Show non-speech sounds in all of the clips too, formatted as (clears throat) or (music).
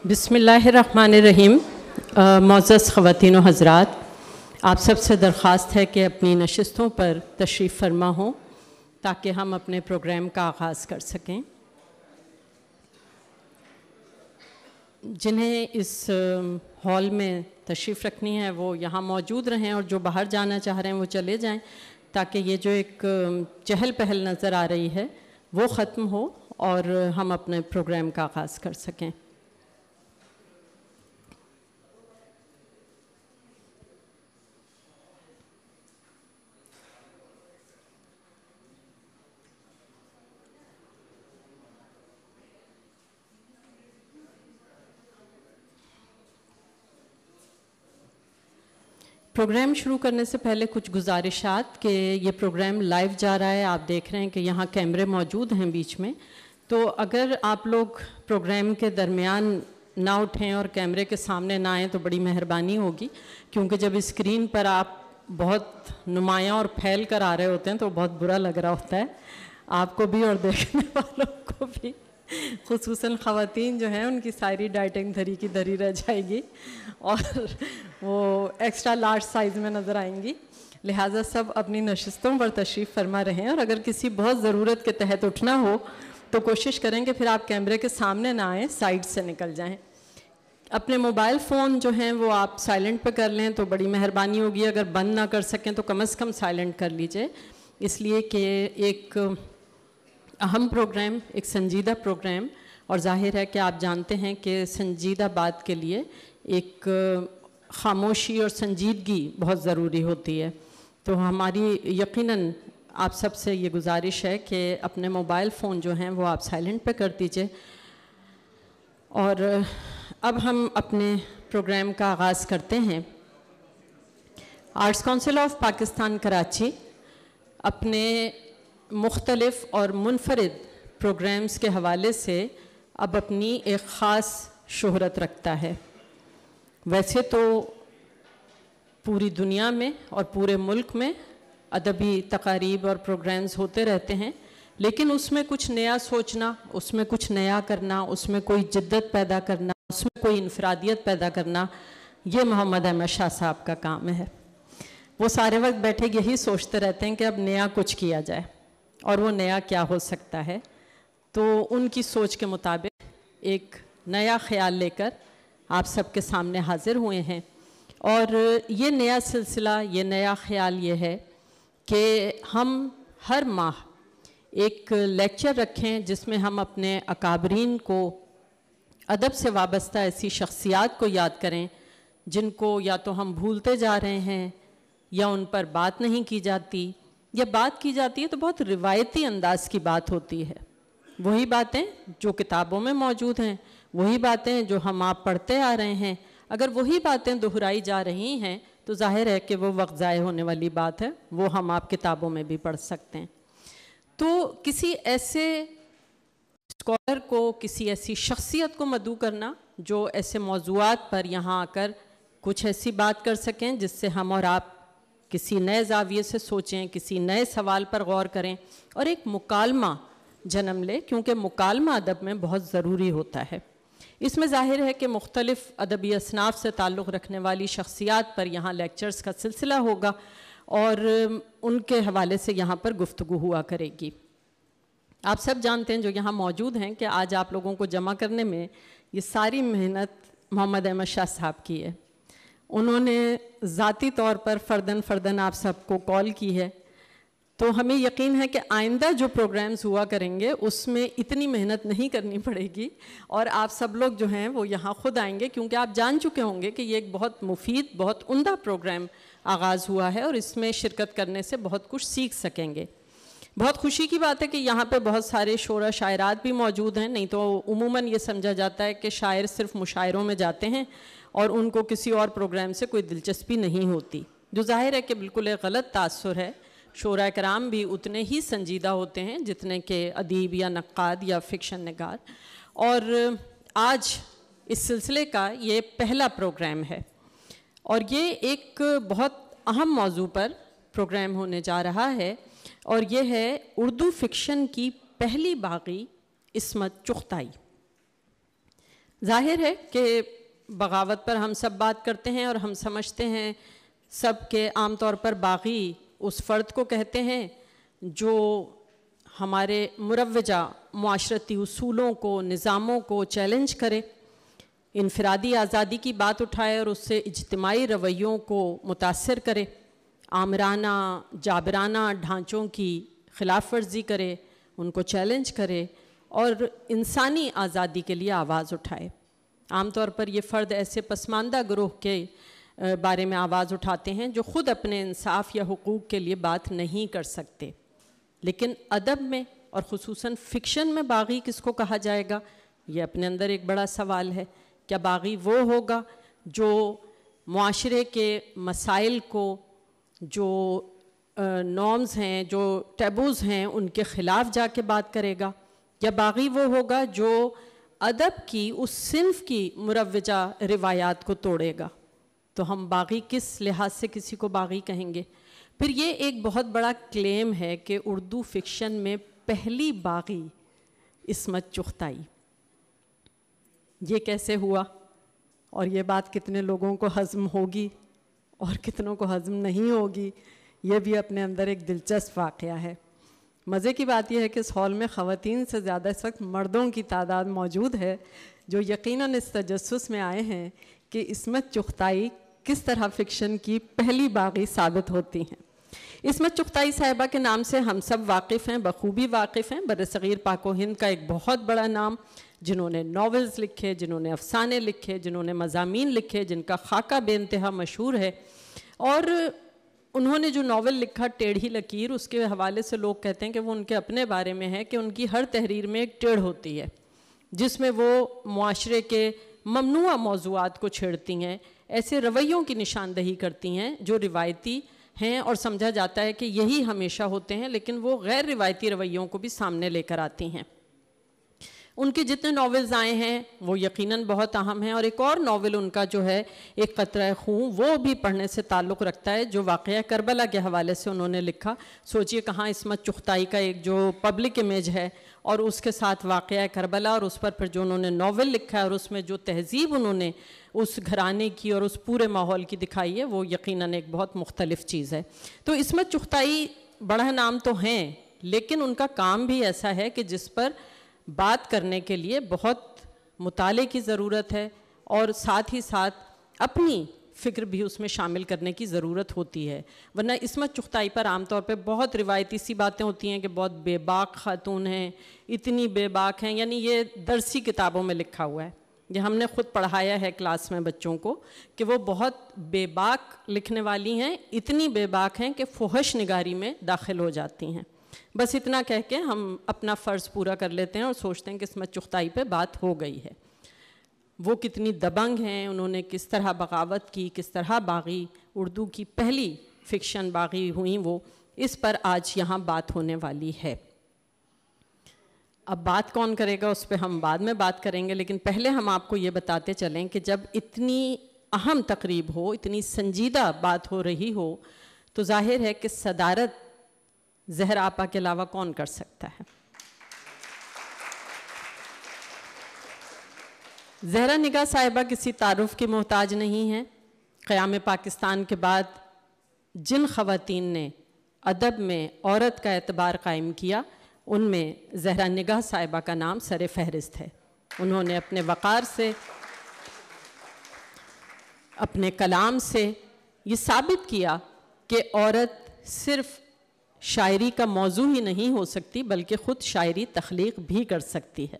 बसमीम मोज़ ख़वान हज़रा आप सबसे दरख्वास्त है कि अपनी नशस्तों पर तशरीफ़ फरमा हों ताकि हम अपने प्रोग्राम का आगाज़ कर सकें जिन्हें इस हॉल में तशरीफ़ रखनी है वो यहाँ मौजूद रहें और जो बाहर जाना चाह रहे हैं वो चले जाएं ताकि ये जो एक चहल पहल नज़र आ रही है वो ख़त्म हो और हम अपने प्रोग्राम का आगाज़ कर सकें प्रोग्राम शुरू करने से पहले कुछ गुजारिशात कि ये प्रोग्राम लाइव जा रहा है आप देख रहे हैं कि यहाँ कैमरे मौजूद हैं बीच में तो अगर आप लोग प्रोग्राम के दरमियान ना उठें और कैमरे के सामने ना आएँ तो बड़ी मेहरबानी होगी क्योंकि जब स्क्रीन पर आप बहुत नुमायाँ और फैल कर आ रहे होते हैं तो बहुत बुरा लग रहा होता है आपको भी और देखने वालों को भी खसूस ख़वान जो हैं उनकी सारी डाइटिंग धरी की धरी रह जाएगी और वो एक्स्ट्रा लार्ज साइज़ में नज़र आएंगी लिहाजा सब अपनी नशस्तों पर तशरीफ़ फरमा रहे हैं और अगर किसी बहुत ज़रूरत के तहत उठना हो तो कोशिश करें कि फिर आप कैमरे के सामने ना आएँ साइड से निकल जाएँ अपने मोबाइल फ़ोन जो हैं वो आप साइलेंट पर कर लें तो बड़ी मेहरबानी होगी अगर बंद ना कर सकें तो कम अज़ कम साइलेंट कर लीजिए इसलिए कि एक अहम प्रोग्राम एक संजीदा प्रोग्राम और जाहिर है कि आप जानते हैं कि संजीदा बात के लिए एक खामोशी और संजीदगी बहुत ज़रूरी होती है तो हमारी यकीनन आप सब से ये गुजारिश है कि अपने मोबाइल फ़ोन जो हैं वो आप साइलेंट पे कर दीजिए और अब हम अपने प्रोग्राम का आगाज़ करते हैं arts council of Pakistan Karachi अपने मुख्तलफ और मुनफरद प्रोग्राम्स के हवाले से अब अपनी एक ख़ास शहरत रखता है वैसे तो पूरी दुनिया में और पूरे मुल्क में अदबी तकारीब और प्रोग्राम्स होते रहते हैं लेकिन उसमें कुछ नया सोचना उसमें कुछ नया करना उसमें कोई जिद्दत पैदा करना उसमें कोई इनफरादियत पैदा करना ये मोहम्मद अहमद शाह साहब का काम है वो सारे वक्त बैठे यही सोचते रहते हैं कि अब नया कुछ किया जाए और वो नया क्या हो सकता है तो उनकी सोच के मुताबिक एक नया ख्याल लेकर आप सबके सामने हाज़िर हुए हैं और ये नया सिलसिला ये नया ख्याल ये है कि हम हर माह एक लेक्चर रखें जिसमें हम अपने अकाबरीन को अदब से वाबस्ता ऐसी शख्सियात को याद करें जिनको या तो हम भूलते जा रहे हैं या उन पर बात नहीं की जाती या बात की जाती है तो बहुत रिवायती अंदाज की बात होती है वही बातें जो किताबों में मौजूद हैं वही बातें जो हम आप पढ़ते आ रहे हैं अगर वही बातें दोहराई जा रही हैं तो जाहिर है कि वो वक्त ज़ाय होने वाली बात है वो हम आप किताबों में भी पढ़ सकते हैं तो किसी ऐसे स्कॉलर को किसी ऐसी शख्सियत को मदू करना जो ऐसे मौजूद पर यहाँ आकर कुछ ऐसी बात कर सकें जिससे हम और आप किसी नए जाविये से सोचें किसी नए सवाल पर गौर करें और एक मुकालमा जन्म ले क्योंकि मुकालमा अदब में बहुत ज़रूरी होता है इसमें ज़ाहिर है कि मुख्तलिफ़ अदबी असनाफ से ताल्लुक़ रखने वाली शख्सियात पर यहाँ लेक्चर्स का सिलसिला होगा और उनके हवाले से यहाँ पर गुफ्तु हुआ करेगी आप सब जानते हैं जो यहाँ मौजूद हैं कि आज आप लोगों को जमा करने में ये सारी मेहनत मोहम्मद अहमद शाह साहब की है उन्होंने ज़ाती तौर पर फ़र्दन फ़र्दन आप सबको कॉल की है तो हमें यकीन है कि आइंदा जो प्रोग्राम्स हुआ करेंगे उसमें इतनी मेहनत नहीं करनी पड़ेगी और आप सब लोग जो हैं वो यहाँ ख़ुद आएंगे क्योंकि आप जान चुके होंगे कि ये एक बहुत मुफीद बहुत उमदा प्रोग्राम आगाज़ हुआ है और इसमें शिरकत करने से बहुत कुछ सीख सकेंगे बहुत खुशी की बात है कि यहाँ पे बहुत सारे शोरा शायरात भी मौजूद हैं नहीं तो उमूमन ये समझा जाता है कि शायर सिर्फ मुशायरों में जाते हैं और उनको किसी और प्रोग्राम से कोई दिलचस्पी नहीं होती जो जाहिर है कि बिल्कुल एक गलत तासर है शोरा कराम भी उतने ही संजीदा होते हैं जितने के अदीब या नक़ाद या फ़िक्शन नगार और आज इस सिलसिले का ये पहला प्रोग्राम है और ये एक बहुत अहम मौजू पर प्रोग्राम होने जा रहा है और ये है उर्दू फिक्शन की पहली बागी इसमत चुख्ताई जाहिर है कि बगावत पर हम सब बात करते हैं और हम समझते हैं सब के आम तौर पर बागी उस फ़र्द को कहते हैं जो हमारे मुरवजा माशरती असूलों को निज़ामों को चैलेंज करे इनफरादी आज़ादी की बात उठाए और उससे इजतमाही रवैयों को मुतासर करे आमराना जाबराना ढांचों की खिलाफ वर्जी करे उनको चैलेंज करे और इंसानी आज़ादी के लिए आवाज़ उठाए आमतौर पर ये फ़र्द ऐसे पसमानदा ग्रोह के बारे में आवाज़ उठाते हैं जो ख़ुद अपने इंसाफ या हकूक़ के लिए बात नहीं कर सकते लेकिन अदब में और खसूस फ़िक्शन में बागी किसको कहा जाएगा ये अपने अंदर एक बड़ा सवाल है क्या बागी वो होगा जो माशरे के मसाइल को जो नॉर्म्स हैं जो टैबूज़ हैं उनके ख़िलाफ़ जाके बात करेगा या बागी वो होगा जो अदब की उस सिंफ की मुरवजा रिवायात को तोड़ेगा तो हम बागी किस लिहाज से किसी को बागी कहेंगे फिर ये एक बहुत बड़ा क्लेम है कि उर्दू फिक्शन में पहली बागी इसमत चुखताई ये कैसे हुआ और ये बात कितने लोगों को हज़म होगी और कितनों को हज़म नहीं होगी ये भी अपने अंदर एक दिलचस्प वाक़ है मज़े की बात यह है कि इस हॉल में ख़वान से ज़्यादा इस वक्त मर्दों की तादाद मौजूद है जो यकीन इस तजस में आए हैं कि इसमें चुख्ताई किस तरह फ़िक्शन की पहली बागी साबित होती हैं इसमत चुख्ताई साहिबा के नाम से हम सब वाकिफ़ हैं बखूबी वाकिफ़ हैं बर सग़ीर पाको हिंद का एक बहुत बड़ा नाम जिन्होंने नावल्स लिखे जिन्होंने अफसाने लिखे जिन्होंने मजामी लिखे जिनका खाका बेानतहा मशहूर है और उन्होंने जो नावल लिखा टेढ़ी लकीर उसके हवाले से लोग कहते हैं कि वो उनके अपने बारे में है कि उनकी हर तहरीर में एक टेढ़ होती है जिसमें वो माशरे के ममनुआ मौजूद को छेड़ती हैं ऐसे रवैयों की निशानदही करती हैं जो रिवायती हैं और समझा जाता है कि यही हमेशा होते हैं लेकिन वो गैर रिवायती रवैयों को भी सामने लेकर आती हैं उनके जितने नावल्स आए हैं वो यकीनन बहुत अहम हैं और एक और नावल उनका जो है एक कतरा खूँ वो भी पढ़ने से ताल्लुक़ रखता है जो वाक़ करबला के हवाले से उन्होंने लिखा सोचिए कहाँ इसमत चुख्ताई का एक जो पब्लिक इमेज है और उसके साथ वाक़ करबला और उस पर फिर जो उन्होंने नावल लिखा है और उसमें जो तहजीब उन्होंने उस घराने की और उस पूरे माहौल की दिखाई है वो यकीन एक बहुत मुख्तलिफ़ चीज़ है तो इसमत चुख्ताई बड़ा नाम तो हैं लेकिन उनका काम भी ऐसा है कि जिस पर बात करने के लिए बहुत मुताले की ज़रूरत है और साथ ही साथ अपनी फ़िक्र भी उसमें शामिल करने की ज़रूरत होती है वरना इसमत चुख्ताई पर आमतौर पर बहुत रिवायती सी बातें होती हैं कि बहुत बेबाक खातून हैं इतनी बेबाक हैं यानी ये दरसी किताबों में लिखा हुआ है जो हमने ख़ुद पढ़ाया है क्लास में बच्चों को कि वो बहुत बेबाक लिखने वाली हैं इतनी बेबाक हैं कि फ़ोहश निगारी में दाखिल हो जाती हैं बस इतना कह के हम अपना फ़र्ज़ पूरा कर लेते हैं और सोचते हैं कि इसमें चुख्ताई पे बात हो गई है वो कितनी दबंग हैं उन्होंने किस तरह बगावत की किस तरह बागी उर्दू की पहली फिक्शन बागी हुई वो इस पर आज यहाँ बात होने वाली है अब बात कौन करेगा उस पर हम बाद में बात करेंगे लेकिन पहले हम आपको ये बताते चलें कि जब इतनी अहम तकरीब हो इतनी संजीदा बात हो रही हो तो जाहिर है कि सदारत जहर आपा के अलावा कौन कर सकता है जहरा निगाह साहिबा किसी तारुफ की मोहताज नहीं है क़याम पाकिस्तान के बाद जिन ख़वातीन ने अदब में औरत का एतबार कायम किया उनमें जहरा निगाह साहिबा का नाम सर फहरिस्त है उन्होंने अपने वक़ार से अपने कलाम से ये साबित किया कि औरत सिर्फ़ शायरी का मौजू ही नहीं हो सकती बल्कि ख़ुद शायरी तख्लीक भी कर सकती है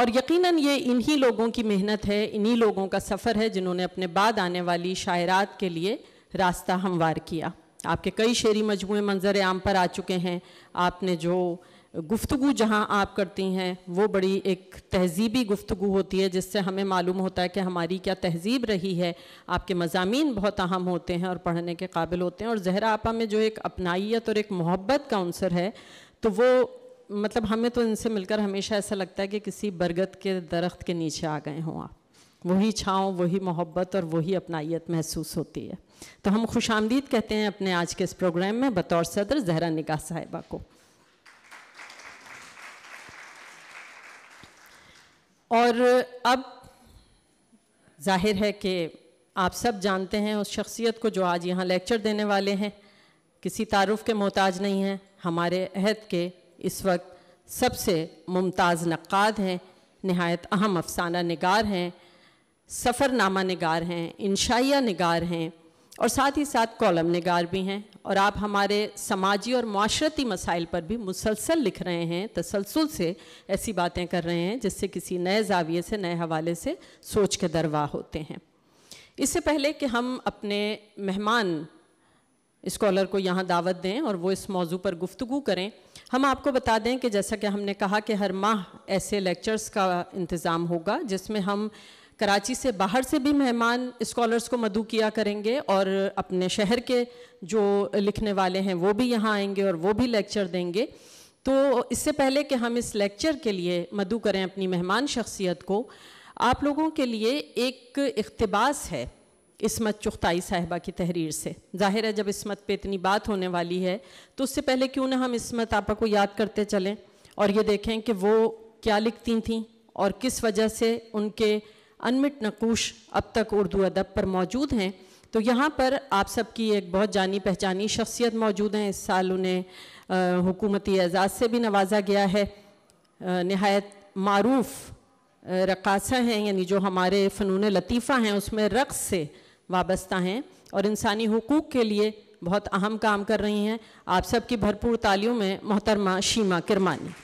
और यकीनन ये इन्हीं लोगों की मेहनत है इन्हीं लोगों का सफ़र है जिन्होंने अपने बाद आने वाली शायरात के लिए रास्ता हमवार किया आपके कई शेरी मजमू मंज़र आम पर आ चुके हैं आपने जो गुफ्तु जहाँ आप करती हैं वो बड़ी एक तहजीबी गुफ्तु होती है जिससे हमें मालूम होता है कि हमारी क्या तहजीब रही है आपके मजामी बहुत अहम होते हैं और पढ़ने के काबिल होते हैं और जहरा आपा में जो एक अपनाइत और एक मोहब्बत का अंसर है तो वो मतलब हमें तो इनसे मिलकर हमेशा ऐसा लगता है कि किसी बरगद के दरख्त के नीचे आ गए हों आप वही छाँव वही मोहब्बत और वही अपनाइत महसूस होती है तो हम खुश कहते हैं अपने आज के इस प्रोग्राम में बतौर सदर जहरा निगाह साहिबा को और अब जाहिर है कि आप सब जानते हैं उस शख्सियत को जो आज यहाँ लेक्चर देने वाले हैं किसी तारुफ के मोहताज नहीं हैं हमारे अहद के इस वक्त सबसे मुमताज़ नक़ाद हैं नहायत अहम अफसाना नगार हैं सफ़रनामा नगार हैं इंशाइया नगार हैं और साथ ही साथ कॉलम नगार भी हैं और आप हमारे समाजी और माशरती मसाइल पर भी मुसलसल लिख रहे हैं तसलसल से ऐसी बातें कर रहे हैं जिससे किसी नए जाविये से नए हवाले से सोच के दरवा होते हैं इससे पहले कि हम अपने मेहमान स्कॉलर को यहाँ दावत दें और वो इस मौजू पर गुफ्तु करें हम आपको बता दें कि जैसा कि हमने कहा कि हर माह ऐसे लेक्चर्स का इंतज़ाम होगा जिसमें हम कराची से बाहर से भी मेहमान स्कॉलर्स को मधु किया करेंगे और अपने शहर के जो लिखने वाले हैं वो भी यहाँ आएंगे और वो भी लेक्चर देंगे तो इससे पहले कि हम इस लेक्चर के लिए मधु करें अपनी मेहमान शख्सियत को आप लोगों के लिए एक इकतबास है इसमत चुख्ताई साहिबा की तहरीर से जाहिर है जब इसमत पे इतनी बात होने वाली है तो उससे पहले क्यों ना हम इसमत आपा को याद करते चलें और ये देखें कि वो क्या लिखती थी और किस वजह से उनके अनमिट नकूश अब तक उर्दू अदब पर मौजूद हैं तो यहाँ पर आप सबकी एक बहुत जानी पहचानी शख्सियत मौजूद हैं इस साल उन्हें हुकूमती एजाज़ से भी नवाजा गया है नहायत मरूफ रकासा हैं यानी जो हमारे फ़नून लतीफ़ा हैं उसमें रक़ से वाबस्ता हैं और इंसानी हकूक़ के लिए बहुत अहम काम कर रही हैं आप सबकी भरपूर तालियों में मोहतरमा शीमा किरमानी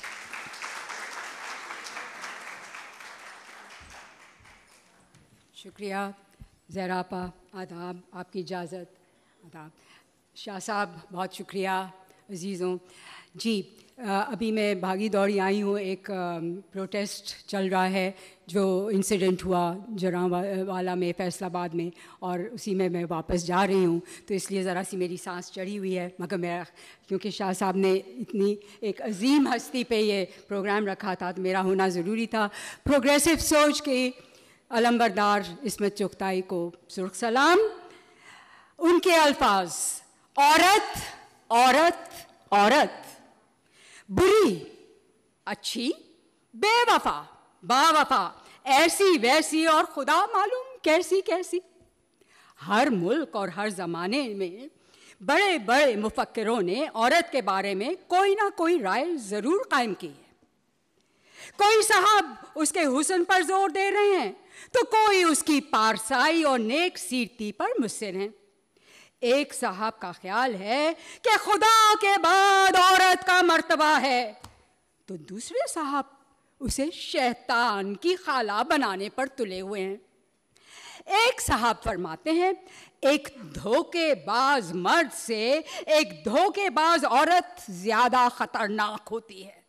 शुक्रिया जैरापा आदाब आपकी इजाज़त आदाब शाह साहब बहुत शुक्रिया अजीज़ों जी अभी मैं भागी दौड़ी आई हूँ एक प्रोटेस्ट चल रहा है जो इंसिडेंट हुआ जरा वाला में फैसलाबाद में और उसी में मैं वापस जा रही हूँ तो इसलिए ज़रा सी मेरी सांस चढ़ी हुई है मगर मेरा क्योंकि शाह साहब ने इतनी एक अजीम हस्ती पे ये प्रोग्राम रखा था तो मेरा होना ज़रूरी था प्रोग्रेसिव सोच के अलम्बरदार इसमत चुगताई को सुर्ख सलाम उनके अल्फाज औरत औरत औरत बुरी अच्छी बेवफा बावफा ऐसी वैसी और खुदा मालूम कैसी कैसी हर मुल्क और हर ज़माने में बड़े बड़े मुफक्रों ने औरत के बारे में कोई ना कोई राय ज़रूर कायम की है कोई साहब उसके हुसन पर जोर दे रहे हैं तो कोई उसकी पारसाई और नेक सीरती पर मुसर हैं एक साहब का ख्याल है कि खुदा के बाद औरत का मर्तबा है तो दूसरे साहब उसे शैतान की खाला बनाने पर तुले हुए हैं एक साहब फरमाते हैं एक धोखेबाज मर्द से एक धोखेबाज औरत ज्यादा खतरनाक होती है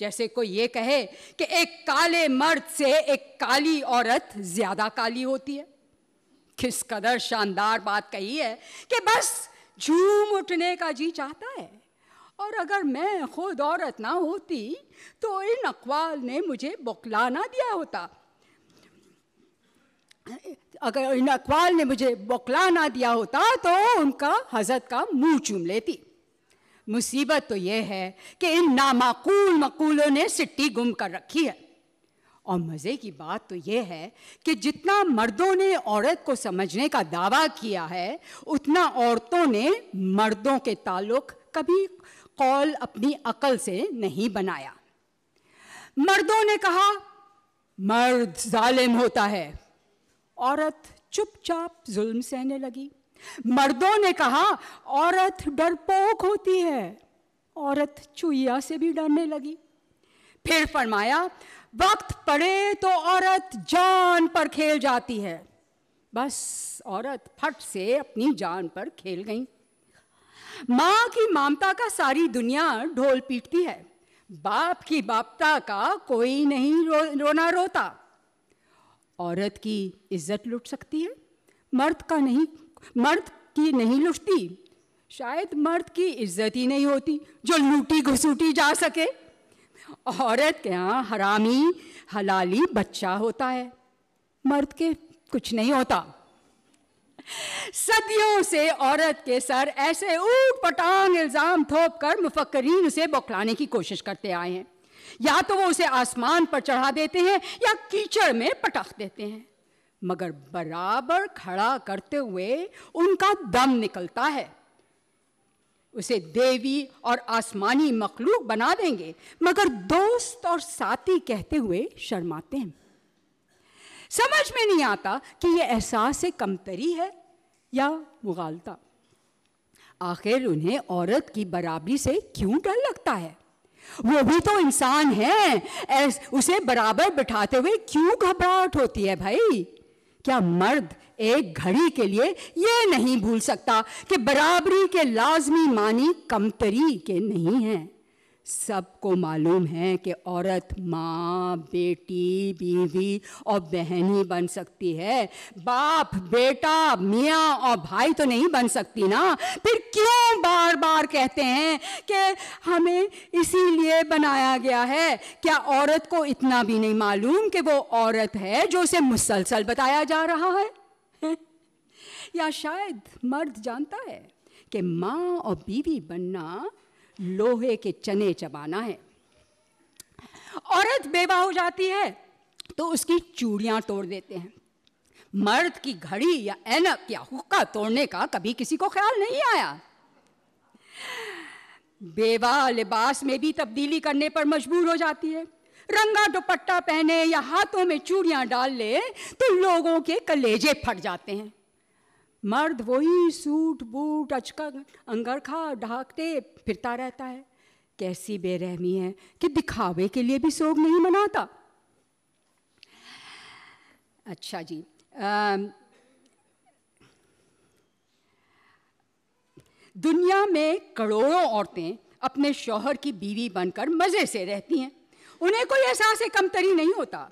जैसे कोई ये कहे कि एक काले मर्द से एक काली औरत ज्यादा काली होती है किस कदर शानदार बात कही है कि बस झूम उठने का जी चाहता है और अगर मैं खुद औरत ना होती तो इन अकवाल ने मुझे बौखला ना दिया होता अगर इन अकवाल ने मुझे बौखला ना दिया होता तो उनका हजरत का मुंह चूम लेती मुसीबत तो यह है कि इन नामाकूल मकूलों ने सिट्टी गुम कर रखी है और मज़े की बात तो यह है कि जितना मर्दों ने औरत को समझने का दावा किया है उतना औरतों ने मर्दों के ताल्लुक कभी कौल अपनी अकल से नहीं बनाया मर्दों ने कहा मर्द जालिम होता है औरत चुपचाप जुल्म सहने लगी मर्दों ने कहा औरत डरपोक होती है औरत चुईया से भी डरने लगी फिर फरमाया वक्त पड़े तो औरत जान पर खेल जाती है बस औरत फट से अपनी जान पर खेल गई माँ की मामता का सारी दुनिया ढोल पीटती है बाप की बापता का कोई नहीं रो, रोना रोता औरत की इज्जत लुट सकती है मर्द का नहीं मर्द की नहीं लुटती शायद मर्द की इज्जत ही नहीं होती जो लूटी घुसूटी जा सके औरत के यहाँ हरामी हलाली बच्चा होता है मर्द के कुछ नहीं होता सदियों से औरत के सर ऐसे ऊट पटांग इल्ज़ाम थोप कर मुफक्रीन उसे बौखलाने की कोशिश करते आए हैं या तो वो उसे आसमान पर चढ़ा देते हैं या कीचड़ में पटख देते हैं मगर बराबर खड़ा करते हुए उनका दम निकलता है उसे देवी और आसमानी मखलूक बना देंगे मगर दोस्त और साथी कहते हुए शर्माते हैं समझ में नहीं आता कि यह एहसास कमतरी है या मुगालता आखिर उन्हें औरत की बराबरी से क्यों डर लगता है वो भी तो इंसान है उसे बराबर बिठाते हुए क्यों घबराहट होती है भाई क्या मर्द एक घड़ी के लिए ये नहीं भूल सकता कि बराबरी के लाजमी मानी कमतरी के नहीं हैं सबको मालूम है कि औरत माँ बेटी बीवी और बहन ही बन सकती है बाप बेटा मियाँ और भाई तो नहीं बन सकती ना फिर क्यों बार बार कहते हैं कि हमें इसीलिए बनाया गया है क्या औरत को इतना भी नहीं मालूम कि वो औरत है जो उसे मुसलसल बताया जा रहा है (laughs) या शायद मर्द जानता है कि माँ और बीवी बनना लोहे के चने चबाना है औरत बेवा हो जाती है तो उसकी चूड़ियां तोड़ देते हैं मर्द की घड़ी या एनक या हुक्का तोड़ने का कभी किसी को ख्याल नहीं आया बेवा लिबास में भी तब्दीली करने पर मजबूर हो जाती है रंगा दुपट्टा पहने या हाथों में चूड़ियां डाल ले तो लोगों के कलेजे फट जाते हैं मर्द वही सूट बूट अचका अंगरखा ढाकते फिरता रहता है कैसी बेरहमी है कि दिखावे के लिए भी सोग नहीं मनाता अच्छा जी आ, दुनिया में करोड़ों औरतें अपने शौहर की बीवी बनकर मज़े से रहती हैं उन्हें कोई एहसास कमतरी नहीं होता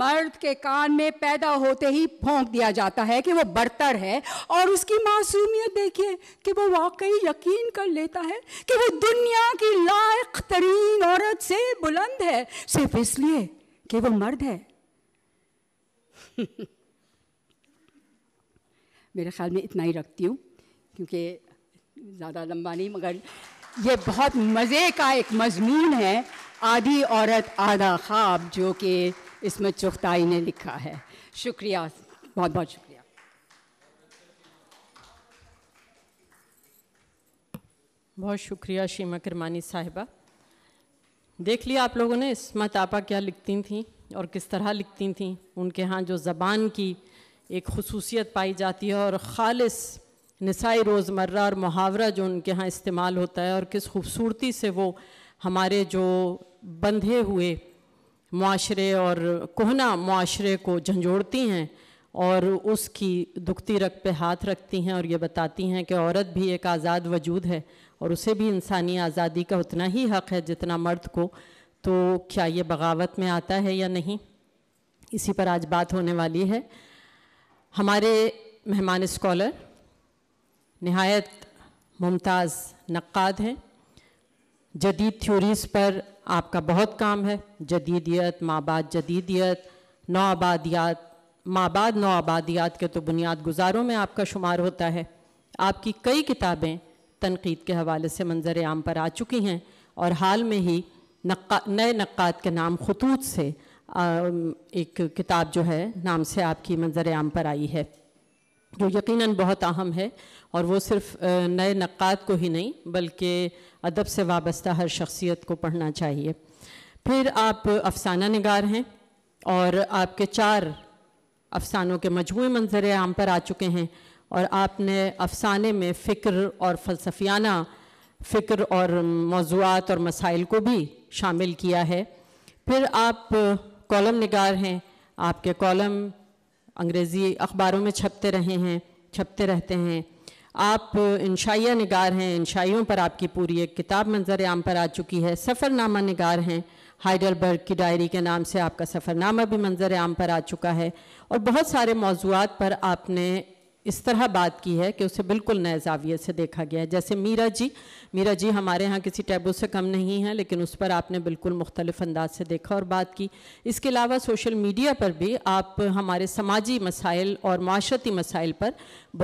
मर्द के कान में पैदा होते ही फोंक दिया जाता है कि वो बर्तर है और उसकी मासूमियत देखिए कि वो वाकई यकीन कर लेता है कि वो दुनिया की लायक तरीन औरत से बुलंद है सिर्फ इसलिए कि वो मर्द है (laughs) मेरे ख्याल में इतना ही रखती हूँ क्योंकि ज़्यादा लंबा नहीं मगर ये बहुत मज़े का एक मजमून है आधी औरत आधा ख्वाब जो कि इसमें चुगताई ने लिखा है शुक्रिया बहुत बहुत शुक्रिया बहुत शुक्रिया शीमा किरमानी साहिबा देख लिया आप लोगों ने इसमा तापा क्या लिखती थी और किस तरह लिखती थी उनके यहाँ जो ज़बान की एक खसूसियत पाई जाती है और ख़ालिस नसाई रोज़मर्रा और मुहावरा जो उनके यहाँ इस्तेमाल होता है और किस खूबसूरती से वो हमारे जो बंधे हुए माशरे और कोहना माशरे को झंझोड़ती हैं और उसकी दुखती रख पे हाथ रखती हैं और ये बताती हैं कि औरत भी एक आज़ाद वजूद है और उसे भी इंसानी आज़ादी का उतना ही हक़ है जितना मर्द को तो क्या ये बगावत में आता है या नहीं इसी पर आज बात होने वाली है हमारे मेहमान स्कॉलर नहायत मुमताज़ नक्काद हैं जदीद थ्योरीज़ पर आपका बहुत काम है जदीदियत माबाद जदीदियत नौआबादियात माबाद आबादियात के तो बुनियाद गुजारों में आपका शुमार होता है आपकी कई किताबें तनकीद के हवाले से मंजर आम पर आ चुकी हैं और हाल में ही नक्का नए नक्त के नाम खतूत से एक किताब जो है नाम से आपकी मंजर आम पर आई है जो यकीनन बहुत अहम है और वो सिर्फ नए नक़ाद को ही नहीं बल्कि अदब से वाबस्ता हर शख्सियत को पढ़ना चाहिए फिर आप अफसाना नगार हैं और आपके चार अफसानों के मजमू मंजर आम पर आ चुके हैं और आपने अफसाने में फ़िक्र और फलसफियाना फ़िक्र और मौजूद और मसाइल को भी शामिल किया है फिर आप कॉलम नगार हैं आपके कॉलम अंग्रेज़ी अखबारों में छपते रहे हैं छपते रहते हैं आप इंशाइया नगार हैं इंशाइयों पर आपकी पूरी एक किताब मंजर आम पर आ चुकी है सफ़रनामा नगार हैं हाइडलबर्ग की डायरी के नाम से आपका सफ़रनामा भी मंजर आम पर आ चुका है और बहुत सारे मौजूद पर आपने इस तरह बात की है कि उसे बिल्कुल नए जाविये से देखा गया है जैसे मीरा जी मीरा जी हमारे यहाँ किसी टैबू से कम नहीं है लेकिन उस पर आपने बिल्कुल मुख्तलिफ अंदाज से देखा और बात की इसके अलावा सोशल मीडिया पर भी आप हमारे समाजी मसाइल और माशरती मसाइल पर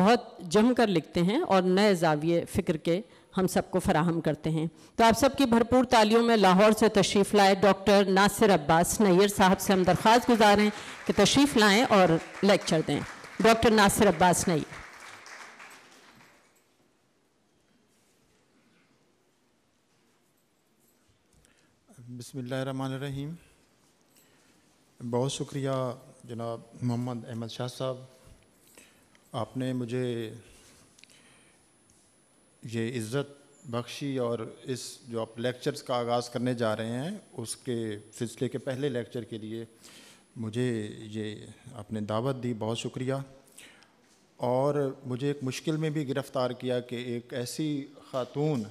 बहुत जम कर लिखते हैं और नए जाविये फ़िक्र के हम सबको फराहम करते हैं तो आप सबकी भरपूर तालियों में लाहौर से तशरीफ़ लाए डॉक्टर नासिर अब्बास नैयर साहब से हम दरख्वास्त गुजार हैं कि तशरीफ़ लाएँ और लेक्चर दें डॉक्टर नासिर अब्बास नई बसमीम बहुत शुक्रिया जनाब मोहम्मद अहमद शाह साहब आपने मुझे ये इज़्ज़त बख्शी और इस जो आप लेक्चर्स का आगाज़ करने जा रहे हैं उसके सिलसिले के पहले लेक्चर के लिए मुझे ये आपने दावत दी बहुत शुक्रिया और मुझे एक मुश्किल में भी गिरफ़्तार किया कि एक ऐसी ख़ातून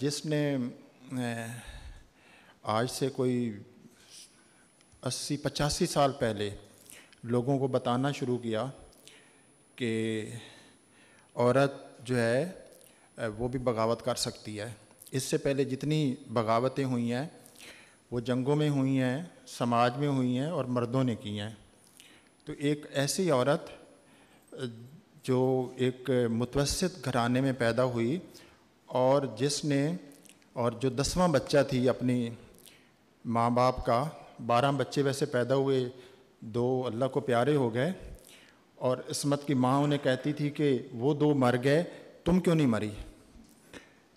जिसने आज से कोई अस्सी पचासी साल पहले लोगों को बताना शुरू किया कि औरत जो है वो भी बगावत कर सकती है इससे पहले जितनी बगावतें हुई हैं वो जंगों में हुई हैं समाज में हुई हैं और मर्दों ने की हैं तो एक ऐसी औरत जो एक मुतवसित घराने में पैदा हुई और जिसने और जो दसवां बच्चा थी अपनी माँ बाप का बारह बच्चे वैसे पैदा हुए दो अल्लाह को प्यारे हो गए और इसमत की माँ उन्हें कहती थी कि वो दो मर गए तुम क्यों नहीं मरी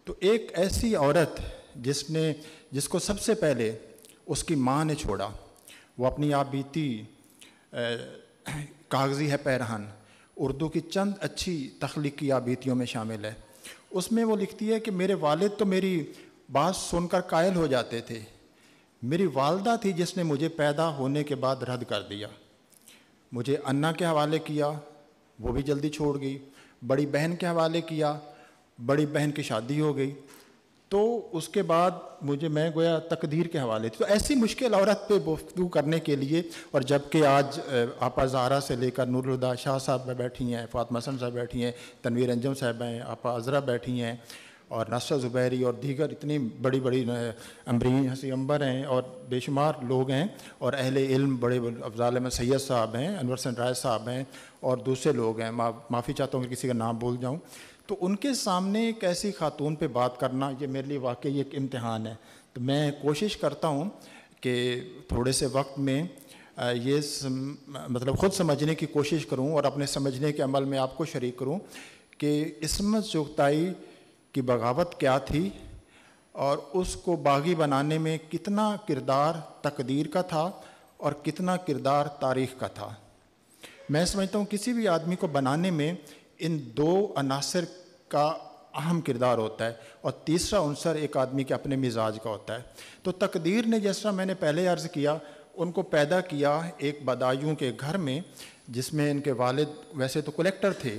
तो एक ऐसी औरत जिसने जिसको सबसे पहले उसकी माँ ने छोड़ा वो अपनी आप बीती कागजी है पैरहन उर्दू की चंद अच्छी तख्लीक आबीतियों में शामिल है उसमें वो लिखती है कि मेरे वालिद तो मेरी बात सुनकर कायल हो जाते थे मेरी वालदा थी जिसने मुझे पैदा होने के बाद रद्द कर दिया मुझे अन्ना के हवाले किया वो भी जल्दी छोड़ गई बड़ी बहन के हवाले किया बड़ी बहन की शादी हो गई तो उसके बाद मुझे मैं गोया तकदीर के हवाले थी तो ऐसी मुश्किल औरत पे गुफ्तु करने के लिए और जबकि आज आपा जहरा से लेकर नूरुदा शाह साहब बैठी हैं फातमा सन साहब बैठी हैं तनवीर अंजम साहब हैं आपा अजरा बैठी हैं और नसर ज़ुबैरी और दीगर इतनी बड़ी बड़ी अम्बरी हंसी अम्बर हैं और बेशुमार लोग हैं और अहल इल्म बड़े अफजाल में सैयद साहब हैं अनवर सन राय साहब हैं और दूसरे लोग हैं माफ़ी चाहता हूँ कि किसी का नाम बोल जाऊँ तो उनके सामने एक ऐसी खातून पे बात करना ये मेरे लिए वाकई एक इम्तहान है तो मैं कोशिश करता हूँ कि थोड़े से वक्त में ये सम, मतलब ख़ुद समझने की कोशिश करूँ और अपने समझने के अमल में आपको शरीक करूँ कि इसमत चुगताई की बगावत क्या थी और उसको बागी बनाने में कितना किरदार तकदीर का था और कितना किरदार तारीख का था मैं समझता हूँ किसी भी आदमी को बनाने में इन दो अनासर का अहम किरदार होता है और तीसरा अनसर एक आदमी के अपने मिजाज का होता है तो तकदीर ने जैसा मैंने पहले अर्ज़ किया उनको पैदा किया एक बदायूँ के घर में जिसमें इनके वालिद वैसे तो कलेक्टर थे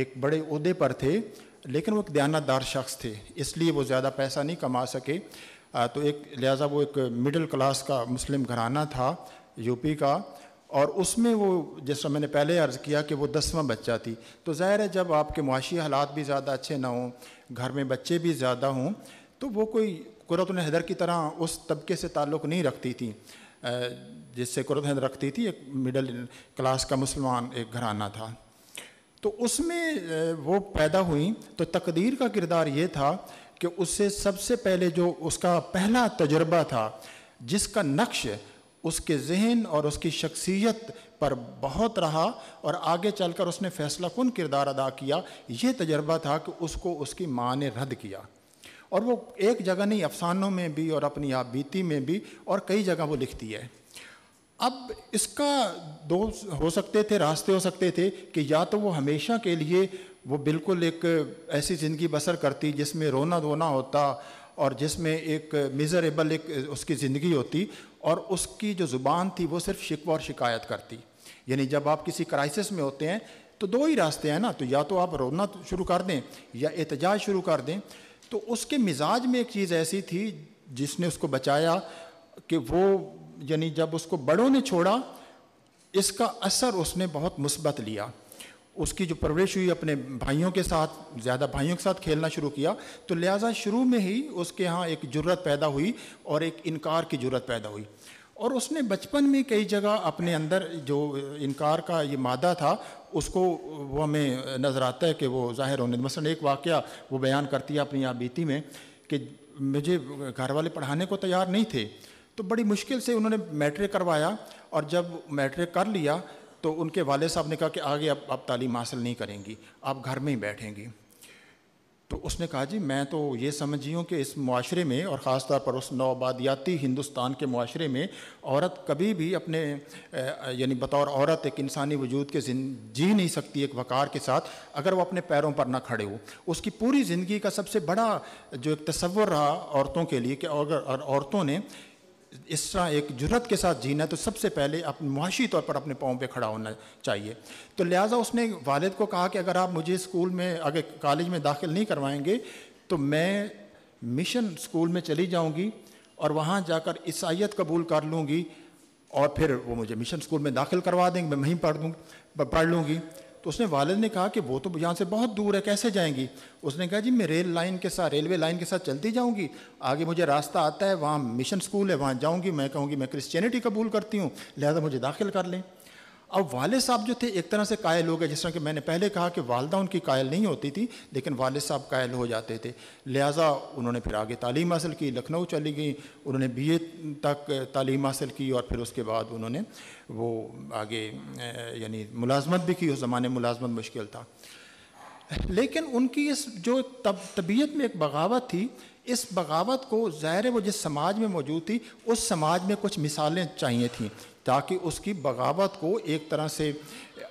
एक बड़े उहदे पर थे लेकिन वो एक दयानतदार शख्स थे इसलिए वो ज़्यादा पैसा नहीं कमा सके तो एक लिहाजा वो एक मिडिल क्लास का मुस्लिम घराना था यूपी का और उसमें वो जैसा मैंने पहले अर्ज़ किया कि वो दसवां बच्चा थी तो ज़ाहिर है जब आपके मुआशी हालात भी ज़्यादा अच्छे ना हों घर में बच्चे भी ज़्यादा हों तो वो कोई क़ुरत हैदर की तरह उस तबके से ताल्लुक़ नहीं रखती थी जिससे कुरत हैदर रखती थी एक मिडल क्लास का मुसलमान एक घराना था तो उसमें वो पैदा हुई तो तकदीर का किरदार ये था कि उससे सबसे पहले जो उसका पहला तजर्बा था जिसका नक्श उसके जहन और उसकी शख्सियत पर बहुत रहा और आगे चलकर उसने फैसला कन किरदार अदा किया ये तजर्बा था कि उसको उसकी माँ ने रद्द किया और वो एक जगह नहीं अफसानों में भी और अपनी आप बीती में भी और कई जगह वो लिखती है अब इसका दो हो सकते थे रास्ते हो सकते थे कि या तो वो हमेशा के लिए वो बिल्कुल एक ऐसी ज़िंदगी बसर करती जिसमें रोना धोना होता और जिसमें एक मिज़रेबल एक उसकी ज़िंदगी होती और उसकी जो ज़ुबान थी वो सिर्फ शिकवा और शिकायत करती यानी जब आप किसी क्राइसिस में होते हैं तो दो ही रास्ते हैं ना तो या तो आप रोना शुरू कर दें या एहतजाज शुरू कर दें तो उसके मिजाज में एक चीज़ ऐसी थी जिसने उसको बचाया कि वो यानी जब उसको बड़ों ने छोड़ा इसका असर उसने बहुत मुस्बत लिया उसकी जो परवरिश हुई अपने भाइयों के साथ ज़्यादा भाइयों के साथ खेलना शुरू किया तो लिहाजा शुरू में ही उसके यहाँ एक ज़रूरत पैदा हुई और एक इनकार की ज़रूरत पैदा हुई और उसने बचपन में कई जगह अपने अंदर जो इनकार का ये मादा था उसको वो हमें नज़र आता है कि वो ज़ाहिर होने मसल एक वाक़ वो बयान करती है अपनी आबीती में कि मुझे घर वाले पढ़ाने को तैयार नहीं थे तो बड़ी मुश्किल से उन्होंने मैट्रिक करवाया और जब मैट्रिक कर लिया तो उनके वाले साहब ने कहा कि आगे अब आप तालीम हासिल नहीं करेंगी आप घर में ही बैठेंगी तो उसने कहा जी मैं तो ये समझी हूँ कि इस माशरे में और ख़ास तौर पर उस नौबादियाती हिंदुस्तान के माशरे में औरत कभी भी अपने यानी बतौर औरत एक इंसानी वजूद के जी नहीं सकती एक वक़ार के साथ अगर वो अपने पैरों पर ना खड़े हो उसकी पूरी ज़िंदगी का सबसे बड़ा जो एक तस्वर रहा औरतों के लिए कि अगर औरतों ने इस तरह एक जरूरत के साथ जीना है तो सबसे पहले अपने मुआशी तौर पर अपने पाँव पे खड़ा होना चाहिए तो लिहाजा उसने वालद को कहा कि अगर आप मुझे स्कूल में अगर कॉलेज में दाखिल नहीं करवाएंगे तो मैं मिशन स्कूल में चली जाऊंगी और वहाँ जाकर ईसाइत कबूल कर लूँगी और फिर वो मुझे मिशन स्कूल में दाखिल करवा देंगे मैं वहीं पढ़ दूँ पढ़ लूँगी तो उसने वालद ने कहा कि वो तो यहाँ से बहुत दूर है कैसे जाएंगी उसने कहा जी मैं रेल लाइन के साथ रेलवे लाइन के साथ चलती जाऊँगी आगे मुझे रास्ता आता है वहाँ मिशन स्कूल है वहाँ जाऊँगी मैं कहूँगी मैं क्रिश्चियनिटी कबूल करती हूँ लिहाजा मुझे दाखिल कर लें अब वाले साहब जो थे एक तरह से कायल हो गए जिस तरह कि मैंने पहले कहा कि वालदा उनकी कायल नहीं होती थी लेकिन वाले साहब कायल हो जाते थे लिहाजा उन्होंने फिर आगे तालीम हासिल की लखनऊ चली गई उन्होंने बी ए तक तालीम हासिल की और फिर उसके बाद उन्होंने वो आगे यानी मुलाजमत भी की उस ज़माने मुलाजमत मुश्किल था लेकिन उनकी इस जो तब तबीयत में एक बगावत थी इस बगावत को ज़ाहिर वो जिस समाज में मौजूद थी उस समाज में कुछ मिसालें चाहिए थी ताकि उसकी बगावत को एक तरह से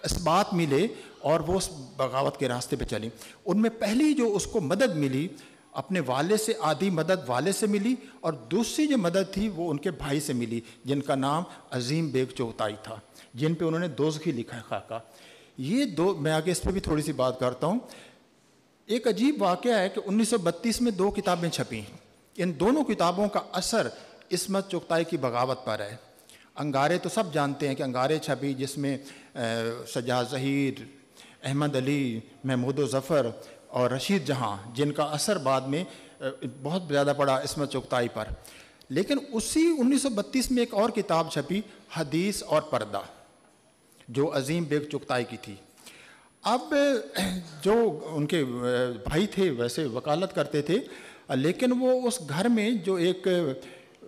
इस्बात मिले और वो उस बगावत के रास्ते पे चलें उनमें पहली जो उसको मदद मिली अपने वाले से आधी मदद वाले से मिली और दूसरी जो मदद थी वो उनके भाई से मिली जिनका नाम अजीम बेग चौताई था जिन पे उन्होंने ही लिखा है खाका ये दो मैं आगे इस पर भी थोड़ी सी बात करता हूँ एक अजीब वाक़ है कि उन्नीस में दो किताबें छपी इन दोनों किताबों का असर इसमत चुगताई की बगावत पर है अंगारे तो सब जानते हैं कि अंगारे छपी जिसमें सजा जहीर अहमद अली महमूद ज़फ़र और रशीद जहाँ जिनका असर बाद में बहुत ज़्यादा पड़ा इसमत चुगताई पर लेकिन उसी 1932 में एक और किताब छपी हदीस और पर्दा जो अजीम बेग चुगताई की थी अब जो उनके भाई थे वैसे वकालत करते थे लेकिन वो उस घर में जो एक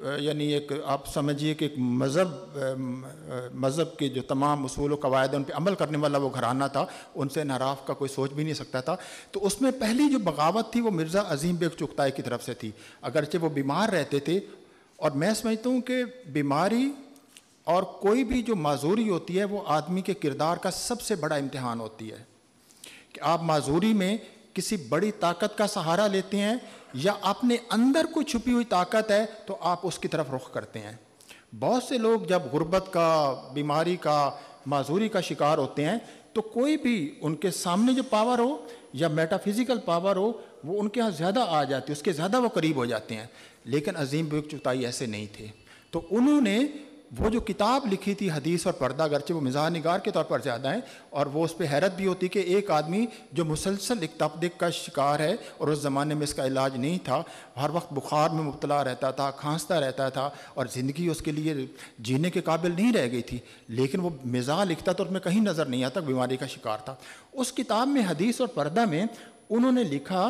यानी एक आप समझिए कि एक मज़हब मज़हब के जो तमाम असूल कवायद उन पर अमल करने वाला वो घराना था उनसे नराफ़ का कोई सोच भी नहीं सकता था तो उसमें पहली जो बगावत थी वो मिर्ज़ा अजीम बेग चुगताई की तरफ से थी अगरचे वो बीमार रहते थे और मैं समझता हूँ कि बीमारी और कोई भी जो माजूरी होती है वो आदमी के किरदार का सबसे बड़ा इम्तहान होती है कि आप माजूरी में किसी बड़ी ताकत का सहारा लेते हैं या अपने अंदर कोई छुपी हुई ताकत है तो आप उसकी तरफ रुख करते हैं बहुत से लोग जब गुर्बत का बीमारी का माजूरी का शिकार होते हैं तो कोई भी उनके सामने जो पावर हो या मेटाफिज़िकल पावर हो वो उनके यहाँ ज़्यादा आ जाती है उसके ज़्यादा वो करीब हो जाते हैं लेकिन अजीम बुक चुताई ऐसे नहीं थे तो उन्होंने वो जो किताब लिखी थी हदीस और पर्दा गर्चे वो मिजा निगार के तौर पर ज़्यादा हैं और वो उस पर हैरत भी होती कि एक आदमी जो मुसलसल एक तफदिक का शिकार है और उस ज़माने में इसका इलाज नहीं था हर वक्त बुखार में मुबतला रहता था खांसता रहता था और ज़िंदगी उसके लिए जीने के काबिल नहीं रह गई थी लेकिन वो मिजा लिखता तो उसमें कहीं नज़र नहीं आता बीमारी का शिकार था उस किताब में हदीस और पर्दा में उन्होंने लिखा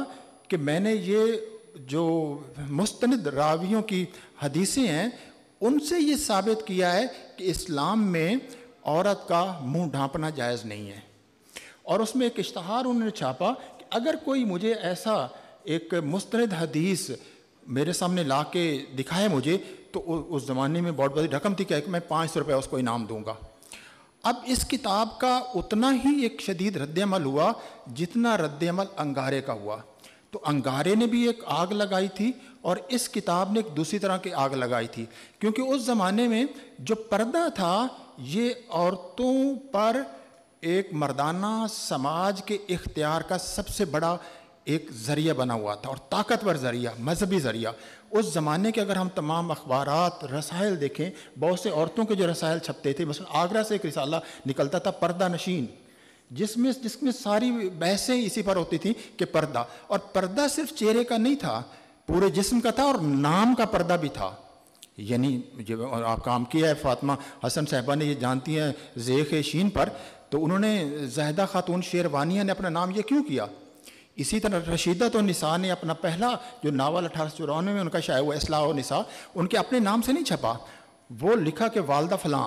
कि मैंने ये जो मुस्तंद रावियों की हदीसें हैं उनसे ये साबित किया है कि इस्लाम में औरत का मुंह ढांपना जायज़ नहीं है और उसमें एक इश्तहार उन्होंने छापा कि अगर कोई मुझे ऐसा एक मुस्तरद हदीस मेरे सामने ला के दिखाए मुझे तो उस ज़माने में बहुत बड़ी रकम थी क्या कि मैं पाँच सौ रुपये उसको इनाम दूंगा अब इस किताब का उतना ही एक शदीद रद्दमल हुआ जितना रद्दमल अंगारे का हुआ तो अंगारे ने भी एक आग लगाई थी और इस किताब ने एक दूसरी तरह की आग लगाई थी क्योंकि उस ज़माने में जो पर्दा था ये औरतों पर एक मर्दाना समाज के इख्तियार का सबसे बड़ा एक ज़रिया बना हुआ था और ताकतवर ज़रिया मजहबी ज़रिया उस ज़माने के अगर हम तमाम अखबार रसायल देखें बहुत से औरतों के जो रसायल छपते थे बस आगरा से एक रिसाला निकलता था पर्दा नशीन जिसमें जिसमें सारी बहसें इसी पर होती थी कि पर्दा और पर्दा सिर्फ चेहरे का नहीं था पूरे जिस्म का था और नाम का पर्दा भी था यानी जब आप काम किया है फातमा हसन साहबा ने ये जानती हैं जेख शीन पर तो उन्होंने जहदा खातून शेरवानिया ने अपना नाम ये क्यों किया इसी तरह रशीदा तो निसा ने अपना पहला जो नावल अठारह सौ चौरानवे में उनका शायद हुआ इसलाह निसा उनके अपने नाम से नहीं छपा वो लिखा कि वालदा फलां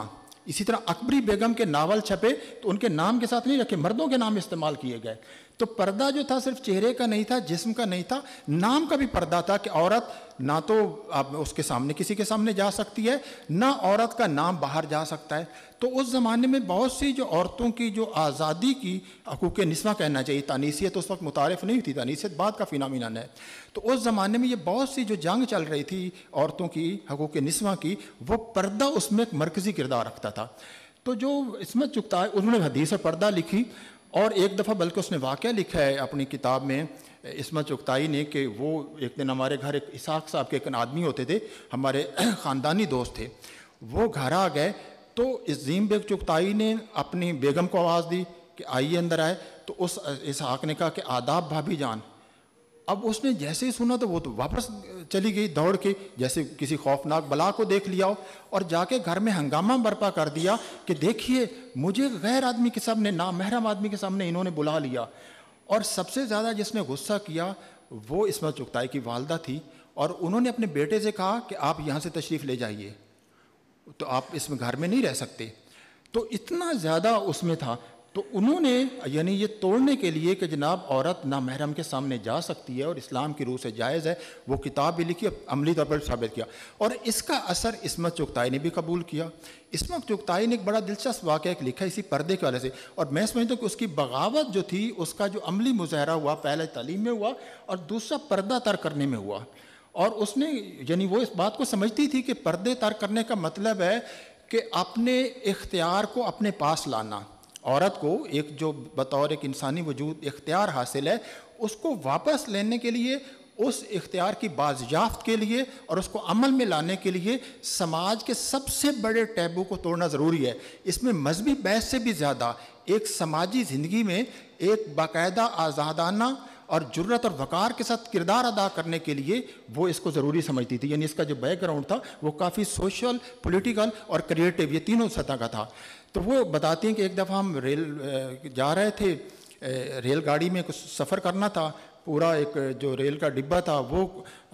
इसी तरह अकबरी बेगम के नावल छपे तो उनके नाम के साथ नहीं रखे मर्दों के नाम इस्तेमाल किए गए तो पर्दा जो था सिर्फ चेहरे का नहीं था जिस्म का नहीं था नाम का भी पर्दा था कि औरत ना तो आप उसके सामने किसी के सामने जा सकती है ना औरत का नाम बाहर जा सकता है तो उस ज़माने में बहुत सी जो औरतों की जो आज़ादी की हकूक नस्वा कहना चाहिए तानीसीत उस वक्त मुतारफ़ नहीं थी तानीसीत बाद का फ़िनामिनान है तो उस ज़माने में ये बहुत सी जो जंग चल रही थी औरतों की हकूक नस्वा की वो पर्दा उसमें एक मरकज़ी किरदार रखता था तो जो इसमें चुकता है उन्होंने हदीस और पर्दा लिखी और एक दफ़ा बल्कि उसने वाक़ लिखा है अपनी किताब में इसमत चुगताई ने कि वो एक दिन हमारे घर एक इसाक साहब के एक आदमी होते थे हमारे (clears throat) ख़ानदानी दोस्त थे वो घर आ गए तो इसीम बेग चुगताई ने अपनी बेगम को आवाज़ दी कि आइए अंदर आए तो उस इसहाक ने कहा कि आदाब भाभी जान अब उसने जैसे ही सुना तो वो तो वापस चली गई दौड़ के जैसे किसी खौफनाक बला को देख लिया हो और जाके घर में हंगामा बर्पा कर दिया कि देखिए मुझे गैर आदमी के सामने ना महरम आदमी के सामने इन्होंने बुला लिया और सबसे ज़्यादा जिसने गुस्सा किया वो इसमत चुगताई की वालदा थी और उन्होंने अपने बेटे से कहा कि आप यहाँ से तशरीफ़ ले जाइए तो आप इसमें घर में नहीं रह सकते तो इतना ज़्यादा उसमें था तो उन्होंने यानी ये तोड़ने के लिए कि जनाब औरत ना महरम के सामने जा सकती है और इस्लाम की रूह से जायज़ है वो किताब भी लिखी अमली तौर पर साबित किया और इसका असर इसमत चुगताई ने भी कबूल किया इसमत चुगताई ने एक बड़ा दिलचस्प वाक़ एक लिखा इसी पर्दे के वाले से और मैं समझता हूँ कि उसकी बगावत जो थी उसका जो अमली मुजाहरा हुआ पहले तलीम में हुआ और दूसरा पर्दा तर करने में हुआ और उसने यानी वो इस बात को समझती थी कि पर्दे तर करने का मतलब है कि अपने इख्तियार को अपने पास लाना औरत को एक जो बतौर एक इंसानी वजूद इख्तियार हासिल है उसको वापस लेने के लिए उस इख्तियार की बाजियाफ्त के लिए और उसको अमल में लाने के लिए समाज के सबसे बड़े टैबू को तोड़ना ज़रूरी है इसमें मजहबी बहस से भी ज़्यादा एक समाजी ज़िंदगी में एक बाकायदा आज़ादाना और जुर्रत और वक़ार के साथ किरदार अदा करने के लिए वो इसको ज़रूरी समझती थी यानी इसका जो बैकग्राउंड था वो काफ़ी सोशल पॉलिटिकल और क्रिएटिव ये तीनों सतह का था तो वो बताती हैं कि एक दफ़ा हम रेल जा रहे थे रेलगाड़ी में कुछ सफ़र करना था पूरा एक जो रेल का डिब्बा था वो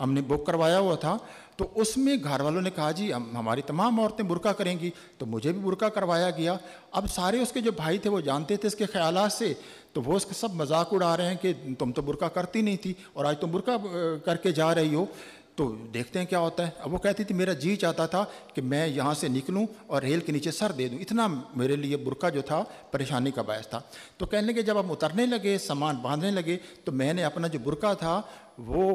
हमने बुक करवाया हुआ था तो उसमें घर वालों ने कहा जी हम हमारी तमाम औरतें बुरका करेंगी तो मुझे भी बुरका करवाया गया अब सारे उसके जो भाई थे वो जानते थे इसके ख्याल से तो वो उसका सब मजाक उड़ा रहे हैं कि तुम तो बुरका करती नहीं थी और आज तुम बुरका करके जा रही हो तो देखते हैं क्या होता है अब वो कहती थी मेरा जी चाहता था कि मैं यहाँ से निकलूँ और रेल के नीचे सर दे दूँ इतना मेरे लिए बुरका जो था परेशानी का बायस था तो कहने के जब हम उतरने लगे सामान बांधने लगे तो मैंने अपना जो बुरका था वो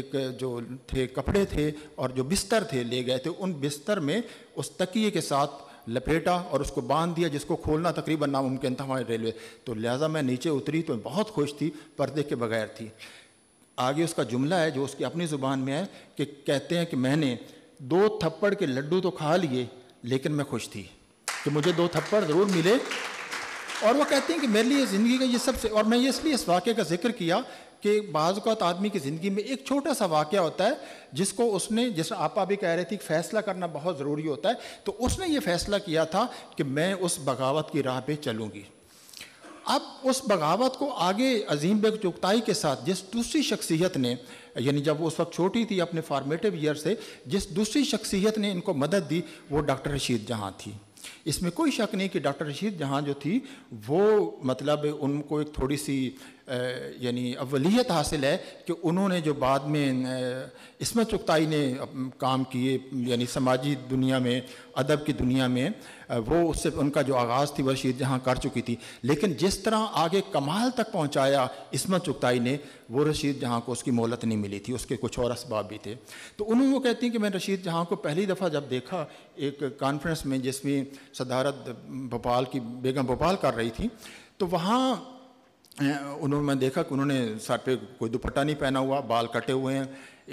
एक जो थे कपड़े थे और जो बिस्तर थे ले गए थे उन बिस्तर में उस तकिए के साथ लपेटा और उसको बांध दिया जिसको खोलना तकरीबन नामुमकिन था हमारे रेलवे तो लिहाजा मैं नीचे उतरी तो बहुत खुश थी पर्दे के बगैर थी आगे उसका जुमला है जो उसकी अपनी ज़ुबान में है कि कहते हैं कि मैंने दो थप्पड़ के लड्डू तो खा लिए लेकिन मैं खुश थी कि मुझे दो थप्पड़ ज़रूर मिले और वो कहते हैं कि मेरे लिए ज़िंदगी का ये सबसे और मैं इसलिए इस वाक़े का जिक्र किया कि बाज़ात आदमी की ज़िंदगी में एक छोटा सा वाक़ होता है जिसको उसने जिस आप भी कह रहे थे कि फ़ैसला करना बहुत ज़रूरी होता है तो उसने ये फ़ैसला किया था कि मैं उस बगावत की राह पर चलूँगी अब उस बगावत को आगे अजीम बेग चुगताई के साथ जिस दूसरी शख्सियत ने यानी जब उस वक्त छोटी थी अपने फार्मेटिव ईयर से जिस दूसरी शख्सियत ने इनको मदद दी वो डॉक्टर रशीद जहाँ थी इसमें कोई शक नहीं कि डॉक्टर रशीद जहाँ जो थी वो मतलब उनको एक थोड़ी सी यानी अवलीत हासिल है कि उन्होंने जो बाद में इसमत चुगताई ने काम किए यानी समाजी दुनिया में अदब की दुनिया में वो उससे उनका जो आगाज़ थी वह जहाँ कर चुकी थी लेकिन जिस तरह आगे कमाल तक पहुँचाया इसमत चुगताई ने वो रशीद जहाँ को उसकी मोहलत नहीं मिली थी उसके कुछ और इसबाब भी थे तो उन्होंने वो कहती हैं कि मैं रशीद जहाँ को पहली दफ़ा जब देखा एक कॉन्फ्रेंस में जिसमें सदारत भोपाल की बेगम भोपाल कर रही थी तो वहाँ उन्होंने मैं देखा कि उन्होंने सर पे कोई दुपट्टा नहीं पहना हुआ बाल कटे हुए हैं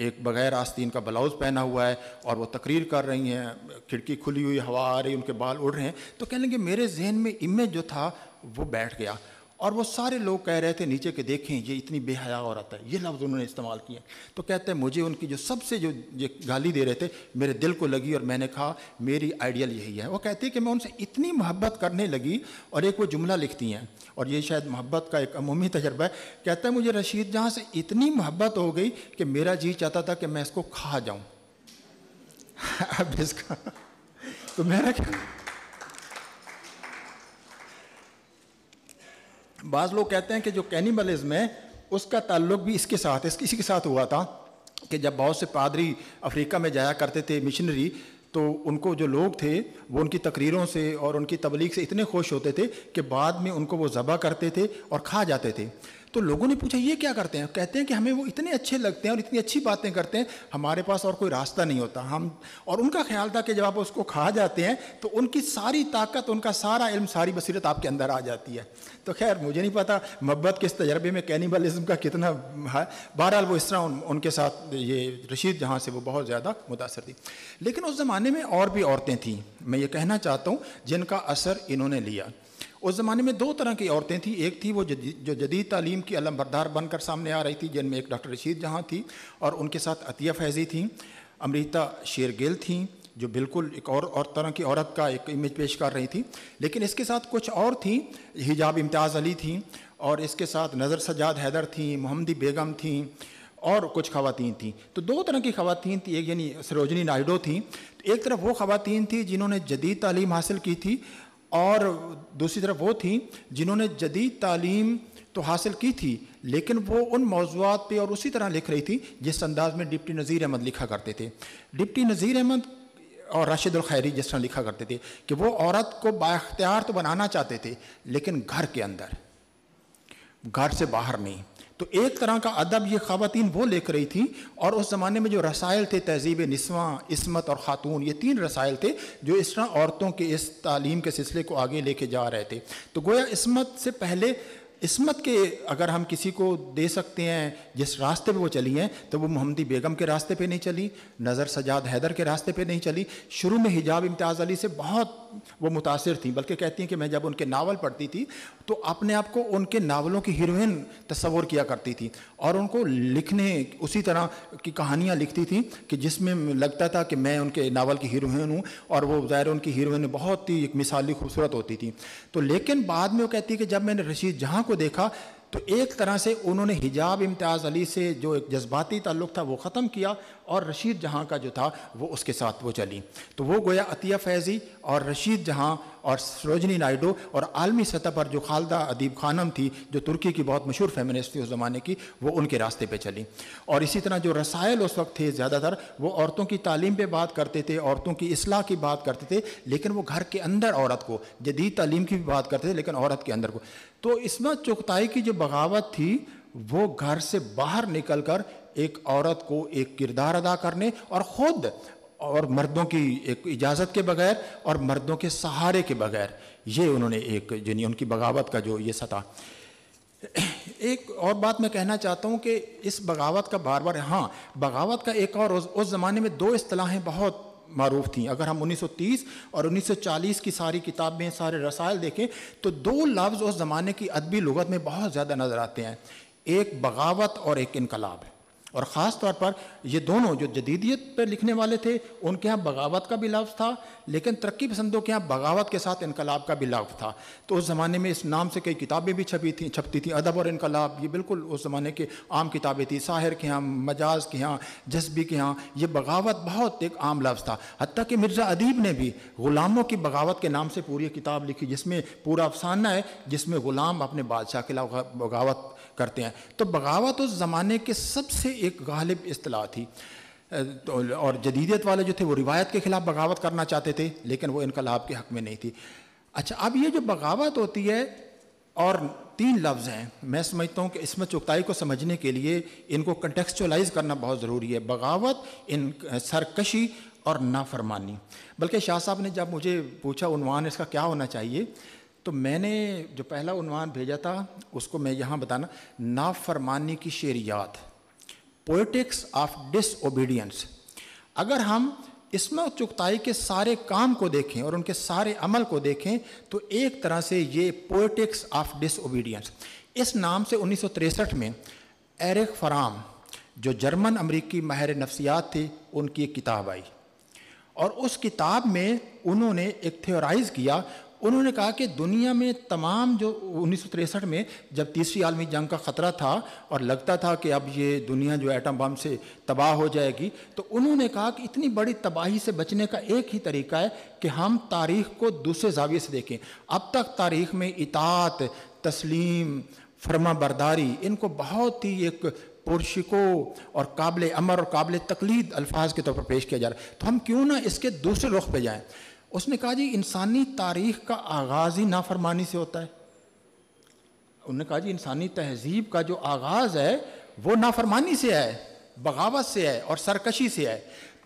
एक बग़ैर आस्तीन का ब्लाउज़ पहना हुआ है और वो तकरीर कर रही हैं खिड़की खुली हुई हवा आ रही उनके बाल उड़ रहे हैं तो कहने लगे मेरे जहन में इमेज जो था वो बैठ गया और वो सारे लोग कह रहे थे नीचे के देखें ये इतनी बेहया औरत है ये लफ्ज़ उन्होंने इस्तेमाल किया तो कहते हैं मुझे उनकी जो सबसे जो ये गाली दे रहे थे मेरे दिल को लगी और मैंने कहा मेरी आइडियल यही है वो कहती है कि मैं उनसे इतनी मोहब्बत करने लगी और एक वो जुमला लिखती हैं और ये शायद मोहब्बत का एक अमूमी तजर्बा है कहता है मुझे रशीद जहाँ से इतनी मोहब्बत हो गई कि मेरा जी चाहता था कि मैं इसको खा जाऊँ (laughs) अब इसका तो मेरा क्या बाज़ लोग कहते हैं कि जो कैनिबलिज्म है उसका ताल्लुक भी इसके साथ इस किसी के साथ हुआ था कि जब बहुत से पादरी अफ्रीका में जाया करते थे मिशनरी तो उनको जो लोग थे वो उनकी तकरीरों से और उनकी तबलीग से इतने खुश होते थे कि बाद में उनको वो ज़बह करते थे और खा जाते थे तो लोगों ने पूछा ये क्या करते हैं कहते हैं कि हमें वो इतने अच्छे लगते हैं और इतनी अच्छी बातें करते हैं हमारे पास और कोई रास्ता नहीं होता हम और उनका ख्याल था कि जब आप उसको खा जाते हैं तो उनकी सारी ताकत उनका सारा इल्म सारी बसीरत आपके अंदर आ जाती है तो खैर मुझे नहीं पता मोहब्बत के इस तजर्बे में कैनिबलिज्म का कितना है बहरहाल वो इस तरह उन, उनके साथ ये रशीद जहाँ से वो बहुत ज़्यादा मुतासर थी लेकिन उस ज़माने में और भी औरतें थीं मैं ये कहना चाहता हूँ जिनका असर इन्होंने लिया उस ज़माने में दो तरह की औरतें थीं एक थी वो जदी, जो जदीद तालीम की अलम बरदार बनकर सामने आ रही थी जिनमें एक डॉक्टर रशीद जहाँ थी और उनके साथ अतिया फैज़ी थी अमृता शेर गिल थी जो बिल्कुल एक और और तरह की औरत का एक इमेज पेश कर रही थी लेकिन इसके साथ कुछ और थी हिजाब इम्तियाज़ अली थी और इसके साथ नज़र सजाद हैदर थी मोहम्मदी बेगम थी और कुछ खातन थी तो दो तरह की खातन थी एक यानी सरोजनी नायडो थी तो एक तरफ वो खातन थी जिन्होंने जदीद तालीम हासिल की थी और दूसरी तरफ वो थी जिन्होंने जदीद तालीम तो हासिल की थी लेकिन वो उन मौजूद पे और उसी तरह लिख रही थी जिस अंदाज में डिप्टी नज़ीर अहमद लिखा करते थे डिप्टी नज़ीर अहमद और राशिद खैरी जिस तरह लिखा करते थे कि वो औरत को बाख्तियार तो बनाना चाहते थे लेकिन घर के अंदर घर से बाहर नहीं तो एक तरह का अदब ये ख़वातीन वो लेख रही थी और उस ज़माने में जो रसायल थे तहजीब नस्वां इसमत और ख़ातून ये तीन रसायल थे जो इस तरह औरतों के इस तालीम के सिलसिले को आगे लेके जा रहे थे तो गोया इसमत से पहले इसमत के अगर हम किसी को दे सकते हैं जिस रास्ते पे वो चली हैं तो वो मोहम्मदी बेगम के रास्ते पे नहीं चली नज़र सजाद हैदर के रास्ते पे नहीं चली शुरू में हिजाब इम्तियाज़ अली से बहुत वो मुतासर थी बल्कि कहती हैं कि मैं जब उनके नावल पढ़ती थी तो अपने आप को उनके नावलों की हीरोइन तस्वर किया करती थी और उनको लिखने उसी तरह की कहानियाँ लिखती थी कि जिसमें लगता था कि मैं उनके नावल की हीरोइन हूँ और वो ज़ाहिर उनकी हीरोइन बहुत ही एक मिसाली खूबसूरत होती थी तो लेकिन बाद में वो कहती है कि जब मैंने रशीद जहाँ को को देखा तो एक तरह से उन्होंने हिजाब इम्तियाज़ अली से जो एक जज्बाती ताल्लुक था वो ख़त्म किया और रशीद जहाँ का जो था वो उसके साथ वो चली तो वो गोया अतिया फैज़ी और रशीद जहाँ और सरोजनी नायडू और आलमी सतह पर जो खालदा अदीब खानम थी जो तुर्की की बहुत मशहूर फेमिनिस्ट थी उस ज़माने की वो उनके रास्ते पे चली और इसी तरह जो रसायल उस वक्त थे ज़्यादातर वो औरतों की तालीम पे बात करते थे औरतों की असलाह की बात करते थे लेकिन वो घर के अंदर औरत को जदीद तालीम की भी बात करते थे लेकिन औरत के अंदर को तो इसमें चुगताई की जो बगावत थी वो घर से बाहर निकलकर एक औरत को एक किरदार अदा करने और खुद और मर्दों की एक इजाज़त के बगैर और मर्दों के सहारे के बगैर ये उन्होंने एक यानी उनकी बगावत का जो ये सता एक और बात मैं कहना चाहता हूँ कि इस बगावत का बार बार हाँ बगावत का एक और उस, उस ज़माने में दो असलाहें बहुत मरूफ थी अगर हम 1930 और 1940 की सारी किताबें सारे रसायल देखें तो दो लफ्ज़ उस ज़माने की अदबी लगत में बहुत ज़्यादा नज़र आते हैं एक बगावत और एक इनकलाब है और ख़ास तौर पर ये दोनों जो जदीदियत पर लिखने वाले थे उनके यहाँ बगावत का भी लफ्ज़ था लेकिन तरक्की पसंदों के यहाँ बगावत के साथ इनकलाब का भी लफ्ज़ था तो उस ज़माने में इस नाम से कई किताबें भी छपी थी छपती थी अदब और इनकलाब ये बिल्कुल उस ज़माने के आम किताबें थी साहिर के यहाँ मजाज के यहाँ जज्बी के यहाँ ये बगावत बहुत एक आम लफ्ज़ था हती कि मिर्ज़ा अदीब ने भी ग़ुलामों की बगावत के नाम से पूरी किताब लिखी जिसमें पूरा अफसाना है जिसमें ग़ुलाम अपने बादशाह के खिलाफ बगावत करते हैं तो बगावत उस ज़माने के सबसे एक गालिब असलाह थी तो, और जदीदियत वाले जो थे वो रिवायत के ख़िलाफ़ बगावत करना चाहते थे लेकिन वो इनकलाब के हक़ में नहीं थी अच्छा अब ये जो बगावत होती है और तीन लफ्ज़ हैं मैं समझता हूँ कि इसमें चुगताई को समझने के लिए इनको कंटेक्चुअलाइज करना बहुत ज़रूरी है बगावत इन सरकशी और नाफरमानी बल्कि शाह साहब ने जब मुझे पूछा उनवान इसका क्या होना चाहिए तो मैंने जो पहला उनवान भेजा था उसको मैं यहाँ बताना नाफरमानी की शेरियात पोइटिक्स ऑफ डिसओबीडियंस अगर हम इसमें चुकताई के सारे काम को देखें और उनके सारे अमल को देखें तो एक तरह से ये पोइटिक्स ऑफ डिसओबीडियंस इस नाम से उन्नीस में एरिक फराम जो जर्मन अमरीकी माहिर नफ्सियात थे उनकी एक किताब आई और उस किताब में उन्होंने एक थ्योराइज किया उन्होंने कहा कि दुनिया में तमाम जो उन्नीस में जब तीसरी आलमी जंग का ख़तरा था और लगता था कि अब ये दुनिया जो एटम बम से तबाह हो जाएगी तो उन्होंने कहा कि इतनी बड़ी तबाही से बचने का एक ही तरीका है कि हम तारीख को दूसरे जाविये से देखें अब तक तारीख में इतात तस्लीम फर्मा बरदारी इनको बहुत ही एक पुरशिको और काबिल अमर और काबिल तकलीद अल्फाज के तौर पर पेश किया जा रहा है तो हम क्यों ना इसके दूसरे रुख पर जाएँ उसने कहा जी इंसानी तारीख का आगाज़ ही नाफरमानी से होता है उन्होंने कहा जी इंसानी तहजीब का जो आगाज़ है वो नाफरमानी से है बगावत से है और सरकशी से है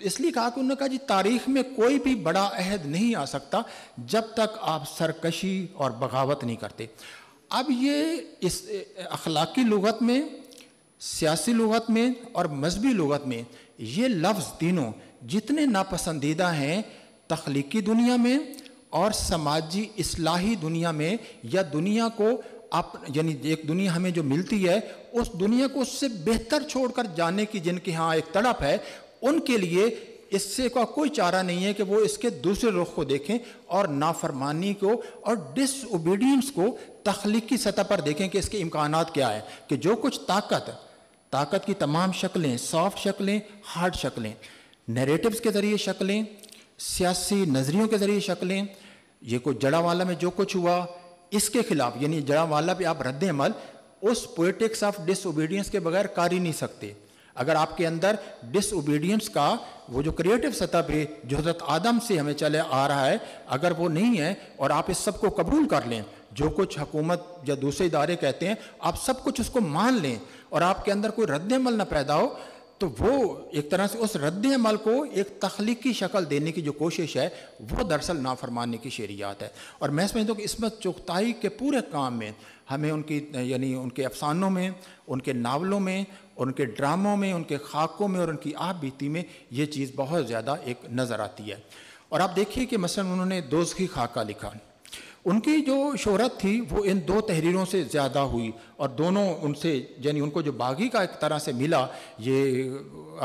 इसलिए कहा कि उन्होंने कहा जी तारीख में कोई भी बड़ा अहद नहीं आ सकता जब तक आप सरकशी और बगावत नहीं करते अब ये इस अखलाकी लगत में सियासी लगत में और मजहबी लगत में ये लफ्ज़ तीनों जितने नापसंदीदा हैं तख्लीकी दुनिया में और समाजी असलाही दुनिया में या दुनिया को आप यानी एक दुनिया हमें जो मिलती है उस दुनिया को उससे बेहतर छोड़कर जाने की जिनके यहाँ एक तड़प है उनके लिए इससे का कोई चारा नहीं है कि वो इसके दूसरे रुख को देखें और नाफरमानी को और डिसओबीडियंस को तख्लीकी सतह पर देखें कि इसके इम्कान क्या है कि जो कुछ ताकत ताकत की तमाम शक्लें सॉफ्ट शक्लें हार्ड शक्लें नरेटिव के ज़रिए शक्लें सियासी नज़रियों के ज़रिए शक्लें ये को जड़ावाला में जो कुछ हुआ इसके खिलाफ यानी जड़ावाला भी आप रद्द अमल उस पोलिटिक्स ऑफ ओबीडियंस के बगैर कर ही नहीं सकते अगर आपके अंदर डिसओबीडियंस का वो जो क्रिएटिव सतह पर जो हजरत आदम से हमें चले आ रहा है अगर वो नहीं है और आप इस सब को कबूल कर लें जो कुछ हुकूमत या दूसरे इदारे कहते हैं आप सब कुछ उसको मान लें और आपके अंदर कोई रद्द अमल ना पैदा हो तो वो एक तरह से उस रद्द अमल को एक तख्लीकी शक्ल देने की जो कोशिश है वो दरअसल नाफरमानी की शेरियात है और मैं समझता हूँ कि इसमें चुगताई के पूरे काम में हमें उनकी यानी उनके अफसानों में उनके नावलों में उनके ड्रामों में उनके खाकों में और उनकी आप बीती में ये चीज़ बहुत ज़्यादा एक नज़र आती है और आप देखिए कि मसलन उन्होंने दोस्त की खाका लिखा उनकी जो शोहरत थी वो इन दो तहरीरों से ज़्यादा हुई और दोनों उनसे यानी उनको जो बागी का एक तरह से मिला ये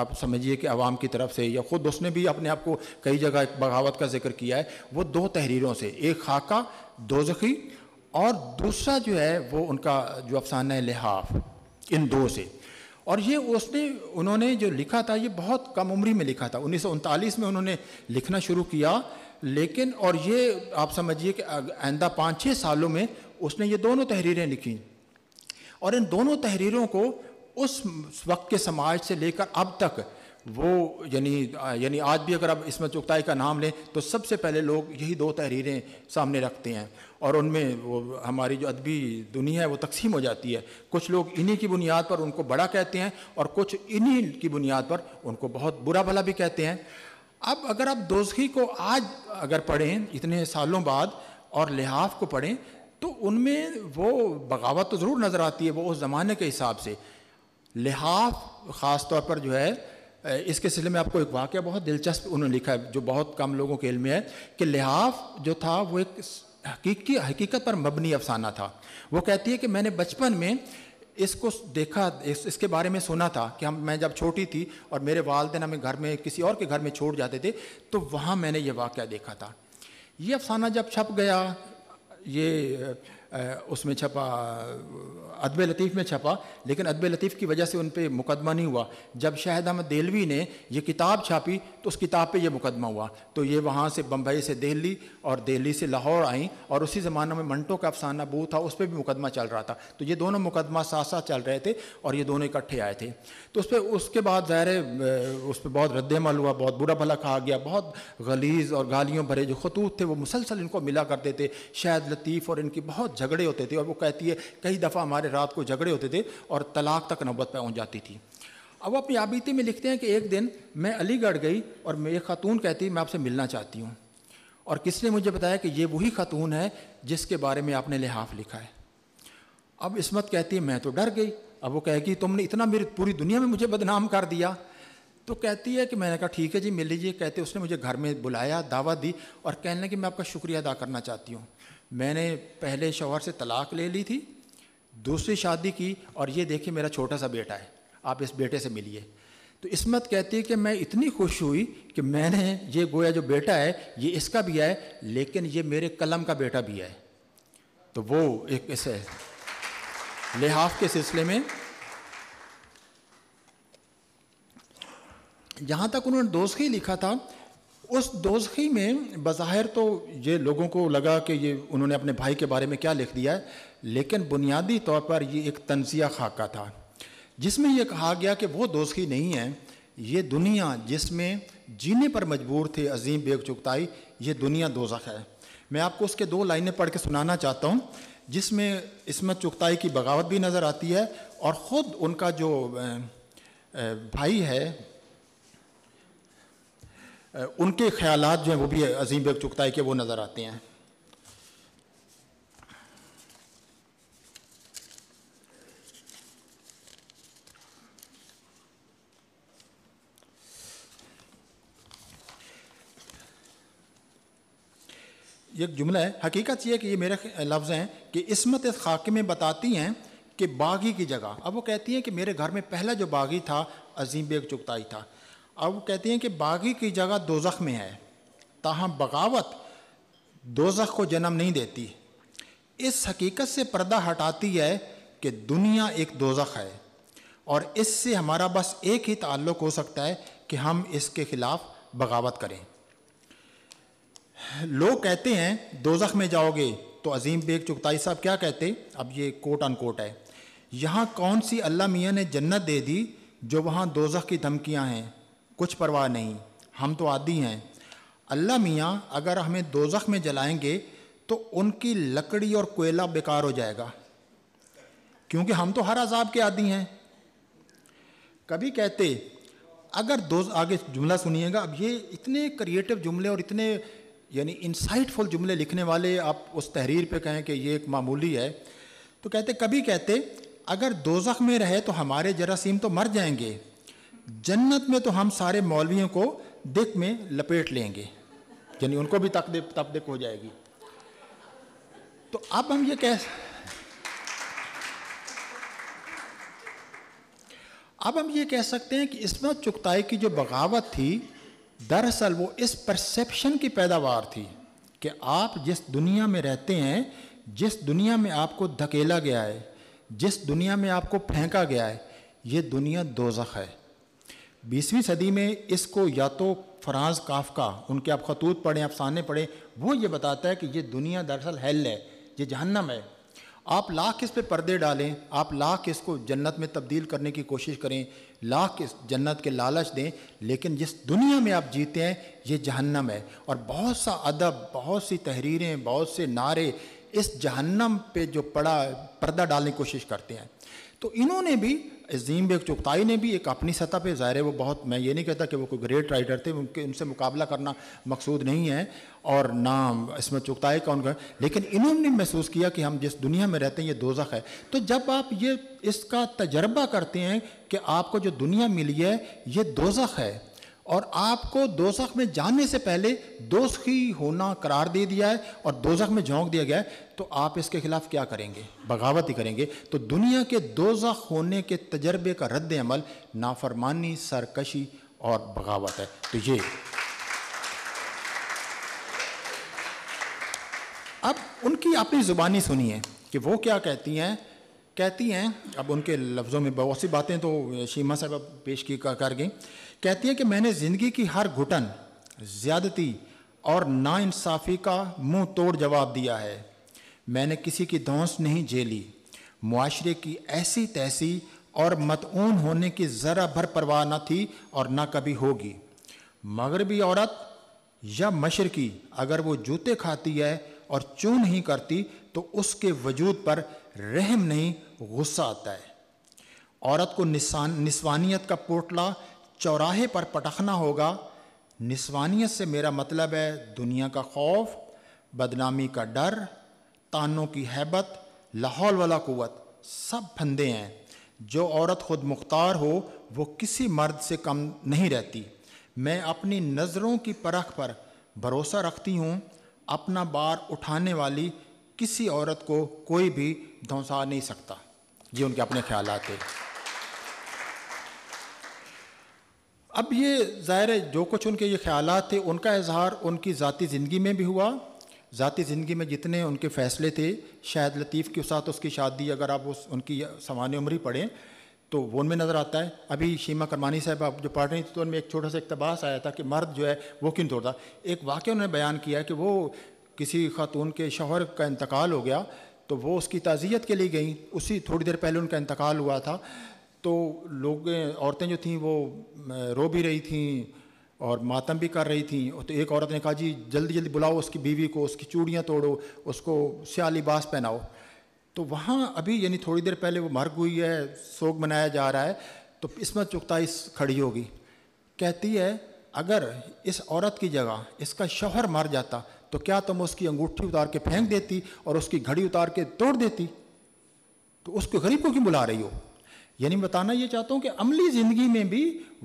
आप समझिए कि आवाम की तरफ से या ख़ुद उसने भी अपने आप को कई जगह एक बगावत का जिक्र किया है वो दो तहरीरों से एक खाका जखी और दूसरा जो है वो उनका जो अफसाना है लिहाफ इन दो से और ये उसने उन्होंने जो लिखा था ये बहुत कम उम्री में लिखा था उन्नीस में उन्होंने लिखना शुरू किया लेकिन और ये आप समझिए कि आइंदा पाँच छः सालों में उसने ये दोनों तहरीरें लिखी और इन दोनों तहरीरों को उस वक्त के समाज से लेकर अब तक वो यानी यानी आज भी अगर आप इसमें चुगताई का नाम लें तो सबसे पहले लोग यही दो तहरीरें सामने रखते हैं और उनमें वो हमारी जो अदबी दुनिया है वो तकसीम हो जाती है कुछ लोग इन्हीं की बुनियाद पर उनको बड़ा कहते हैं और कुछ इन्हीं की बुनियाद पर उनको बहुत बुरा भला भी कहते हैं अब अगर आप दोस्ती को आज अगर पढ़ें इतने सालों बाद और लिहाफ को पढ़ें तो उनमें वो बगावत तो ज़रूर नज़र आती है वो उस ज़माने के हिसाब से लिहाफ ख़ास तौर पर जो है इसके सिलसिले में आपको एक वाक़ बहुत दिलचस्प उन्होंने लिखा है जो बहुत कम लोगों के इल्म है कि लिहाफ जो था वो एक हकीकी हकीकत पर मबनी अफसाना था वो कहती है कि मैंने बचपन में इसको देखा इस, इसके बारे में सुना था कि हम मैं जब छोटी थी और मेरे वालदे हमें घर में किसी और के घर में छोड़ जाते थे तो वहाँ मैंने ये वाक़ देखा था ये अफसाना जब छप गया ये उसमें छपा अदब लतीफ़ में छपा लेकिन अदब लतीफ़ की वजह से उन पर मुकदमा नहीं हुआ जब शाहद अहमद देलवी ने ये किताब छापी तो उस किताब पे ये मुकदमा हुआ तो ये वहाँ से बम्बई से दिल्ली और दिल्ली से लाहौर आई और उसी ज़माने में मंटो का अफसाना बू था उस पर भी मुकदमा चल रहा था तो ये दोनों मुकदमा साथ साथ चल रहे थे और ये दोनों इकट्ठे आए थे तो उस पर उसके बाद ज़ाहिर उस पर बहुत रद्दमल हुआ बहुत बुरा भला कहा गया बहुत गलीज और गालियों भरे जो खतूत थे वो मुसलसल इनको मिला करते थे शाहद लतीफ़ और इनकी बहुत झगड़े होते थे और वो कहती है कई दफ़ा हमारे रात को झगड़े होते थे और तलाक तक नौबत पहुँच जाती थी अब अपनी आबीती में लिखते हैं कि एक दिन मैं अलीगढ़ गई और मेरी खातून कहती मैं आपसे मिलना चाहती हूँ और किसने मुझे बताया कि ये वही खातून है जिसके बारे में आपने लिहाफ लिखा है अब इसमत कहती है मैं तो डर गई अब वो कहेगी तुमने इतना मेरी पूरी दुनिया में मुझे बदनाम कर दिया तो कहती है कि मैंने कहा ठीक है जी मिल लीजिए कहते उसने मुझे घर में बुलाया दावा दी और कहने लगी मैं आपका शुक्रिया अदा करना चाहती हूँ मैंने पहले शोहर से तलाक ले ली थी दूसरी शादी की और ये देखिए मेरा छोटा सा बेटा है आप इस बेटे से मिलिए तो इसमत कहती है कि मैं इतनी खुश हुई कि मैंने ये गोया जो बेटा है ये इसका भी है लेकिन ये मेरे कलम का बेटा भी है तो वो एक ऐसे लिहाफ के सिलसिले में जहाँ तक उन्होंने दोस्त ही लिखा था उस दोजखी में बज़ाहिर तो ये लोगों को लगा कि ये उन्होंने अपने भाई के बारे में क्या लिख दिया है लेकिन बुनियादी तौर पर ये एक तंजिया खाका था जिसमें यह कहा गया कि वो दोजखी नहीं है ये दुनिया जिसमें जीने पर मजबूर थे अजीम बेग चुगताई ये दुनिया दोजख है मैं आपको उसके दो लाइनें पढ़ के सुनाना चाहता हूँ जिसमें इसमत चुगताई की बगावत भी नज़र आती है और ख़ुद उनका जो भाई है उनके ख्याल जो हैं वो भी अजीम बेग चुगताई के वो नज़र आते हैं एक जुमला है हकीकत यह कि ये मेरे लफ्ज़ हैं कि इसमत इस खाके में बताती हैं कि बागी की जगह अब वो कहती हैं कि मेरे घर में पहला जो बागी था अजीम बेग चुगताई था अब कहती कहते हैं कि बागी की जगह दोजख में है ताहम बगावत दोजख को जन्म नहीं देती इस हकीकत से पर्दा हटाती है कि दुनिया एक दोजख है और इससे हमारा बस एक ही ताल्लुक हो सकता है कि हम इसके खिलाफ बगावत करें लोग कहते हैं दोजख में जाओगे तो अजीम बेग चुगताई साहब क्या कहते अब ये कोट अन कोट है यहाँ कौन सी अल्लाह मियाँ ने जन्नत दे दी जो वहाँ दोजख की धमकियाँ हैं कुछ परवाह नहीं हम तो आदि हैं अल्लाह मियाँ अगर हमें दोजख में जलाएंगे तो उनकी लकड़ी और कोयला बेकार हो जाएगा क्योंकि हम तो हर अजाब के आदि हैं कभी कहते अगर दो आगे जुमला सुनिएगा अब ये इतने क्रिएटिव जुमले और इतने यानी इंसाइटफुल जुमले लिखने वाले आप उस तहरीर पे कहें कि ये एक मामूली है तो कहते कभी कहते अगर दोजख में रहे तो हमारे जरासीम तो मर जाएंगे जन्नत में तो हम सारे मौलवियों को दिक में लपेट लेंगे यानी उनको भी तक तबदिक हो जाएगी तो अब हम ये कह अब हम ये कह सकते हैं कि इसमें चुकताई की जो बगावत थी दरअसल वो इस परसेप्शन की पैदावार थी कि आप जिस दुनिया में रहते हैं जिस दुनिया में आपको धकेला गया है जिस दुनिया में आपको फेंका गया है ये दुनिया दोजख है बीसवीं सदी में इसको या तो फ्रांस काफका उनके आप खतूत पढ़ें आप सामने पढ़ें वो ये बताता है कि ये दुनिया दरअसल हेल है ये जहन्नम है आप लाख इस पे पर्दे डालें आप लाख इसको जन्नत में तब्दील करने की कोशिश करें लाख इस जन्नत के लालच दें लेकिन जिस दुनिया में आप जीते हैं ये जहन्नम है और बहुत सा अदब बहुत सी तहरीरें बहुत से नारे इस जहन्नम पे जो पड़ा पर्दा डालने की कोशिश करते हैं तो इन्होंने भी अजीम बेग चुगताई ने भी एक अपनी सतह पे ज़ाहिर है वो बहुत मैं ये नहीं कहता कि वो कोई ग्रेट राइटर थे उनके उनसे मुकाबला करना मकसूद नहीं है और ना इसमें चुगताई का कर लेकिन इन्होंने महसूस किया कि हम जिस दुनिया में रहते हैं ये दोजख है तो जब आप ये इसका तजर्बा करते हैं कि आपको जो दुनिया मिली है ये दोजख है और आपको दोसख में जाने से पहले दोषी होना करार दे दिया है और दोजख में झोंक दिया गया है तो आप इसके खिलाफ क्या करेंगे बगावत ही करेंगे तो दुनिया के दोजख होने के तजर्बे का रद्द अमल नाफरमानी सरकशी और बगावत है तो ये अब उनकी अपनी ज़ुबानी सुनिए कि वो क्या कहती हैं कहती हैं अब उनके लफ्ज़ों में बहुत सी बातें तो शीमा साहब पेश की कर गई कहती है कि मैंने जिंदगी की हर घुटन ज्यादती और नाइंसाफ़ी का मुंह तोड़ जवाब दिया है मैंने किसी की दोस्त नहीं झेली मुआरे की ऐसी तैसी और मतऊन होने की ज़रा भर परवाह न थी और ना कभी होगी मगरबी औरत या मशरकी अगर वो जूते खाती है और चू नहीं करती तो उसके वजूद पर रहम नहीं गुस्सा आता है औरत को निसान निस्वानियत का पोटला चौराहे पर पटखना होगा निस्वानियत से मेरा मतलब है दुनिया का खौफ बदनामी का डर तानों की हैबत लाहौल वाला कुत सब फंदे हैं जो औरत खुद मुख्तार हो वो किसी मर्द से कम नहीं रहती मैं अपनी नज़रों की परख पर भरोसा रखती हूँ अपना बार उठाने वाली किसी औरत को कोई भी धौसा नहीं सकता ये उनके अपने ख्याल थे अब ये ज़ाहिर है जो कुछ उनके ये ख्याल थे उनका इजहार उनकी ज़ाती ज़िंदगी में भी हुआ ज़ाती ज़िंदगी में जितने उनके फ़ैसले थे शायद लतीफ़ के साथ उसकी शादी अगर आप उस उनकी सामान्य उम्र ही पढ़ें तो वो उनमें नज़र आता है अभी शीमा करमानी साहब आप जो पढ़ रही थी तो उनमें एक छोटा सा इकतबास आया था कि मर्द जो है वो क्यों तोड़ता एक वाक्य उन्होंने बयान किया कि वो किसी खातून के शोहर का इंतकाल हो गया तो वो उसकी ताज़ियत के लिए गई उसी थोड़ी देर पहले उनका इंतकाल हुआ था तो लोग औरतें जो थीं वो रो भी रही थीं और मातम भी कर रही थी तो एक औरत ने कहा जी जल्दी जल्दी बुलाओ उसकी बीवी को उसकी चूड़ियाँ तोड़ो उसको स्या लिबास पहनाओ तो वहाँ अभी यानी थोड़ी देर पहले वो मर्ग हुई है सोग मनाया जा रहा है तो इसमें इस खड़ी होगी कहती है अगर इस औरत की जगह इसका शौहर मर जाता तो क्या तुम तो उसकी अंगूठी उतार के फेंक देती और उसकी घड़ी उतार के तोड़ देती तो उसके गरीब को क्यों बुला रही हो यानी बताना ये चाहता हूँ कि अमली ज़िंदगी में भी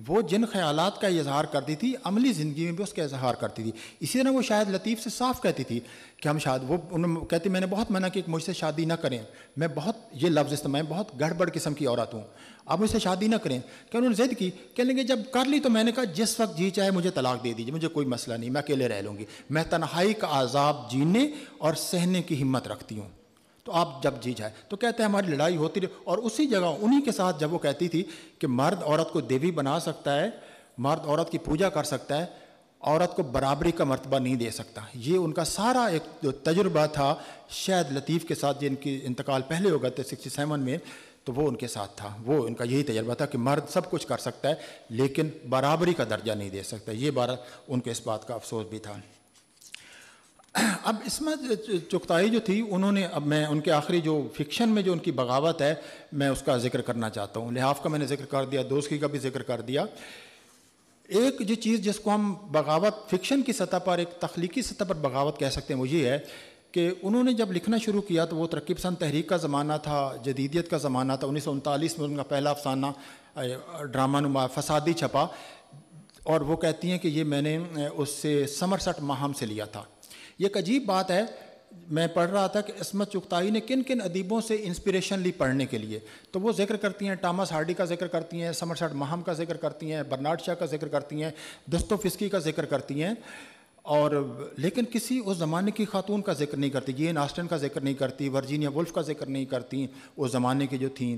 वो जिन ख्याल का इजहार करती थी अमली ज़िंदगी में भी उसका इजहार करती थी इसी तरह वो शायद लतीफ़ से साफ कहती थी कि हम शायद वो उन्होंने कहती मैंने बहुत मना कि मुझसे शादी ना करें मैं बहुत ये लफ्ज़ इस्तेमाल बहुत गड़बड़ किस्म की औरत हूँ आप मुझसे शादी ना करें क्या उन्होंने जिद की कह लेंगे जब कर ली तो मैंने कहा जिस वक्त जी चाहे मुझे तलाक दे दीजिए मुझे कोई मसला नहीं मैं अकेले रह लूँगी मैं तनहाई का आज़ाब जीने और सहने की हिम्मत रखती हूँ तो आप जब जी जाए तो कहते हैं हमारी लड़ाई होती रही और उसी जगह उन्हीं के साथ जब वो कहती थी कि मर्द औरत को देवी बना सकता है मर्द औरत की पूजा कर सकता है औरत को बराबरी का मर्तबा नहीं दे सकता ये उनका सारा एक तजुर्बा था शायद लतीफ़ के साथ जिनकी इंतकाल पहले हो गए थे सिक्सटी सेवन में तो वो उनके साथ था वो उनका यही तजर्बा था कि मर्द सब कुछ कर सकता है लेकिन बराबरी का दर्जा नहीं दे सकता ये बार उनको इस बात का अफसोस भी था अब इसमें चुगताई जो थी उन्होंने अब मैं उनके आखिरी जो फिक्शन में जो उनकी बगावत है मैं उसका जिक्र करना चाहता हूँ लिहाफ का मैंने जिक्र कर दिया दोस्ती का भी जिक्र कर दिया एक जो चीज़ जिसको हम बगावत फिक्शन की सतह पर एक तख्लीकी सतह पर बगावत कह सकते हैं वो ये है कि उन्होंने जब लिखना शुरू किया तो वो तरक्की पसंद तहरीक का ज़माना था जदीदियत का ज़माना था उन्नीस में उनका पहला अफसाना ड्रामा नुमा फसादी छपा और वो कहती हैं कि ये मैंने उससे समरसट माहम से लिया था ये एक अजीब बात है मैं पढ़ रहा था कि इसमत चुगताई ने किन किन अदीबों से इंस्पिरेशन ली पढ़ने के लिए तो वो जिक्र करती हैं टामस हार्डी का जिक्र करती हैं समरसट महम का जिक्र करती हैं बर्नाड शाह का जिक्र करती हैं दस्तोफिस्की का जिक्र करती हैं और लेकिन किसी उस ज़माने की खातून का जिक्र नहीं करती ये नास्टन का जिक्र नहीं करती वर्जीनिया वुल्फ का जिक्र नहीं करती उस ज़माने की जो थी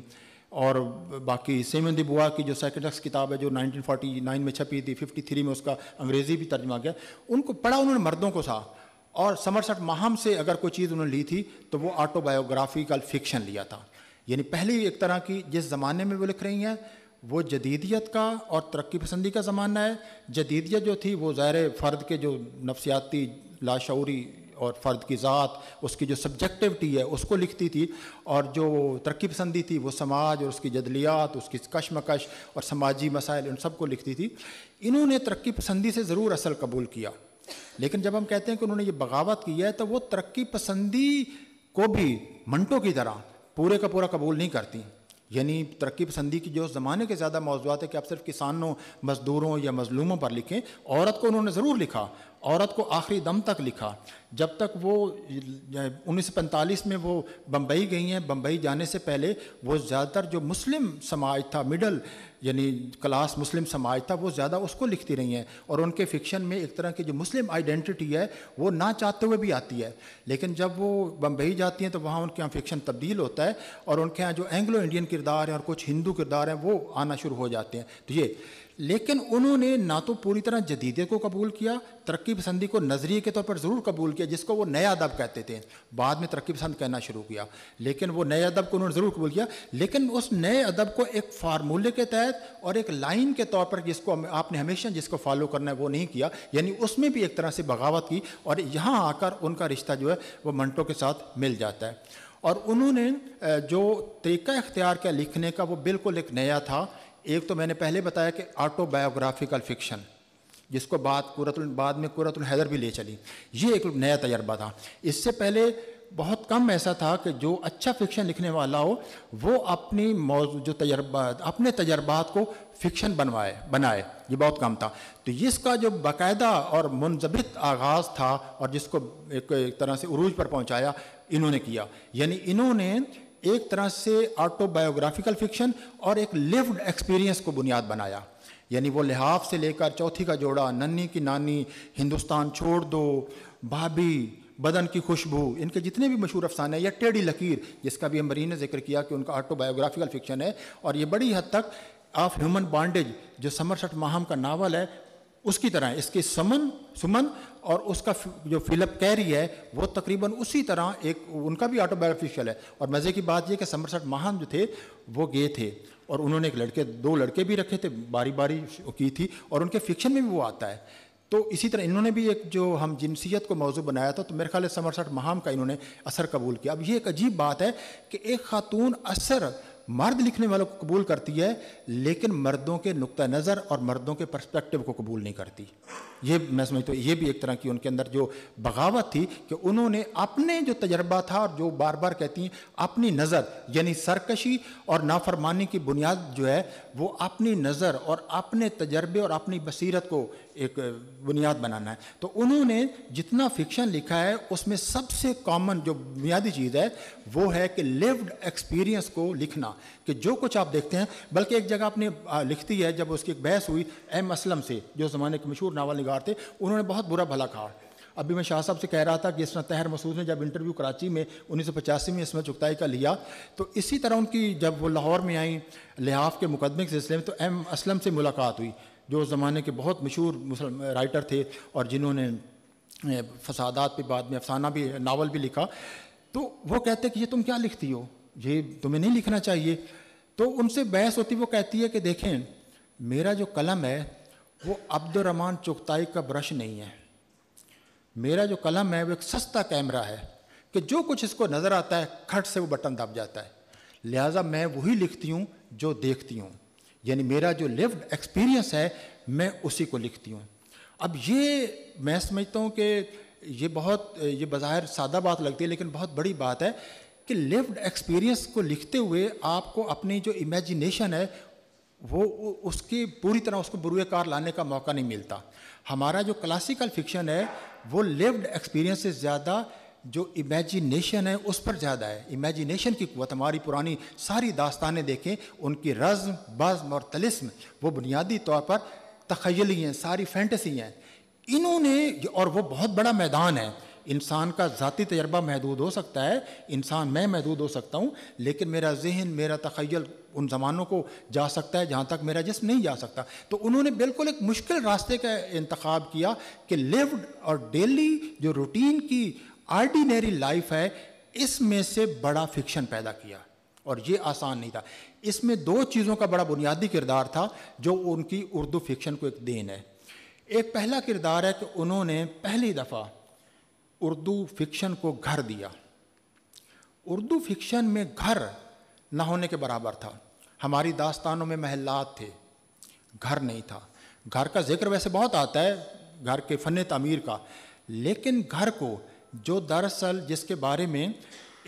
और बाकी सेमन दिबुआ की जो सेकेंडक्स किताब है जो 1949 में छपी थी 53 में उसका अंग्रेज़ी भी तर्जमा गया उनको पढ़ा उन्होंने मर्दों को साहब और समरसठ माहम से अगर कोई चीज़ उन्होंने ली थी तो वो ऑटोबायोग्राफिकल फिक्शन लिया था यानी पहली एक तरह की जिस ज़माने में वो लिख रही हैं वो जदीदियत का और तरक्की पसंदी का ज़माना है जदीदियत जो थी वो ज़ाहिर फ़र्द के जो नफसियाती लाशौरी और फ़र्द की ज़ात उसकी जो सब्जेक्टिविटी है उसको लिखती थी और जो तरक्की पसंदी थी वो समाज और उसकी जदलियात उसकी कशमकश और समाजी मसाइल उन सबको लिखती थी इन्होंने तरक्की पसंदी से ज़रूर असल कबूल किया लेकिन जब हम कहते हैं कि उन्होंने ये बगावत की है तो वो तरक्की पसंदी को भी मंटो की तरह पूरे का पूरा कबूल नहीं करती यानी तरक्की पसंदी की जो ज़माने के ज़्यादा मौजूद है कि आप सिर्फ किसानों मज़दूरों या मज़लूमों पर लिखें औरत को उन्होंने ज़रूर लिखा औरत को आखिरी दम तक लिखा जब तक वो उन्नीस में वो बम्बई गई हैं बम्बई जाने से पहले वो ज़्यादातर जो मुस्लिम समाज था मिडल यानी क्लास मुस्लिम समाज था वो ज़्यादा उसको लिखती रही हैं और उनके फिक्शन में एक तरह की जो मुस्लिम आइडेंटिटी है वो ना चाहते हुए भी आती है लेकिन जब वो बम्बई जाती हैं तो वहाँ उनके यहाँ फिक्शन तब्दील होता है और उनके यहाँ जो एंग्लो इंडियन किरदार हैं और कुछ हिंदू किरदार हैं वो आना शुरू हो जाते हैं तो ये लेकिन उन्होंने ना तो पूरी तरह जदीदे को कबूल किया तरक्की पसंदी को नज़रिए के तौर पर ज़रूर कबूल किया जिसको वो नया अदब कहते थे बाद में तरक्की पसंद कहना शुरू किया लेकिन वो नए अदब को उन्होंने ज़रूर कबूल किया लेकिन उस नए अदब को एक फार्मूले के तहत और एक लाइन के तौर पर जिसको आपने हमेशा जिसको फॉलो करना है वो नहीं किया यानी उसमें भी एक तरह से बगावत की और यहाँ आकर उनका रिश्ता जो है वह मंटो के साथ मिल जाता है और उन्होंने जो तरीका इख्तियार किया लिखने का वो बिल्कुल एक नया था एक तो मैंने पहले बताया कि ऑटोबायोग्राफिकल फिक्शन जिसको बाद कुरतुल बाद में कुरतुल हैदर भी ले चली ये एक नया तजर्बा था इससे पहले बहुत कम ऐसा था कि जो अच्छा फिक्शन लिखने वाला हो वो अपनी जो तजर्बा अपने तजर्बात को फिक्शन बनवाए बनाए ये बहुत कम था तो इसका जो बाकायदा और मनजबित आगाज़ था और जिसको एक, एक तरह से उरूज पर पहुंचाया इन्होंने किया यानी इन्होंने एक तरह से ऑटोबायोग्राफिकल फिक्शन और एक लिव्ड एक्सपीरियंस को बुनियाद बनाया यानी वो लिहाफ से लेकर चौथी का जोड़ा नन्नी की नानी हिंदुस्तान छोड़ दो भाभी बदन की खुशबू इनके जितने भी मशहूर अफसाने हैं या टेढ़ी लकीर जिसका भी अमरीन ने जिक्र किया कि उनका ऑटोबायोग्राफिकल फिक्शन है और ये बड़ी हद तक ऑफ ह्यूमन बॉन्डेज जो समरसठ माहम का नावल है उसकी तरह इसके समन सुमन और उसका जो फिलअप कैरी है वो तकरीबन उसी तरह एक उनका भी ऑटोबायोफिशियल है और मज़े की बात यह कि समरसट महान जो थे वो गए थे और उन्होंने एक लड़के दो लड़के भी रखे थे बारी बारी की थी और उनके फिक्शन में भी वो आता है तो इसी तरह इन्होंने भी एक जो हम जिनसीत को मौजू बनाया था तो मेरे ख्याल समरसट महाम का इन्होंने असर कबूल किया अब ये एक अजीब बात है कि एक खातून असर मर्द लिखने वालों को कबूल करती है लेकिन मर्दों के नुक़ नज़र और मर्दों के पर्सपेक्टिव को कबूल नहीं करती ये मैं समझता हूँ तो ये भी एक तरह की उनके अंदर जो बगावत थी कि उन्होंने अपने जो तजर्बा था और जो बार बार कहती हैं अपनी नज़र यानी सरकशी और नाफरमानी की बुनियाद जो है वो अपनी नज़र और अपने तजर्बे और अपनी बसीरत को एक बुनियाद बनाना है तो उन्होंने जितना फिक्शन लिखा है उसमें सबसे कॉमन जो बुनियादी चीज़ है वो है कि लिव्ड एक्सपीरियंस को लिखना कि जो कुछ आप देखते हैं बल्कि एक जगह आपने लिखती है जब उसकी एक बहस हुई एम असलम से जो ज़माने के मशहूर नावल निगार थे उन्होंने बहुत बुरा भला कहा अभी मैं शाह साहब से कह रहा था कि इसमें तहर मसूद ने जब इंटरव्यू कराची में उन्नीस में इसमें चुगताई का लिया तो इसी तरह उनकी जब वो लाहौर में आई लिहाफ के मुकदमे के सिलसिले में तो एम असलम से मुलाकात हुई जो ज़माने के बहुत मशहूर राइटर थे और जिन्होंने फसादात पे बाद में अफसाना भी नावल भी लिखा तो वो कहते कि ये तुम क्या लिखती हो ये तुम्हें नहीं लिखना चाहिए तो उनसे बहस होती वो कहती है कि देखें मेरा जो कलम है वो अब्दुलरमान चुगताई का ब्रश नहीं है मेरा जो कलम है वो एक सस्ता कैमरा है कि जो कुछ इसको नज़र आता है खट से वो बटन दब जाता है लिहाजा मैं वही लिखती हूँ जो देखती हूँ यानी मेरा जो लिव्ड एक्सपीरियंस है मैं उसी को लिखती हूँ अब ये मैं समझता हूँ कि ये बहुत ये बाहर सादा बात लगती है लेकिन बहुत बड़ी बात है कि लिव्ड एक्सपीरियंस को लिखते हुए आपको अपनी जो इमेजिनेशन है वो उसकी पूरी तरह उसको बुरुएकार लाने का मौका नहीं मिलता हमारा जो क्लासिकल फिक्शन है वो लिव्ड एक्सपीरियंस से ज़्यादा जो इमेजिनेशन है उस पर ज़्यादा है इमेजिनेशन की कुत हमारी पुरानी सारी दास्तानें देखें उनकी रज्म बज़म और तलिस्म वो बुनियादी तौर पर तखयली हैं सारी फैंटसी हैं इन्होंने और वो बहुत बड़ा मैदान है इंसान का ज़ाती तजर्बा महदूद हो सकता है इंसान मैं महदूद हो सकता हूँ लेकिन मेरा जहन मेरा तखयल उन ज़मानों को जा सकता है जहाँ तक मेरा जिसम नहीं जा सकता तो उन्होंने बिल्कुल एक मुश्किल रास्ते का इंतखब किया कि लिव्ड और डेली जो रूटीन की आर्डीनरी लाइफ है इसमें से बड़ा फिक्शन पैदा किया और ये आसान नहीं था इसमें दो चीज़ों का बड़ा बुनियादी किरदार था जो उनकी उर्दू फिक्शन को एक देन है एक पहला किरदार है कि उन्होंने पहली दफ़ा उर्दू फिक्शन को घर दिया उर्दू फिक्शन में घर ना होने के बराबर था हमारी दास्तानों में महलात थे घर नहीं था घर का जिक्र वैसे बहुत आता है घर के फ़न तमीर का लेकिन घर को जो दरअसल जिसके बारे में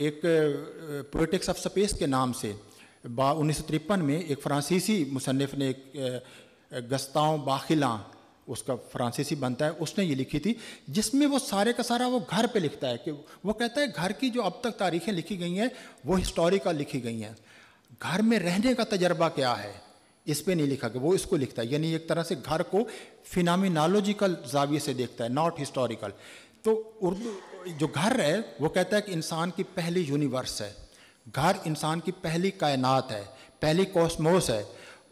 एक पोलिटिक्स ऑफ स्पेस के नाम से बा उन्नीस में एक फ्रांसीसी मुसनफ़ ने एक गस्ताओं बाखिला उसका फ्रांसीसी बनता है उसने ये लिखी थी जिसमें वो सारे का सारा वो घर पे लिखता है कि वो कहता है घर की जो अब तक तारीखें लिखी गई हैं वो हिस्टोरिकल लिखी गई हैं घर में रहने का तजर्बा क्या है इस पर नहीं लिखा कि वो इसको लिखता है यानी एक तरह से घर को फिनामिनोलॉजिकल जाविये से देखता है नॉट हिस्टोरिकल तो उर्दू जो घर है वो कहता है कि इंसान की पहली यूनिवर्स है घर इंसान की पहली कायनात है पहली कॉस्मोस है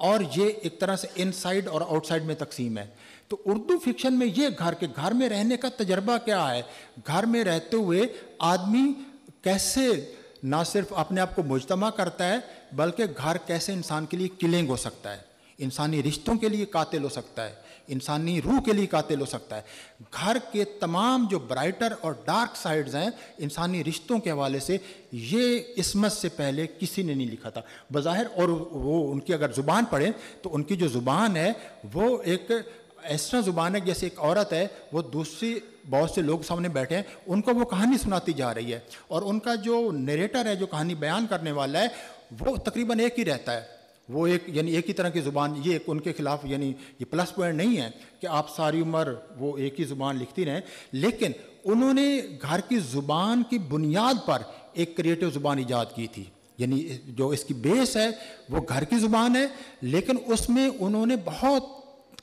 और ये एक तरह से इनसाइड और आउटसाइड में तकसीम है तो उर्दू फिक्शन में ये घर के घर में रहने का तजर्बा क्या है घर में रहते हुए आदमी कैसे ना सिर्फ अपने आप को मुजतमा करता है बल्कि घर कैसे इंसान के लिए किलिंग हो सकता है इंसानी रिश्तों के लिए कातिल हो सकता है इंसानी रूह के लिए कातिल हो सकता है घर के तमाम जो ब्राइटर और डार्क साइड्स हैं इंसानी रिश्तों के हवाले से ये इसमत से पहले किसी ने नहीं लिखा था बज़ाहिर और वो उनकी अगर ज़ुबान पढ़ें तो उनकी जो ज़ुबान है वो एक ऐसा ज़ुबान है जैसे एक औरत है वो दूसरी बहुत से लोग सामने बैठे हैं उनको वो कहानी सुनाती जा रही है और उनका जो नरेटर है जो कहानी बयान करने वाला है वो तकरीबन एक ही रहता है वो एक यानी एक ही तरह की ज़ुबान ये एक उनके खिलाफ यानी ये प्लस पॉइंट नहीं है कि आप सारी उम्र वो एक ही ज़ुबान लिखती रहें लेकिन उन्होंने घर की ज़ुबान की बुनियाद पर एक क्रिएटिव ज़ुबान ईजाद की थी यानी जो इसकी बेस है वो घर की ज़ुबान है लेकिन उसमें उन्होंने बहुत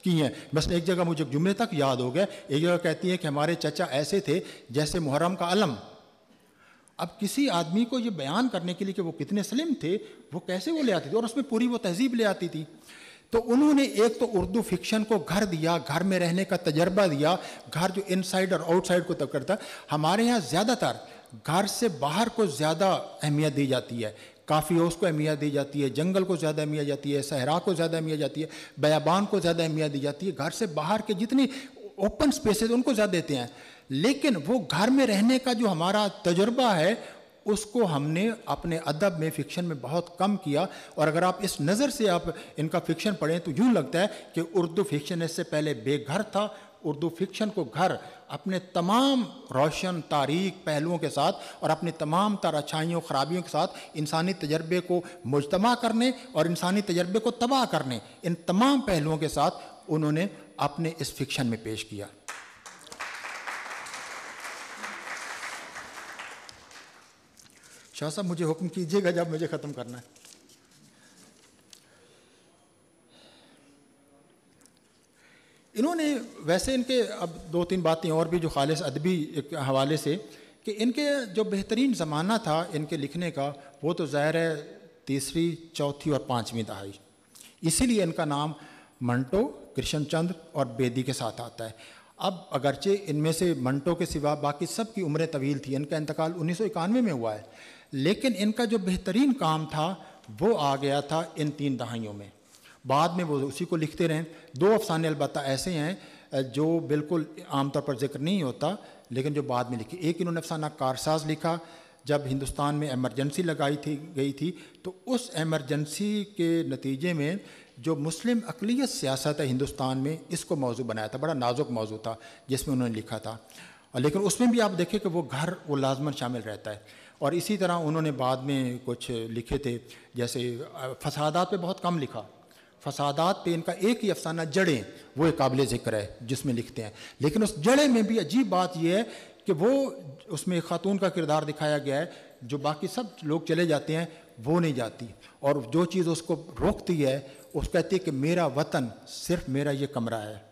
की हैं बस एक जगह मुझे जुमले तक याद हो गया एक जगह कहती हैं कि हमारे चचा ऐसे थे जैसे मुहर्रम का अलम अब किसी आदमी को ये बयान करने के लिए कि वो कितने सलीम थे वो कैसे वो ले आती थी और उसमें पूरी वो तहजीब ले आती थी तो उन्होंने एक तो उर्दू फिक्शन को घर दिया घर में रहने का तजर्बा दिया घर जो इनसाइड और आउटसाइड को तब करता हमारे यहाँ ज़्यादातर घर से बाहर को ज़्यादा अहमियत दी जाती है काफ़ी हाउस को अहमियत दी जाती है जंगल को ज़्यादा अहमियत जाती है सहरा को ज़्यादा अहमियत जाती है बयाबान को ज़्यादा अहमियत दी जाती है घर से बाहर के जितनी ओपन स्पेसेस उनको ज़्यादा देते हैं लेकिन वो घर में रहने का जो हमारा तजुर्बा है उसको हमने अपने अदब में फ़िक्शन में बहुत कम किया और अगर आप इस नज़र से आप इनका फ़िक्शन पढ़ें तो यूँ लगता है कि उर्दू फ़िक्शन इससे पहले बेघर था उर्दू फिक्शन को घर अपने तमाम रोशन तारीख पहलुओं के साथ और अपने तमाम अच्छाइयों खराबियों के साथ इंसानी तजर्बे को मुजतमा करने और इंसानी तजर्बे को तबाह करने इन तमाम पहलुओं के साथ उन्होंने अपने इस फिक्शन में पेश किया शाह साहब मुझे हुक्म कीजिएगा जब मुझे ख़त्म करना है इन्होंने वैसे इनके अब दो तीन बातें और भी जो खालिश अदबी हवाले से कि इनके जो बेहतरीन ज़माना था इनके लिखने का वो तो ज़ाहिर है तीसरी चौथी और पाँचवीं दहाई इसीलिए इनका नाम मंटो कृष्ण चंद्र और बेदी के साथ आता है अब अगरचे इनमें से मंटो के सिवा बाकी सब की उम्रें तवील थी इनका इंतकाल उन्नीस में हुआ है लेकिन इनका जो बेहतरीन काम था वो आ गया था इन तीन दहाइयों में बाद में वो उसी को लिखते रहें दो अफसाने अलबत् ऐसे हैं जो बिल्कुल आमतौर पर जिक्र नहीं होता लेकिन जो बाद में लिखे एक इन्होंने अफसाना कारसाज लिखा जब हिंदुस्तान में एमरजेंसी लगाई थी गई थी तो उस एमरजेंसी के नतीजे में जो मुस्लिम अकलीत सियासत है हिंदुस्तान में इसको मौजू बनाया था बड़ा नाजुक मौजू था जिसमें उन्होंने लिखा था लेकिन उसमें भी आप देखें कि वो घर वो लाजमन शामिल रहता है और इसी तरह उन्होंने बाद में कुछ लिखे थे जैसे फसादात पे बहुत कम लिखा फसादात पे इनका एक ही अफसाना जड़ें वो एक काबिल ज़िक्र है जिसमें लिखते हैं लेकिन उस जड़ें में भी अजीब बात यह है कि वो उसमें खातून का किरदार दिखाया गया है जो बाकी सब लोग चले जाते हैं वो नहीं जाती और जो चीज़ उसको रोकती है उस कहती है कि मेरा वतन सिर्फ मेरा ये कमरा है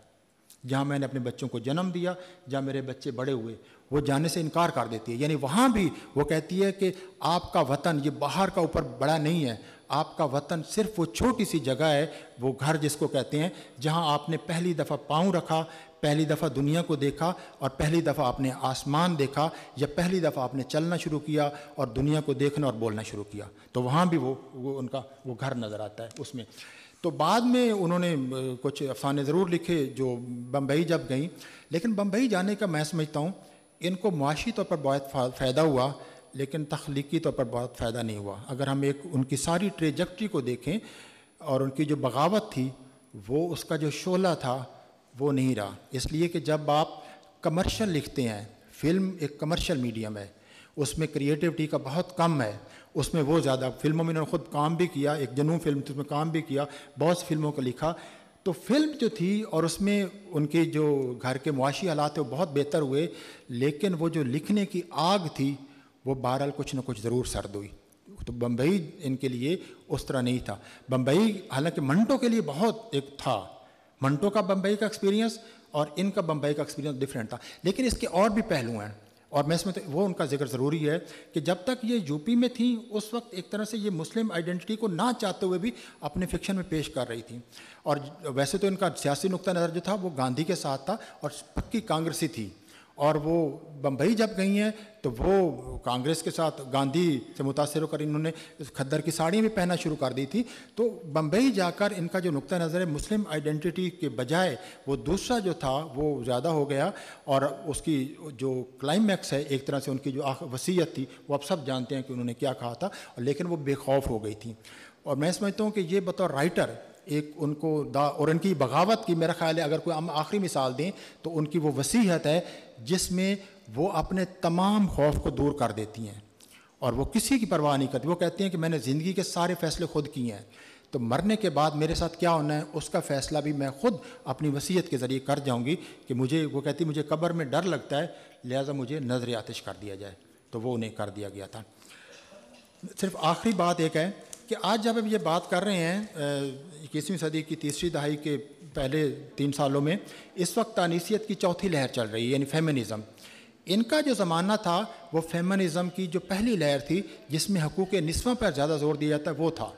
जहाँ मैंने अपने बच्चों को जन्म दिया जहाँ मेरे बच्चे बड़े हुए वो जाने से इनकार कर देती है यानी वहाँ भी वो कहती है कि आपका वतन ये बाहर का ऊपर बड़ा नहीं है आपका वतन सिर्फ वो छोटी सी जगह है वो घर जिसको कहते हैं जहाँ आपने पहली दफ़ा पाँव रखा पहली दफ़ा दुनिया को देखा और पहली दफ़ा आपने आसमान देखा या पहली दफ़ा आपने चलना शुरू किया और दुनिया को देखना और बोलना शुरू किया तो वहाँ भी वो वो उनका वो घर नज़र आता है उसमें तो बाद में उन्होंने कुछ अफसाने ज़रूर लिखे जो बम्बई जब गई लेकिन बम्बई जाने का मैं समझता हूँ इनको मुआशी तौर पर बहुत फ़ायदा हुआ लेकिन तख्लीकी तौर पर बहुत फ़ायदा नहीं हुआ अगर हम एक उनकी सारी ट्रेजक्ट्री को देखें और उनकी जो बगावत थी वो उसका जो शोला था वो नहीं रहा इसलिए कि जब आप कमर्शियल लिखते हैं फिल्म एक कमर्शियल मीडियम है उसमें क्रिएटिविटी का बहुत कम है उसमें वो ज़्यादा फिल्मों में उन्होंने खुद काम भी किया एक जनू फिल्म थी उसमें काम भी किया बहुत सी फिल्मों को लिखा तो फिल्म जो थी और उसमें उनके जो घर के मुआशी हालात थे वो बहुत बेहतर हुए लेकिन वो जो लिखने की आग थी वो बहरहाल कुछ ना कुछ ज़रूर सर्द हुई तो बम्बई इनके लिए उस तरह नहीं था बम्बई हालांकि मंटो के लिए बहुत एक था मंटो का बम्बई का एक्सपीरियंस और इनका बम्बई का एक्सपीरियंस डिफरेंट था लेकिन इसके और भी पहलू हैं और मैं समझता तो, वो उनका जिक्र ज़रूरी है कि जब तक ये यूपी में थी उस वक्त एक तरह से ये मुस्लिम आइडेंटिटी को ना चाहते हुए भी अपने फिक्शन में पेश कर रही थी और वैसे तो इनका सियासी नुकता नज़र जो था वो गांधी के साथ था और पक्की कांग्रेसी थी और वो बम्बई जब गई हैं तो वो कांग्रेस के साथ गांधी से मुतासर होकर इन्होंने खद्दर की साड़ी भी पहनना शुरू कर दी थी तो बम्बई जाकर इनका जो नुक़ नज़र है मुस्लिम आइडेंटिटी के बजाय वो दूसरा जो था वो ज़्यादा हो गया और उसकी जो क्लाइमैक्स है एक तरह से उनकी जो वसीयत थी वो आप सब जानते हैं कि उन्होंने क्या कहा था लेकिन वो बेखौफ हो गई थी और मैं समझता हूँ कि ये बतौर राइटर एक उनको दा और उनकी बगावत की मेरा ख्याल है अगर कोई हम आखिरी मिसाल दें तो उनकी वो वसीहत है जिसमें वो अपने तमाम खौफ को दूर कर देती हैं और वो किसी की परवाह नहीं करती वो कहती हैं कि मैंने ज़िंदगी के सारे फैसले खुद किए हैं तो मरने के बाद मेरे साथ क्या होना है उसका फ़ैसला भी मैं खुद अपनी वसीयत के ज़रिए कर जाऊंगी कि मुझे वो कहती मुझे कब्र में डर लगता है लिहाजा मुझे नजर आतिश कर दिया जाए तो वो उन्हें कर दिया गया था सिर्फ आखिरी बात एक है कि आज जब हम ये बात कर रहे हैं इक्कीसवीं सदी की तीसरी दहाई के पहले तीन सालों में इस वक्त अनीसियत की चौथी लहर चल रही है यानी फेमिनिज़म इनका जो ज़माना था वो फेमिनिज़म की जो पहली लहर थी जिसमें हकूक़ नस्वा पर ज़्यादा जोर दिया जाता वो था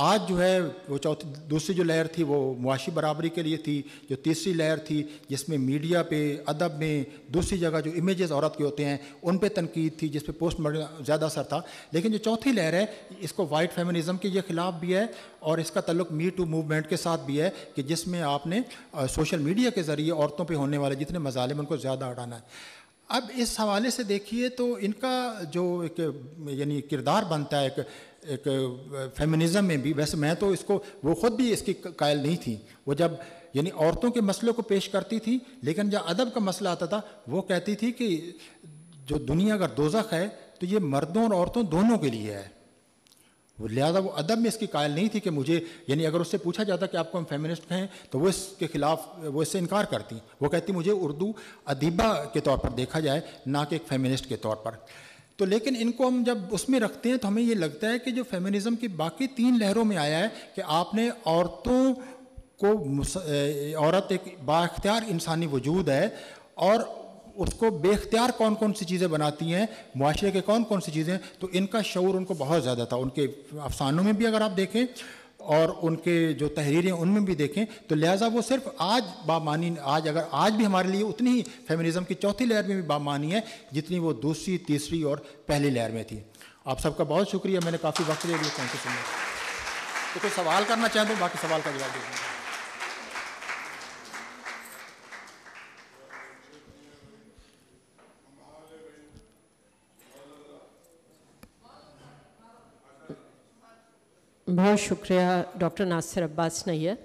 आज जो है वो चौथी दूसरी जो लहर थी वो मुआशी बराबरी के लिए थी जो तीसरी लहर थी जिसमें मीडिया पे अदब में दूसरी जगह जो इमेजेस औरत के होते हैं उन पे तनकीद थी जिस पे पोस्ट मॉडर्न ज़्यादा असर था लेकिन जो चौथी लहर है इसको वाइट फेमिनिज़म के ये खिलाफ भी है और इसका तल्लुक मी टू मूवमेंट के साथ भी है कि जिसमें आपने सोशल मीडिया के ज़रिए औरतों पर होने वाले जितने मजालिम उनको ज़्यादा हटाना है अब इस हवाले से देखिए तो इनका जो एक यानी किरदार बनता है एक एक फेमिनिज़म में भी वैसे मैं तो इसको वो ख़ुद भी इसकी कायल नहीं थी वो जब यानी औरतों के मसलों को पेश करती थी लेकिन जब अदब का मसला आता था वो कहती थी कि जो दुनिया अगर दोजख है तो ये मर्दों और औरतों दोनों के लिए है वो लिहाजा वो अदब में इसकी कायल नहीं थी कि मुझे यानी अगर उससे पूछा जाता कि आपको हम फेमिनिस्ट हैं तो वो इसके खिलाफ वो इससे इनकार करती वो कहती मुझे उर्दू अदीबा के तौर पर देखा जाए ना कि एक फेमिनिस्ट के तौर पर तो लेकिन इनको हम जब उसमें रखते हैं तो हमें ये लगता है कि जो फेमिनिज्म की बाकी तीन लहरों में आया है कि आपने औरतों को औरत एक बाख्तियार इंसानी वजूद है और उसको बेख्तियार कौन कौन सी चीज़ें बनाती हैं माशरे के कौन कौन सी चीज़ें तो इनका शौर उनको बहुत ज़्यादा था उनके अफसानों में भी अगर आप देखें और उनके जो तहरीरें उनमें भी देखें तो लिहाजा वो सिर्फ आज बामानी आज अगर आज भी हमारे लिए उतनी ही फेमिनिज़म की चौथी लहर में भी बामानी है जितनी वो दूसरी तीसरी और पहली लहर में थी आप सबका बहुत शुक्रिया मैंने काफ़ी वक्त ले लिया थैंक यू सो मच तो कोई सवाल करना चाहते हो बाकी सवाल का जवाब दे बहुत शुक्रिया डॉक्टर नासिर अब्बास नैयर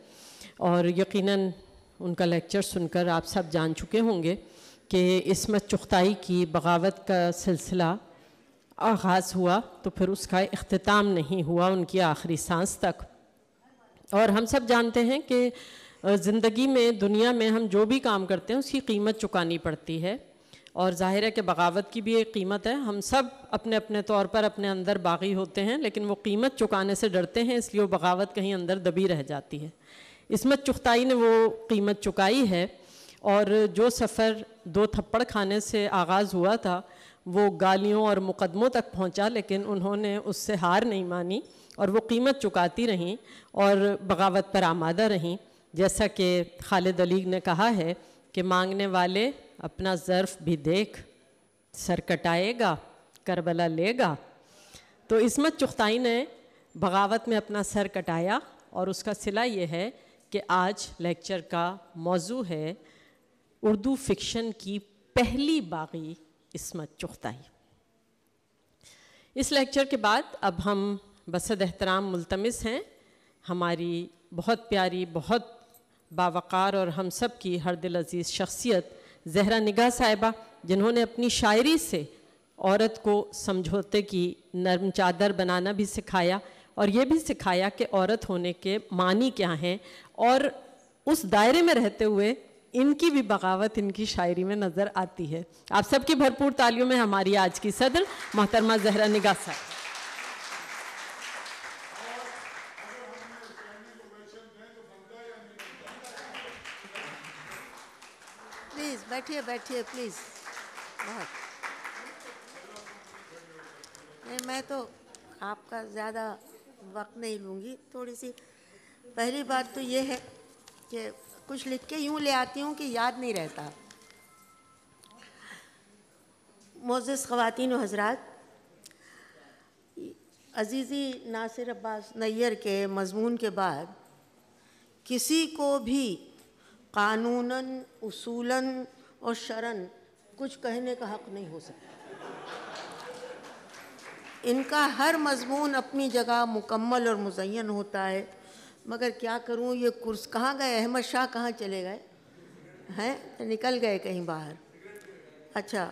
और यकीनन उनका लेक्चर सुनकर आप सब जान चुके होंगे कि इसमत चुख्ताई की बगावत का सिलसिला आगाज़ हुआ तो फिर उसका अख्ताम नहीं हुआ उनकी आखिरी सांस तक और हम सब जानते हैं कि ज़िंदगी में दुनिया में हम जो भी काम करते हैं उसकी कीमत चुकानी पड़ती है और ज़ाहिर है कि बगावत की भी एक कीमत है हम सब अपने अपने तौर पर अपने अंदर बागी होते हैं लेकिन वो कीमत चुकाने से डरते हैं इसलिए वो बगावत कहीं अंदर दबी रह जाती है इसमत चुखताई ने वो कीमत चुकाई है और जो सफ़र दो थप्पड़ खाने से आगाज़ हुआ था वो गालियों और मुकदमों तक पहुंचा लेकिन उन्होंने उससे हार नहीं मानी और वो कीमत चुकाती रहीं और बगावत पर आमादा रहीं जैसा कि खालिद अली ने कहा है कि मांगने वाले अपना ज़र्फ भी देख सर कटाएगा करबला लेगा तो इसमत चुख्ताई ने बगावत में अपना सर कटाया और उसका सिला ये है कि आज लेक्चर का मौजू है उर्दू फिक्शन की पहली बागी इसमत चुख्ताई इस लेक्चर के बाद अब हम बसद एहतराम मुलतमस हैं हमारी बहुत प्यारी बहुत बावक़ार और हम सब की हर दिल अजीज़ शख्सियत जहरा निगाह साहिबा जिन्होंने अपनी शायरी से औरत को समझौते की नरम चादर बनाना भी सिखाया और ये भी सिखाया कि औरत होने के मानी क्या हैं और उस दायरे में रहते हुए इनकी भी बगावत इनकी शायरी में नज़र आती है आप सबकी भरपूर तालियों में हमारी आज की सदर मोहतरमा जहरा निगाह साहिबा बैठिए प्लीज़ बहुत नहीं मैं तो आपका ज़्यादा वक्त नहीं लूँगी थोड़ी सी पहली बात तो ये है कि कुछ लिख के यूँ ले आती हूँ कि याद नहीं रहता मोजिस ख़वातीन हजरात अजीज़ी नासिर अब्बास नैयर के मजमून के बाद किसी को भी कानूनन उसूलन और शरण कुछ कहने का हक नहीं हो सकता इनका हर मजमून अपनी जगह मुकम्मल और मुजयन होता है मगर क्या करूं ये कुर्स कहाँ गए अहमद शाह कहाँ चले गए हैं निकल गए कहीं बाहर अच्छा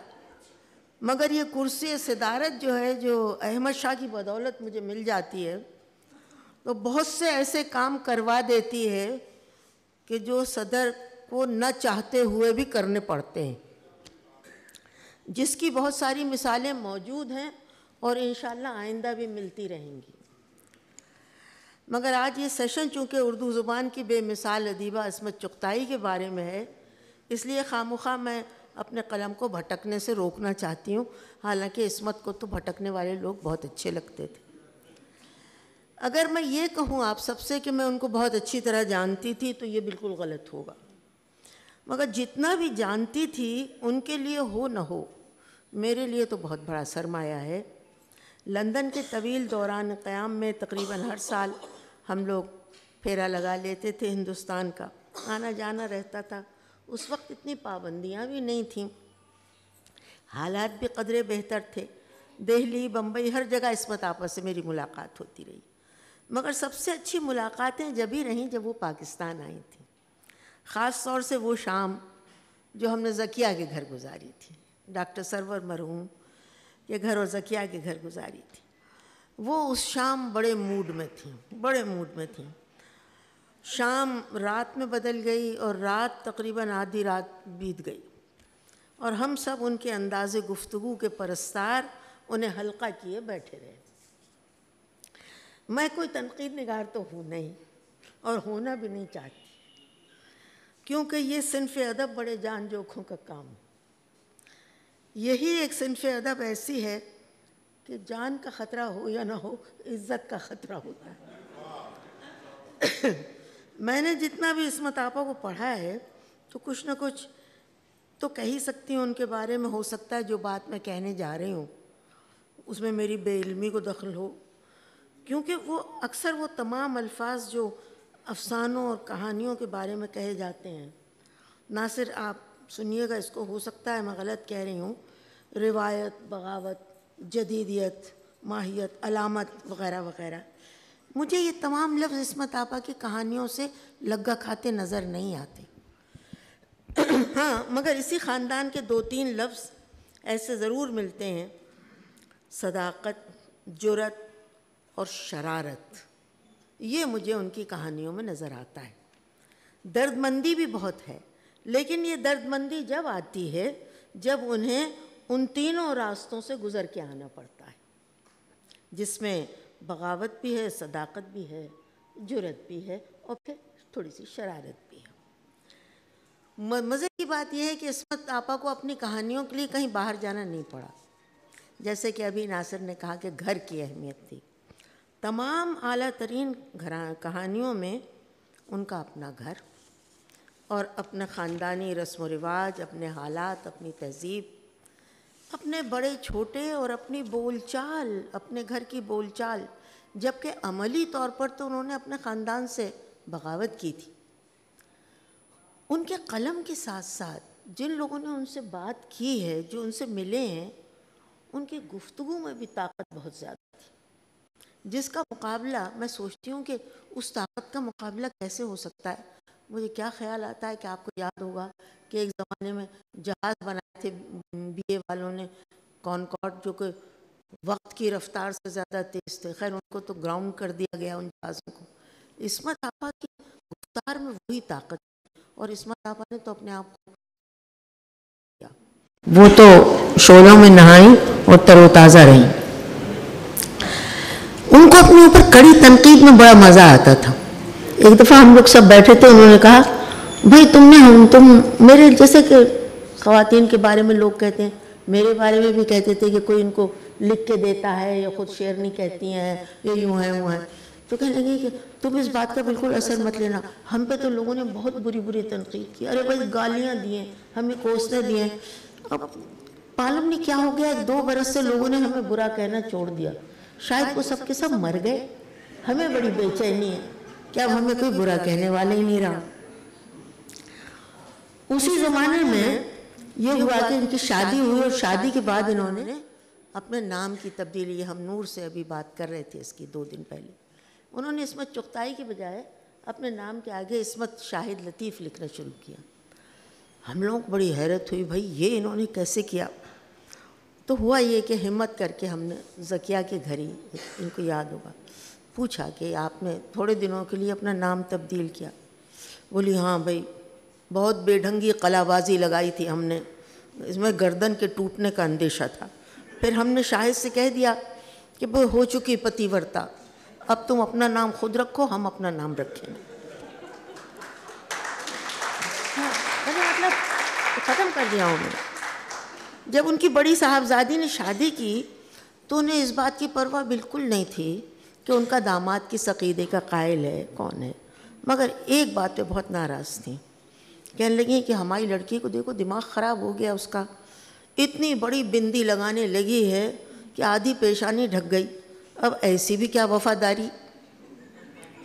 मगर ये कुर्सी सदारत जो है जो अहमद शाह की बदौलत मुझे मिल जाती है तो बहुत से ऐसे काम करवा देती है कि जो सदर वो न चाहते हुए भी करने पड़ते हैं जिसकी बहुत सारी मिसालें मौजूद हैं और इन आइंदा भी मिलती रहेंगी मगर आज ये सेशन चूँकि उर्दू ज़ुबान की बेमिसाल अदीबा असमत चुगताई के बारे में है इसलिए खामोखा मैं अपने कलम को भटकने से रोकना चाहती हूँ हालांकि इसमत को तो भटकने वाले लोग बहुत अच्छे लगते थे अगर मैं ये कहूँ आप सबसे कि मैं उनको बहुत अच्छी तरह जानती थी तो ये बिल्कुल गलत होगा मगर जितना भी जानती थी उनके लिए हो न हो मेरे लिए तो बहुत बड़ा सरमाया है लंदन के तवील दौरान क़्याम में तकरीबन हर साल हम लोग फेरा लगा लेते थे हिंदुस्तान का आना जाना रहता था उस वक्त इतनी पाबंदियाँ भी नहीं थीं हालात भी कदरे बेहतर थे दिल्ली बम्बई हर जगह इसमत आपस से मेरी मुलाकात होती रही मगर सबसे अच्छी मुलाकातें जब ही रहीं जब वो पाकिस्तान आई थी ख़ास तौर से वो शाम जो हमने जकिया के घर गुजारी थी डॉक्टर सरवर मरहूम के घर और जकिया के घर गुजारी थी वो उस शाम बड़े मूड में थी बड़े मूड में थी शाम रात में बदल गई और रात तकरीबन आधी रात बीत गई और हम सब उनके अंदाज़ गुफ्तु के परस्तार उन्हें हल्का किए बैठे रहे मैं कोई तनकीद निगार तो हूँ नहीं और होना भी नहीं चाहती क्योंकि ये सिनफ अदब बड़े जान जोखों का काम यही एक सिनफ अदब ऐसी है कि जान का ख़तरा हो या ना हो इज़्ज़त का ख़तरा होता है (coughs) मैंने जितना भी इस मतापा को पढ़ा है तो कुछ ना कुछ तो कह ही सकती हूँ उनके बारे में हो सकता है जो बात मैं कहने जा रही हूँ उसमें मेरी बेलमी को दखल हो क्योंकि वो अक्सर वो तमाम अल्फाज जो अफसानों और कहानियों के बारे में कहे जाते हैं ना सिर्फ आप सुनिएगा इसको हो सकता है मैं गलत कह रही हूँ रिवायत बगावत जदीदियत माहियत अलामत वगैरह वगैरह मुझे ये तमाम लफ्ज़ इसमत आपा की कहानियों से लगा खाते नज़र नहीं आते (coughs) हाँ मगर इसी ख़ानदान के दो तीन लफ्ज़ ऐसे ज़रूर मिलते हैं सदाकत जुरत और शरारत ये मुझे उनकी कहानियों में नज़र आता है दर्दमंदी भी बहुत है लेकिन ये दर्दमंदी जब आती है जब उन्हें उन तीनों रास्तों से गुज़र के आना पड़ता है जिसमें बगावत भी है सदाकत भी है जुरत भी है और फिर थोड़ी सी शरारत भी है मज़े की बात यह है कि इसमत आपा को अपनी कहानियों के लिए कहीं बाहर जाना नहीं पड़ा जैसे कि अभी नासिर ने कहा कि घर की अहमियत थी तमाम अली तरीन घर कहानियों में उनका अपना घर और अपना ख़ानदानी रस्म व रिवाज अपने हालात अपनी तहजीब अपने बड़े छोटे और अपनी बोलचाल अपने घर की बोलचाल जबकि अमली तौर पर तो उन्होंने अपने ख़ानदान से बगावत की थी उनके कलम के साथ साथ जिन लोगों ने उनसे बात की है जो उनसे मिले हैं उनकी गुफ्तु में भी ताकत बहुत ज़्यादा थी जिसका मुकाबला मैं सोचती हूँ कि उस ताकत का मुकाबला कैसे हो सकता है मुझे क्या ख्याल आता है कि आपको याद होगा कि एक ज़माने में जहाज़ बनाए थे बीए वालों ने कॉनकॉर्ड जो कि वक्त की रफ्तार से ज़्यादा तेज़ थे खैर उनको तो ग्राउंड कर दिया गया उन जहाज़ों को इसमत आपा की गुफ्तार में वही ताकत और इसमत आपा ने तो अपने आप को वो तो शोलों में नहाई और तरोताज़ा रहीं उनको अपने ऊपर कड़ी तनकीद में बड़ा मज़ा आता था एक दफ़ा हम लोग सब बैठे थे उन्होंने कहा भाई तुमने हम तुम मेरे जैसे कि खातन के बारे में लोग कहते हैं मेरे बारे में भी कहते थे कि कोई इनको लिख के देता है या खुद शेर नहीं कहती हैं ये यूँ है वूँ है तो कहने लगे कि तुम इस बात का बिल्कुल असर मत लेना हम पे तो लोगों ने बहुत बुरी बुरी तनकीद की अरे भाई गालियाँ दी हैं हमें कोसने दिए अब पालम ने क्या हो गया दो बरस से लोगों ने हमें बुरा कहना छोड़ दिया शायद वो सबके सब मर गए हमें बड़ी बेचैनी है क्या हमें कोई बुरा कहने वाला ही नहीं रहा उसी जमाने में ये हुआ कि इनकी शादी हुई और शादी के बाद इन्होंने अपने नाम की तब्दीली हम नूर से अभी बात कर रहे थे इसकी दो दिन पहले उन्होंने इसमत चुगताई के बजाय अपने नाम के आगे इसमत शाहिद लतीफ़ लिखना शुरू किया हम लोग बड़ी हैरत हुई भाई ये इन्होंने कैसे किया तो हुआ ये कि हिम्मत करके हमने जकिया के घर ही इनको याद होगा पूछा कि आपने थोड़े दिनों के लिए अपना नाम तब्दील किया बोली हाँ भाई बहुत बेढंगी कलाबाजी लगाई थी हमने इसमें गर्दन के टूटने का अंदेशा था फिर हमने शाहिद से कह दिया कि वो हो चुकी पतिवरता अब तुम अपना नाम खुद रखो हम अपना नाम रखेंगे हाँ, मतलब ख़त्म कर दिया हूँ मैं जब उनकी बड़ी साहबजादी ने शादी की तो उन्हें इस बात की परवाह बिल्कुल नहीं थी कि उनका दामाद की सकीदे का कायल है कौन है मगर एक बात पे बहुत नाराज़ थी कहने लगी कि हमारी लड़की को देखो दिमाग ख़राब हो गया उसका इतनी बड़ी बिंदी लगाने लगी है कि आधी पेशानी ढक गई अब ऐसी भी क्या वफादारी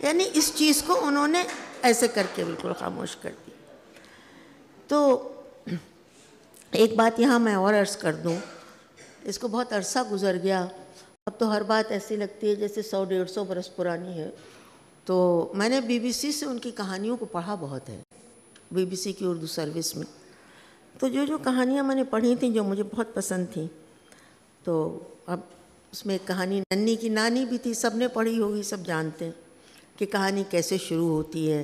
यानी इस चीज़ को उन्होंने ऐसे करके बिल्कुल खामोश कर दी तो एक बात यहाँ मैं और अर्ज़ कर दूँ इसको बहुत अरसा गुजर गया अब तो हर बात ऐसी लगती है जैसे सौ डेढ़ सौ बरस पुरानी है तो मैंने बीबीसी से उनकी कहानियों को पढ़ा बहुत है बीबीसी की उर्दू सर्विस में तो जो जो कहानियाँ मैंने पढ़ी थी जो मुझे बहुत पसंद थी तो अब उसमें एक कहानी नन्नी की नानी भी थी सबने पढ़ी होगी सब जानते हैं कि कहानी कैसे शुरू होती है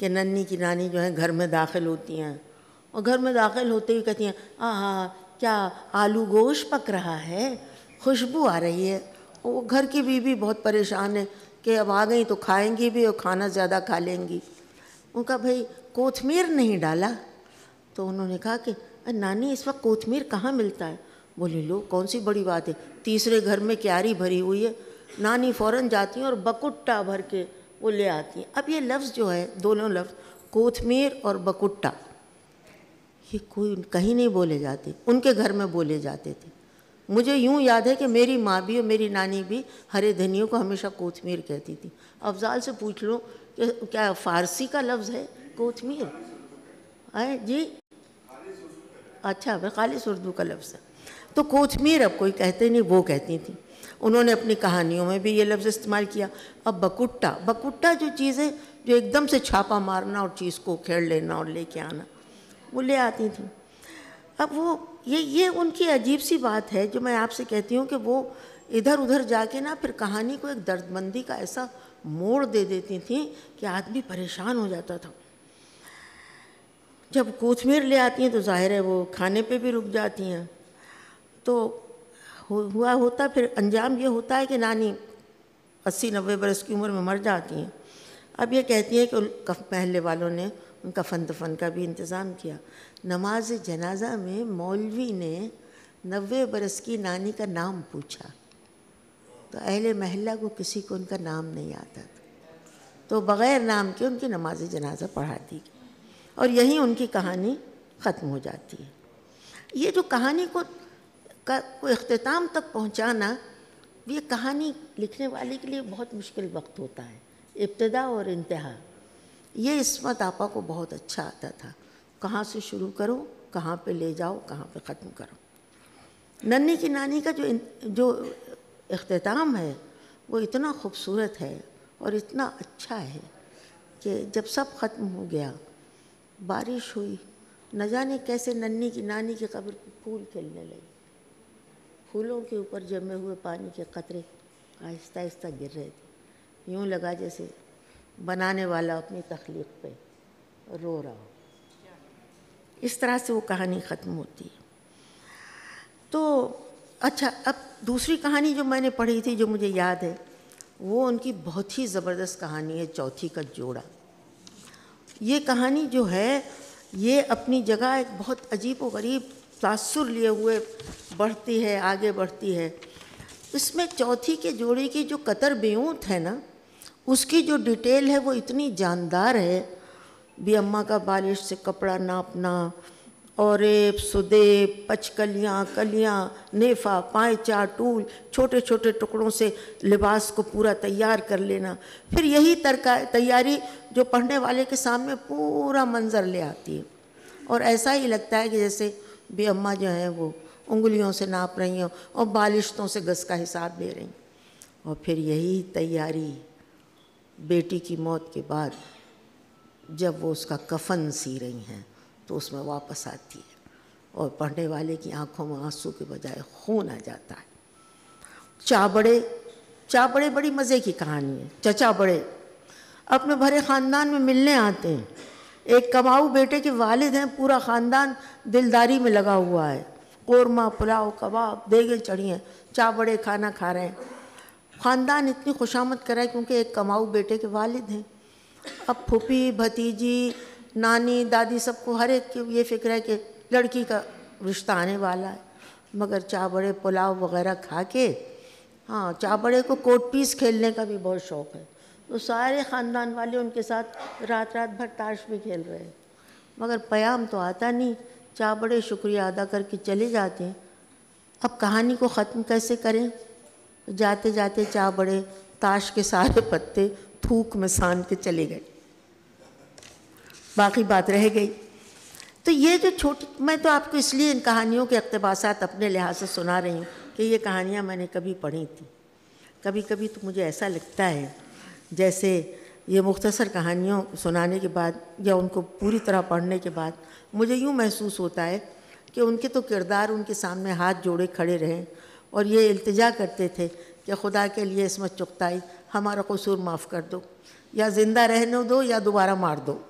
कि नन्नी की नानी जो है घर में दाखिल होती हैं और घर में दाखिल होते ही कहती हैं हाँ, हाँ, हाँ क्या आलू गोश पक रहा है खुशबू आ रही है वो घर की बीवी बहुत परेशान है कि अब आ गई तो खाएंगी भी और खाना ज़्यादा खा लेंगी उनका भाई कोथमीर नहीं डाला तो उन्होंने कहा कि नानी इस वक्त कोथमीर कहाँ मिलता है बोले लो कौन सी बड़ी बात है तीसरे घर में क्यारी भरी हुई है नानी फ़ौरन जाती हैं और बकुट्टा भर के वो ले आती हैं अब ये लफ्ज़ जो है दोनों लफ्ज़ कोथमीर और बकुट्टा ये कोई कहीं नहीं बोले जाते उनके घर में बोले जाते थे मुझे यूँ याद है कि मेरी माँ भी और मेरी नानी भी हरे धनियों को हमेशा कोथमीर कहती थी अफजाल से पूछ लो कि क्या फ़ारसी का लफ्ज़ है कोथमीर है जी अच्छा भाई खालिश उर्दू का लफ्ज़ है तो कोथमीर अब कोई कहते नहीं वो कहती थी उन्होंने अपनी कहानियों में भी ये लफ्ज़ इस्तेमाल किया अब बकुट्टा बकुट्टा जो चीज़ है जो एकदम से छापा मारना और चीज़ को खेड़ लेना और लेके आना वो ले आती थी अब वो ये ये उनकी अजीब सी बात है जो मैं आपसे कहती हूँ कि वो इधर उधर जाके ना फिर कहानी को एक दर्दमंदी का ऐसा मोड़ दे देती थी कि आदमी परेशान हो जाता था जब कोथमीर ले आती हैं तो जाहिर है वो खाने पे भी रुक जाती हैं तो हुआ होता फिर अंजाम ये होता है कि नानी अस्सी नब्बे बरस की उम्र में मर जाती हैं अब ये कहती हैं कि पहले वालों ने उनका फन दफन तो का भी इंतज़ाम किया नमाज जनाजा में मौलवी ने नबे बरस की नानी का नाम पूछा तो अहले महल्ला को किसी को उनका नाम नहीं आता था तो बग़ैर नाम के उनकी नमाज जनाजा पढ़ा दी और यहीं उनकी कहानी ख़त्म हो जाती है ये जो कहानी को का को अख्ताम तक पहुंचाना ये कहानी लिखने वाले के लिए बहुत मुश्किल वक्त होता है इब्तदा और इंतहा ये इसमत आपा को बहुत अच्छा आता था कहाँ से शुरू करो कहाँ पे ले जाओ कहाँ पे ख़त्म करो नन्नी की नानी का जो जो अख्ताम है वो इतना खूबसूरत है और इतना अच्छा है कि जब सब ख़त्म हो गया बारिश हुई न जाने कैसे नन्नी की नानी की कब्र पर फूल खिलने लगे फूलों के ऊपर जमे हुए पानी के कतरे आहिस्ता आहिस्ता गिर रहे थे यूँ लगा जैसे बनाने वाला अपनी तख्लीक पे रो रहा हो इस तरह से वो कहानी ख़त्म होती है तो अच्छा अब दूसरी कहानी जो मैंने पढ़ी थी जो मुझे याद है वो उनकी बहुत ही ज़बरदस्त कहानी है चौथी का जोड़ा ये कहानी जो है ये अपनी जगह एक बहुत अजीब व गरीब तासुर लिए हुए बढ़ती है आगे बढ़ती है इसमें चौथी के जोड़े की जो कतर बेऊत है ना उसकी जो डिटेल है वो इतनी जानदार है भी अम्मा का बालिश से कपड़ा नापना औरेप सुदेप पचकलियाँ कलियाँ नेफा पायचा टूल छोटे छोटे टुकड़ों से लिबास को पूरा तैयार कर लेना फिर यही तरका तैयारी जो पढ़ने वाले के सामने पूरा मंज़र ले आती है और ऐसा ही लगता है कि जैसे भी अम्मा जो हैं वो उंगलियों से नाप रही हों और बालिशतों से गस का हिसाब दे रही और फिर यही तैयारी बेटी की मौत के बाद जब वो उसका कफन सी रही हैं तो उसमें वापस आती है और पढ़ने वाले की आंखों में आंसू के बजाय खून आ जाता है चाबड़े चाबड़े बड़ी मज़े की कहानी है चचा बड़े अपने भरे ख़ानदान में मिलने आते हैं एक कमाऊ बेटे के वालिद हैं पूरा ख़ानदान दिलदारी में लगा हुआ है कौरमा पुलाव कबाब देगे चढ़ी हैं चाबड़े खाना खा रहे हैं ख़ानदान इतनी खुशामद है क्योंकि एक कमाऊ बेटे के वालिद हैं अब फूफी भतीजी नानी दादी सबको हर एक के ये फिक्र है कि लड़की का रिश्ता आने वाला है मगर चाबड़े पुलाव वगैरह खा के हाँ चाबड़े को कोट पीस खेलने का भी बहुत शौक़ है तो सारे ख़ानदान वाले उनके साथ रात रात भर ताश भी खेल रहे हैं मगर प्याम तो आता नहीं चाबड़े शुक्रिया अदा करके चले जाते हैं अब कहानी को ख़त्म कैसे करें तो जाते जाते चा बड़े ताश के सारे पत्ते थूक में सान के चले गए बाकी बात रह गई तो ये जो छोटी मैं तो आपको इसलिए इन कहानियों के अकतबास अपने लिहाज से सुना रही हूँ कि ये कहानियाँ मैंने कभी पढ़ी थी कभी कभी तो मुझे ऐसा लगता है जैसे ये मुख्तसर कहानियों सुनाने के बाद या उनको पूरी तरह पढ़ने के बाद मुझे यूँ महसूस होता है कि उनके तो किरदार उनके सामने हाथ जोड़े खड़े रहें और ये अल्तजा करते थे कि खुदा के लिए इसमें चुकताई हमारा कसूर माफ़ कर दो या ज़िंदा रहने दो या दोबारा मार दो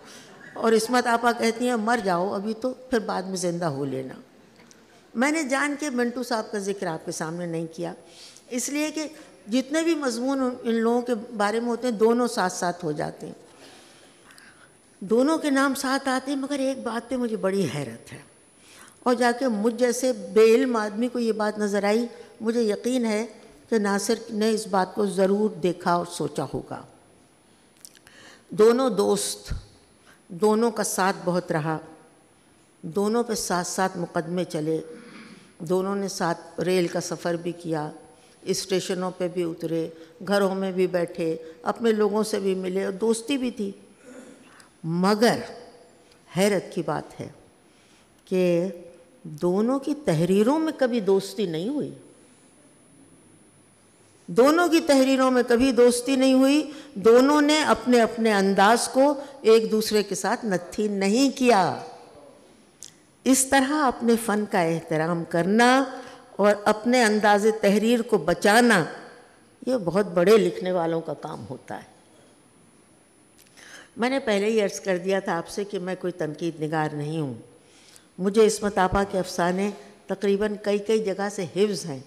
और इसमत आपा कहती हैं मर जाओ अभी तो फिर बाद में ज़िंदा हो लेना मैंने जान के मिंटू साहब का जिक्र आपके सामने नहीं किया इसलिए कि जितने भी मजमून इन लोगों के बारे में होते हैं दोनों साथ साथ हो जाते हैं दोनों के नाम साथ आते हैं मगर एक बात पे मुझे बड़ी हैरत है और जाके मुझ जैसे बेइल्म आदमी को ये बात नज़र आई मुझे यकीन है कि नासिर ने इस बात को ज़रूर देखा और सोचा होगा दोनों दोस्त दोनों का साथ बहुत रहा दोनों पे साथ साथ मुकदमे चले दोनों ने साथ रेल का सफ़र भी किया स्टेशनों पे भी उतरे घरों में भी बैठे अपने लोगों से भी मिले और दोस्ती भी थी मगर हैरत की बात है कि दोनों की तहरीरों में कभी दोस्ती नहीं हुई दोनों की तहरीरों में कभी दोस्ती नहीं हुई दोनों ने अपने अपने अंदाज को एक दूसरे के साथ नत्थी नहीं किया इस तरह अपने फ़न का एहतराम करना और अपने अंदाज तहरीर को बचाना ये बहुत बड़े लिखने वालों का काम होता है मैंने पहले ही अर्ज़ कर दिया था आपसे कि मैं कोई तनकीद निगार नहीं हूँ मुझे इसमत आपा के अफसाने तकरीबन कई कई जगह से हिफ्ज़ हैं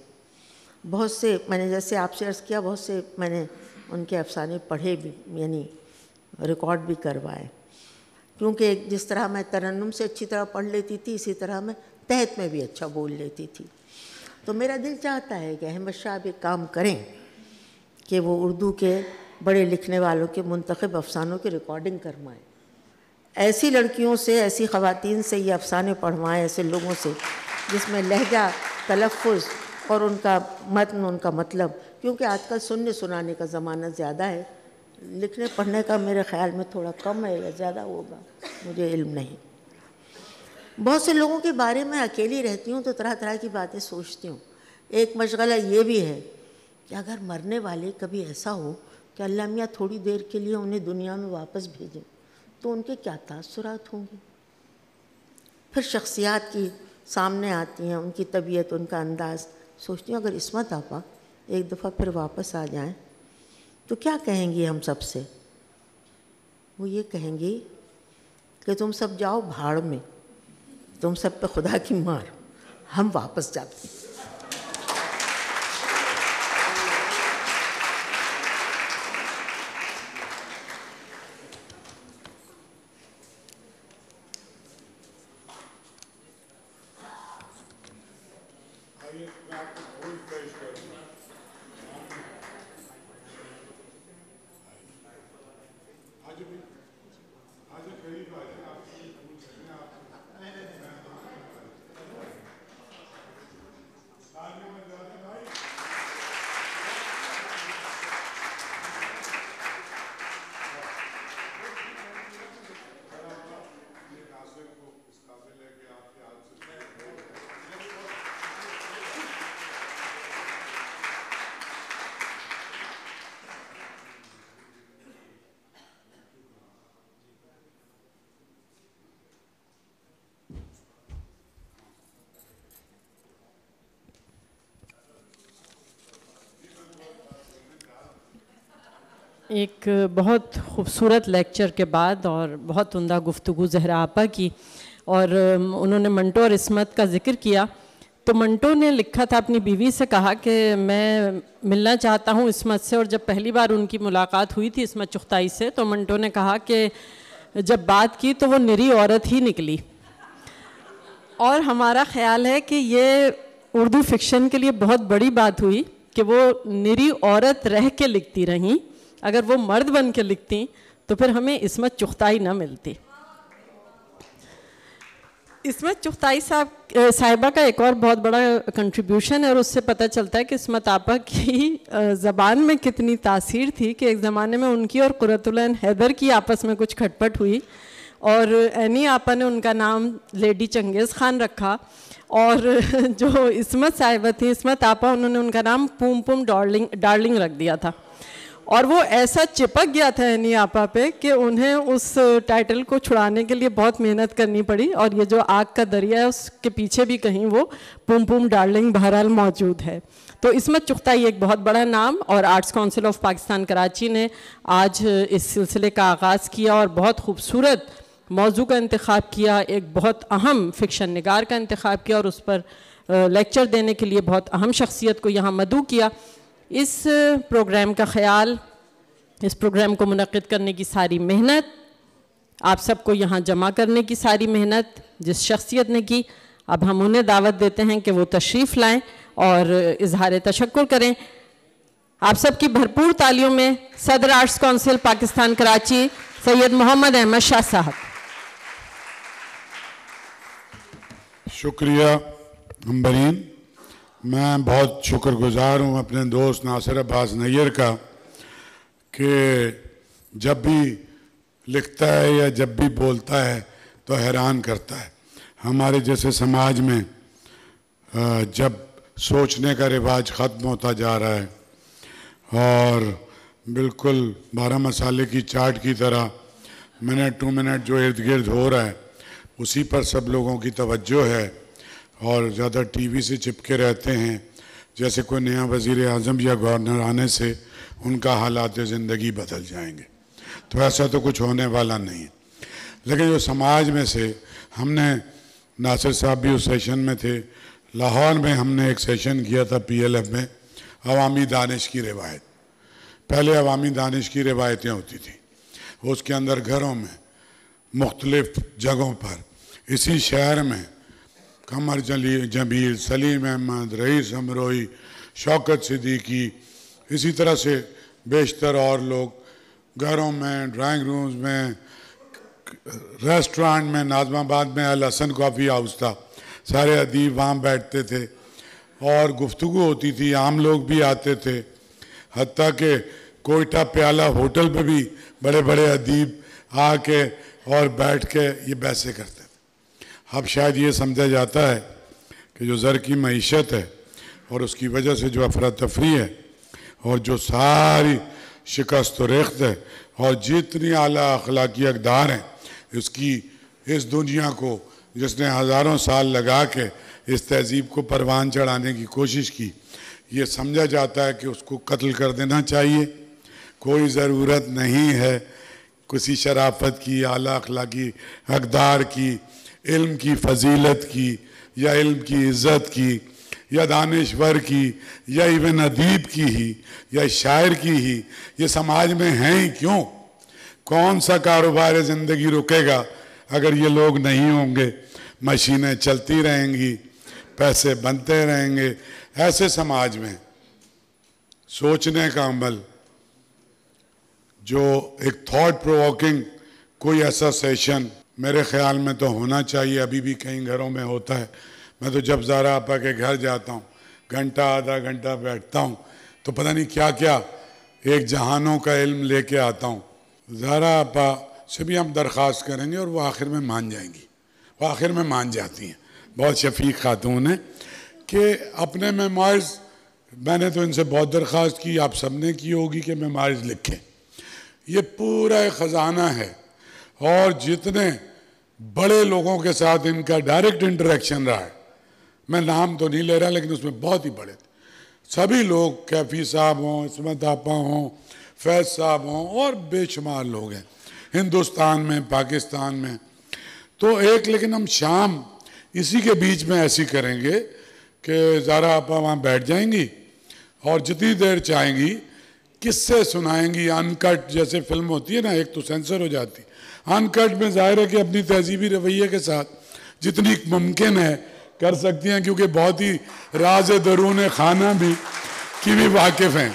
बहुत से मैंने जैसे आपसे अर्ज़ किया बहुत से मैंने उनके अफसाने पढ़े भी यानी रिकॉर्ड भी करवाए क्योंकि जिस तरह मैं तरन्नुम से अच्छी तरह पढ़ लेती थी इसी तरह मैं तहत में भी अच्छा बोल लेती थी तो मेरा दिल चाहता है कि अहमद शाह भी काम करें कि वो उर्दू के बड़े लिखने वालों के मंतखब अफसानों की रिकॉर्डिंग करवाएँ ऐसी लड़कियों से ऐसी ख़वातीन से ये अफसाने पढ़वाएँ ऐसे लोगों से जिसमें लहजा तलफ़ और उनका मतन उनका मतलब क्योंकि आजकल सुनने सुनाने का ज़माना ज़्यादा है लिखने पढ़ने का मेरे ख्याल में थोड़ा कम है या ज़्यादा होगा मुझे इल्म नहीं बहुत से लोगों के बारे में अकेली रहती हूँ तो तरह तरह की बातें सोचती हूँ एक मशगला ये भी है कि अगर मरने वाले कभी ऐसा हो कि अल्लाह मियाँ थोड़ी देर के लिए उन्हें दुनिया में वापस भेजें तो उनके क्या तासरात होंगे फिर शख्सियात की सामने आती हैं उनकी तबीयत उनका अंदाज़ सोचती हूँ अगर इसमत आपा एक दफ़ा फिर वापस आ जाए तो क्या कहेंगी हम सब से वो ये कहेंगी कि तुम सब जाओ भाड़ में तुम सब पे खुदा की मार हम वापस जाते हैं एक बहुत खूबसूरत लेक्चर के बाद और बहुत उमदा गुफ्तु जहरा आपा की और उन्होंने मंटो और इसमत का जिक्र किया तो मंटो ने लिखा था अपनी बीवी से कहा कि मैं मिलना चाहता हूँ इसमत से और जब पहली बार उनकी मुलाकात हुई थी इसमत चुख्ताई से तो मंटो ने कहा कि जब बात की तो वो निरी औरत ही निकली और हमारा ख्याल है कि ये उर्दू फिक्शन के लिए बहुत बड़ी बात हुई कि वो निरी औरत रह के लिखती रहीं अगर वो मर्द बन के लिखती तो फिर हमें इसमें चुख्ताई ना मिलती इसमें चुख्ताई साहब साहिबा का एक और बहुत बड़ा कंट्रीब्यूशन है और उससे पता चलता है कि इसमत आपा की ज़बान में कितनी तासीर थी कि एक ज़माने में उनकी और कुरतुलन हैदर की आपस में कुछ खटपट हुई और एनी आपा ने उनका नाम लेडी चंगेज़ खान रखा और जो इसमत साहिबा थी इसमत आपा उन्होंने उनका नाम पुम पुम डार्लिंग डार्लिंग रख दिया था और वो ऐसा चिपक गया था एनियापा पे कि उन्हें उस टाइटल को छुड़ाने के लिए बहुत मेहनत करनी पड़ी और ये जो आग का दरिया है उसके पीछे भी कहीं वो पुम पुम डार्लिंग बहरहाल मौजूद है तो इसमें ही एक बहुत बड़ा नाम और arts council of Pakistan Karachi ने आज इस सिलसिले का आगाज़ किया और बहुत खूबसूरत मौजू का इंतखब किया एक बहुत अहम फिक्शन नगार का इंतखब किया और उस पर लेक्चर देने के लिए बहुत अहम शख्सियत को यहाँ मदू किया इस प्रोग्राम का ख्याल इस प्रोग्राम को मनक़द करने की सारी मेहनत आप सबको यहाँ जमा करने की सारी मेहनत जिस शख्सियत ने की अब हम उन्हें दावत देते हैं कि वो तशरीफ़ लाएं और इजहार तशक् करें आप सबकी भरपूर तालियों में सदर आर्ट्स काउंसिल पाकिस्तान कराची सैयद मोहम्मद अहमद शाह साहब शुक्रिया अम्बरीन मैं बहुत शुक्रगुजार हूँ अपने दोस्त नासिर अब्बास नैयर का कि जब भी लिखता है या जब भी बोलता है तो हैरान करता है हमारे जैसे समाज में जब सोचने का रिवाज ख़त्म होता जा रहा है और बिल्कुल बारह मसाले की चाट की तरह मिनट टू मिनट जो इर्द गिर्द हो रहा है उसी पर सब लोगों की तवज्जो है और ज़्यादा टीवी से चिपके रहते हैं जैसे कोई नया वज़ी अजम या गवर्नर आने से उनका हालात ज़िंदगी बदल जाएंगे तो ऐसा तो कुछ होने वाला नहीं लेकिन जो समाज में से हमने नासिर साहब भी उस सेशन में थे लाहौर में हमने एक सेशन किया था पीएलएफ में अवामी दानिश की रिवायत पहले अवामी दानिश की रिवायतें होती थी उसके अंदर घरों में मुख्तलफ़ जगहों पर इसी शहर में कमर जली जमील सलीम अहमद रईस हमरोई शौकत सिद्दीकी इसी तरह से बेशतर और लोग घरों में ड्राइंग रूम्स में रेस्टोरेंट में नाजमाबाद में अल हसन काफ़ी हाउस था सारे अदीब वहाँ बैठते थे और गुफ्तु होती थी आम लोग भी आते थे हती के कोयटा प्याला होटल पे भी बड़े बड़े अदीब आके और बैठ के ये बैसे करते अब शायद ये समझा जाता है कि जो ज़र की मीशत है और उसकी वजह से जो अफरा तफरी है और जो सारी शिकस्त रेख्त है और जितनी अली अखलाकी अकदार हैं इसकी इस दुनिया को जिसने हज़ारों साल लगा के इस तहजीब को परवान चढ़ाने की कोशिश की ये समझा जाता है कि उसको कत्ल कर देना चाहिए कोई ज़रूरत नहीं है किसी शराफत की अली अखलाकी अकदार की इल्म की फजीलत की या इल्म की इज़्ज़त की या दानश्वर की या इवन अदीब की ही या शायर की ही ये समाज में हैं ही क्यों कौन सा कारोबार ज़िंदगी रुकेगा अगर ये लोग नहीं होंगे मशीनें चलती रहेंगी पैसे बनते रहेंगे ऐसे समाज में सोचने का अमल जो एक थॉट प्रोवोकिंग कोई ऐसा सेशन मेरे ख्याल में तो होना चाहिए अभी भी कई घरों में होता है मैं तो जब ज़ारा आपा के घर जाता हूँ घंटा आधा घंटा बैठता हूँ तो पता नहीं क्या क्या एक जहानों का इल्म लेके आता हूँ ज़ारा आपा से भी हम दरख्वास्त करेंगे और वो आखिर में मान जाएंगी वो आखिर में मान जाती हैं बहुत शफीक खातून हैं कि अपने मेमार्स मैंने तो इनसे बहुत दरख्वास्त की आप सब ने की होगी कि मेमार्स लिखें ये पूरा ख़ज़ाना है और जितने बड़े लोगों के साथ इनका डायरेक्ट इंटरेक्शन रहा है मैं नाम तो नहीं ले रहा लेकिन उसमें बहुत ही बड़े थे सभी लोग कैफी साहब हों इसमत आपा हों फैज साहब हों और बेशुमार लोग हैं हिंदुस्तान में पाकिस्तान में तो एक लेकिन हम शाम इसी के बीच में ऐसी करेंगे कि ज़ारा आपा वहाँ बैठ जाएंगी और जितनी देर चाहेंगी किससे सुनाएंगी अनकट जैसे फिल्म होती है ना एक तो सेंसर हो जाती अनकट में जाहिर है कि अपनी तहजीबी रवैये के साथ जितनी मुमकिन है कर सकती हैं क्योंकि बहुत ही राज दरून खाना भी की भी वाकिफ़ हैं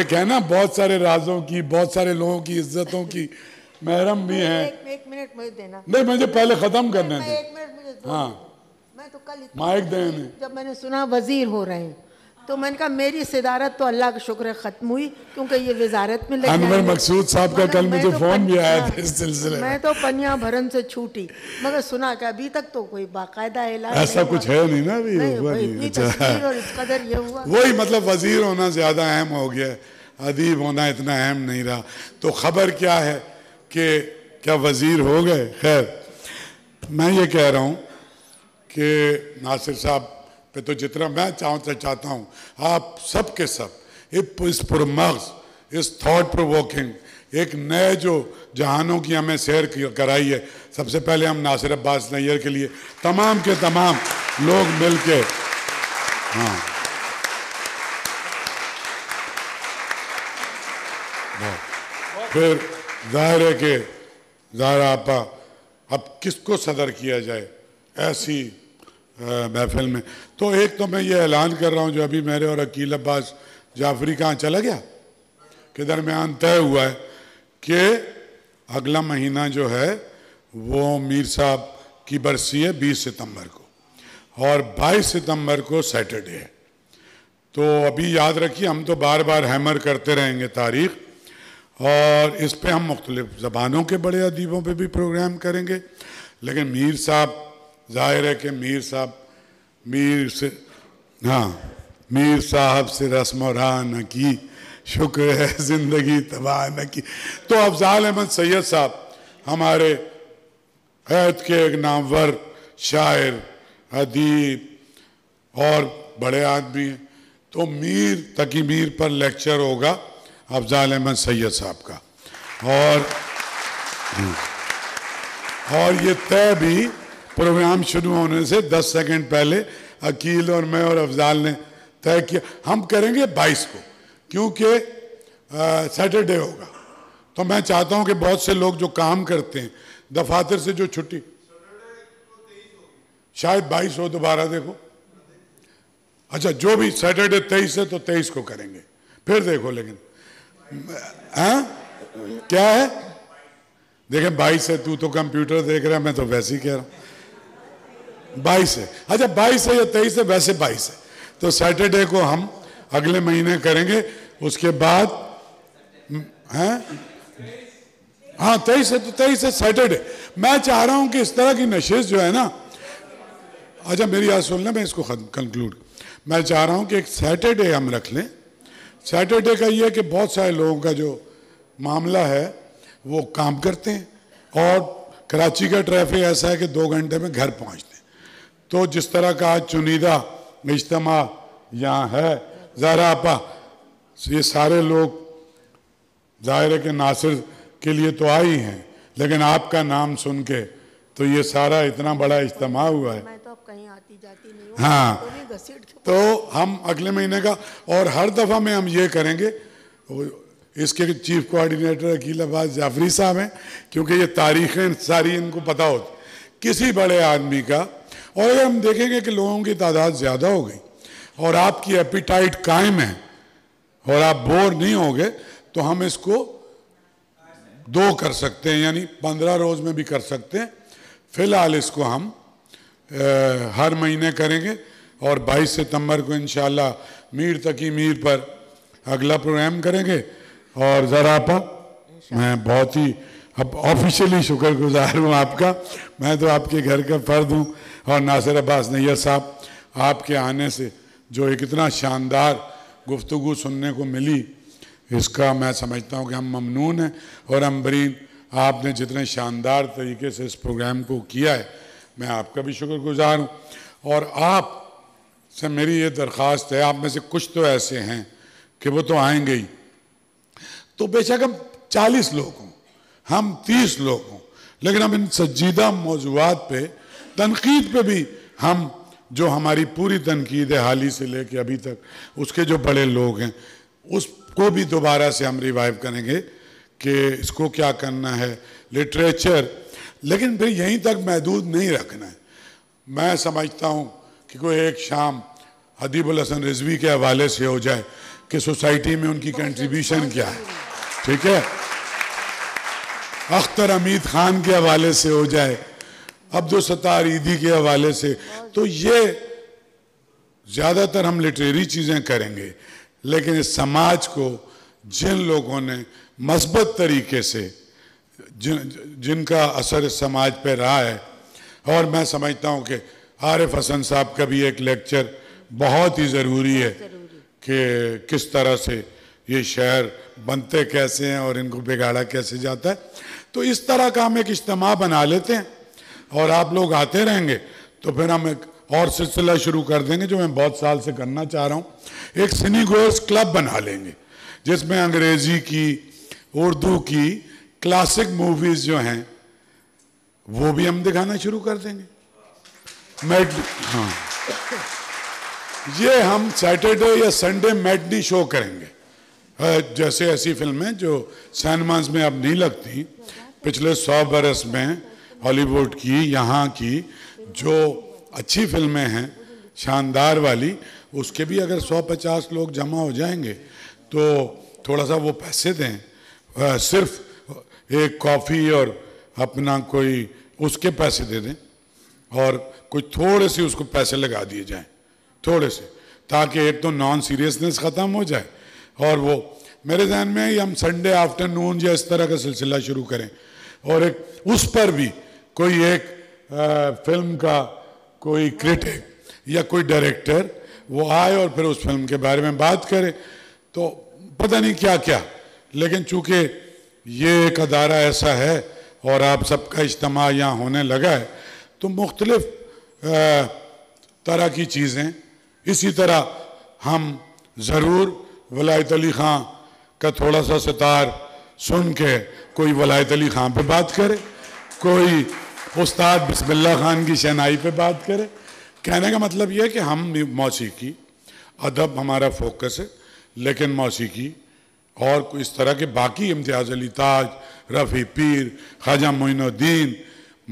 एक है ना बहुत सारे राजों की बहुत सारे लोगों की इज्जतों की महरम भी हैं नहीं मुझे पहले ख़त्म करना है हाँ तो माइक दें जब मैंने सुना वजीर हो रहे हैं तो मैंने कहा मेरी सिदारत तो अल्लाह का शुक्र ख़त्म हुई क्योंकि ये वजारत में अनवर मकसूद साहब का कल मुझे तो फ़ोन भी आया था इस सिलसिले मैं तो पनिया भरन से छूटी मगर सुना कि अभी तक तो कोई बाकायदा ऐलान ऐसा कुछ है नहीं ना अभी हुआ नहीं, अच्छा। और इस कदर ये हुआ वही मतलब वजीर होना ज़्यादा अहम हो गया अदीब होना इतना अहम नहीं रहा तो खबर क्या है कि क्या वज़ीर हो गए खैर मैं ये कह रहा हूँ कि नासिर साहब पे तो जितना मैं चाहता चाहता हूँ आप सब के सब इस पुरमर्ज इस थॉट प्रोवोकिंग एक नए जो जहानों की हमें सैर कराई है सबसे पहले हम नासिर अब्बास नैयर के लिए तमाम के तमाम लोग मिल के हाँ।, हाँ फिर जाहिर है कि जाहिर आपा अब किसको सदर किया जाए ऐसी महफिल में तो एक तो मैं ये ऐलान कर रहा हूँ जो अभी मेरे और अकील अब्बास जाफरी कहाँ चला गया के दरमियान हाँ, तय हुआ है कि अगला महीना जो है वो मीर साहब की बरसी है 20 सितंबर को और 22 सितंबर को सैटरडे है तो अभी याद रखिए हम तो बार बार हैमर करते रहेंगे तारीख और इस पे हम मुख्तलिफ ज़बानों के बड़े अदीबों पे भी प्रोग्राम करेंगे लेकिन मीर साहब जाहिर है कि मीर साहब मीर से हाँ मीर साहब से रस्म न की शुक्र है (laughs) ज़िंदगी तबाह न की तो अफजाल अहमद सैयद साहब हमारे ऐत के एक नामवर शायर अदीब और बड़े आदमी हैं तो मीर तकी मीर पर लेक्चर होगा अफजाल अहमद सैयद साहब का और और ये तय भी प्रोग्राम शुरू होने से 10 सेकंड पहले अकील और मैं और अफजाल ने तय किया हम करेंगे 22 को क्योंकि सैटरडे होगा तो मैं चाहता हूं कि बहुत से लोग जो काम करते हैं दफातर से जो छुट्टी शायद 22 हो दोबारा देखो अच्छा जो भी सैटरडे 23 है तो 23 को करेंगे फिर देखो लेकिन हाँ क्या है देखें 22 है तू तो कंप्यूटर देख रहा है मैं तो वैसे ही कह रहा हूँ बाईस है अच्छा बाईस है या तेईस है वैसे बाईस है तो सैटरडे को हम अगले महीने करेंगे उसके बाद हैं हाँ तेईस है तो तेईस है सैटरडे मैं चाह रहा हूं कि इस तरह की नशेज जो है ना अच्छा मेरी याद सुन लें मैं इसको कंक्लूड मैं चाह रहा हूं कि एक सैटरडे हम रख लें सैटरडे का ये है कि बहुत सारे लोगों का जो मामला है वो काम करते हैं और कराची का ट्रैफिक ऐसा है कि दो घंटे में घर पहुंचते तो जिस तरह का आज चुनिंदा इज्तम यहाँ है ज़रा आपा ये सारे लोग ज़ाहिर के नासिर के लिए तो ही हैं लेकिन आपका नाम सुन के तो ये सारा इतना बड़ा इज्तम हुआ है मैं तो कहीं आती जाती नहीं हाँ तो, तो हम अगले महीने का और हर दफ़ा में हम ये करेंगे इसके चीफ कोऑर्डिनेटर अकील अब्बास जाफरी साहब हैं क्योंकि ये तारीखें सारी इनको पता होती किसी बड़े आदमी का और अगर हम देखेंगे कि लोगों की तादाद ज़्यादा हो गई और आपकी एपिटाइट कायम है और आप बोर नहीं होंगे तो हम इसको दो कर सकते हैं यानी पंद्रह रोज़ में भी कर सकते हैं फिलहाल इसको हम आ, हर महीने करेंगे और 22 सितंबर को इन मीर तकी मीर पर अगला प्रोग्राम करेंगे और ज़रा आप मैं बहुत ही अब ऑफिशियली शुक्रगुजार हूँ आपका मैं तो आपके घर का फर्द हूँ और नासिर अब्बास नैयर साहब आपके आने से जो एक इतना शानदार गुफ्तु सुनने को मिली इसका मैं समझता हूँ कि हम ममनून हैं और अम्बरीन आपने जितने शानदार तरीके से इस प्रोग्राम को किया है मैं आपका भी शुक्रगुजार हूँ और आप से मेरी ये दरख्वास्त है आप में से कुछ तो ऐसे हैं कि वो तो आएंगे ही तो बेशक हम चालीस लोग हों हम तीस लोग हों लेकिन हम इन संजीदा मौजूद पर तनकीद पे भी हम जो हमारी पूरी तनकीद है हाल ही से ले कर अभी तक उसके जो बड़े लोग हैं उसको भी दोबारा से हम रिवाइव करेंगे कि इसको क्या करना है लिटरेचर लेकिन फिर यहीं तक महदूद नहीं रखना है मैं समझता हूँ कि कोई एक शाम हदीबुल हसन रिजवी के हवाले से हो जाए कि सोसाइटी में उनकी कंट्रीब्यूशन क्या है ठीक है अख्तर अमीद खान के हवाले से हो जाए अब्दुलस्तार ईदी के हवाले से तो ये ज़्यादातर हम लिटरेरी चीज़ें करेंगे लेकिन इस समाज को जिन लोगों ने मस्बत तरीके से जिन जिनका असर इस समाज पर रहा है और मैं समझता हूँ कि आरिफ हसन साहब का भी एक लेक्चर बहुत ही ज़रूरी है कि किस तरह से ये शहर बनते कैसे हैं और इनको बिगाड़ा कैसे जाता है तो इस तरह का हम एक इज्तम बना लेते हैं और आप लोग आते रहेंगे तो फिर हम एक और सिलसिला शुरू कर देंगे जो मैं बहुत साल से करना चाह रहा हूँ एक सिनीगोस क्लब बना लेंगे जिसमें अंग्रेजी की उर्दू की क्लासिक मूवीज़ जो हैं वो भी हम दिखाना शुरू कर देंगे मैट हाँ ये हम सैटरडे या संडे मैटनी शो करेंगे जैसे ऐसी फिल्में जो सैनमांस में अब नहीं लगती पिछले सौ बरस में हॉलीवुड की यहाँ की जो अच्छी फिल्में हैं शानदार वाली उसके भी अगर 150 लोग जमा हो जाएंगे तो थोड़ा सा वो पैसे दें आ, सिर्फ एक कॉफ़ी और अपना कोई उसके पैसे दे दें और कुछ थोड़े से उसको पैसे लगा दिए जाएं थोड़े से ताकि एक तो नॉन सीरियसनेस ख़त्म हो जाए और वो मेरे जहन में हम संडे आफ्टरनून या इस तरह का सिलसिला शुरू करें और एक उस पर भी कोई एक आ, फिल्म का कोई क्रिटिक या कोई डायरेक्टर वो आए और फिर उस फिल्म के बारे में बात करे तो पता नहीं क्या क्या लेकिन चूंकि ये एक अदारा ऐसा है और आप सबका इज्तम यहाँ होने लगा है तो मुख्तलफ तरह की चीज़ें इसी तरह हम ज़रूर वलायत अली ख़ां का थोड़ा सा सितार सुन के कोई वलायत अली ख़ां पर बात करे कोई उस्ताद बिस्मिल्ला खान की शहनाई पे बात करें कहने का मतलब यह है कि हम मौसीकी अदब हमारा फोकस है लेकिन मौसीकी और इस तरह के बाकी इम्तियाज़ अली ताज रफ़ी पीर ख्वाजा मोइनुद्दीन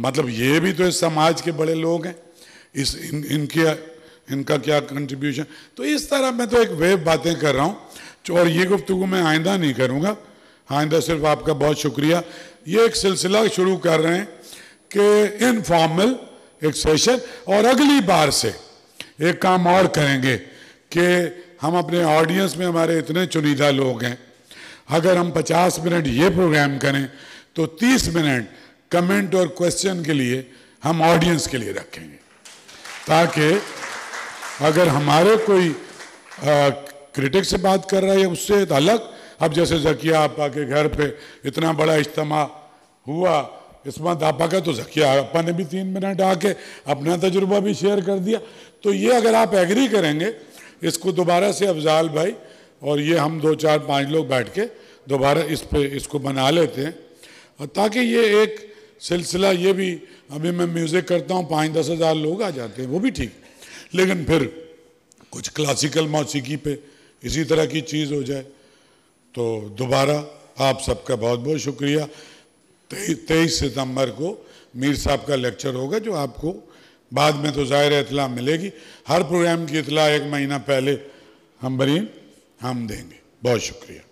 मतलब ये भी तो इस समाज के बड़े लोग हैं इस इन, इनके इनका क्या कंट्रीब्यूशन तो इस तरह मैं तो एक वेब बातें कर रहा हूँ तो और ये गुफ्तु मैं आइंदा नहीं करूँगा आइंदा सिर्फ आपका बहुत शुक्रिया ये एक सिलसिला शुरू कर रहे हैं के इनफॉर्मल एक सेशन और अगली बार से एक काम और करेंगे कि हम अपने ऑडियंस में हमारे इतने चुनिंदा लोग हैं अगर हम 50 मिनट ये प्रोग्राम करें तो 30 मिनट कमेंट और क्वेश्चन के लिए हम ऑडियंस के लिए रखेंगे ताकि अगर हमारे कोई क्रिटिक से बात कर रहा है उससे अलग अब जैसे जकिया आपा के घर पे इतना बड़ा इज्तम हुआ इसमत आपा का तो जखिया आपा ने भी तीन मिनट आके अपना तजुर्बा भी शेयर कर दिया तो ये अगर आप एग्री करेंगे इसको दोबारा से अफजाल भाई और ये हम दो चार पाँच लोग बैठ के दोबारा इस पे इसको बना लेते हैं ताकि ये एक सिलसिला ये भी अभी मैं म्यूज़िक करता हूँ पाँच दस हज़ार लोग आ जाते हैं वो भी ठीक लेकिन फिर कुछ क्लासिकल मौसीकी पे इसी तरह की चीज़ हो जाए तो दोबारा आप सबका बहुत बहुत शुक्रिया तेईस सितंबर को मीर साहब का लेक्चर होगा जो आपको बाद में तो ज़ाहिर इतला मिलेगी हर प्रोग्राम की इतला एक महीना पहले हम बरीन हम देंगे बहुत शुक्रिया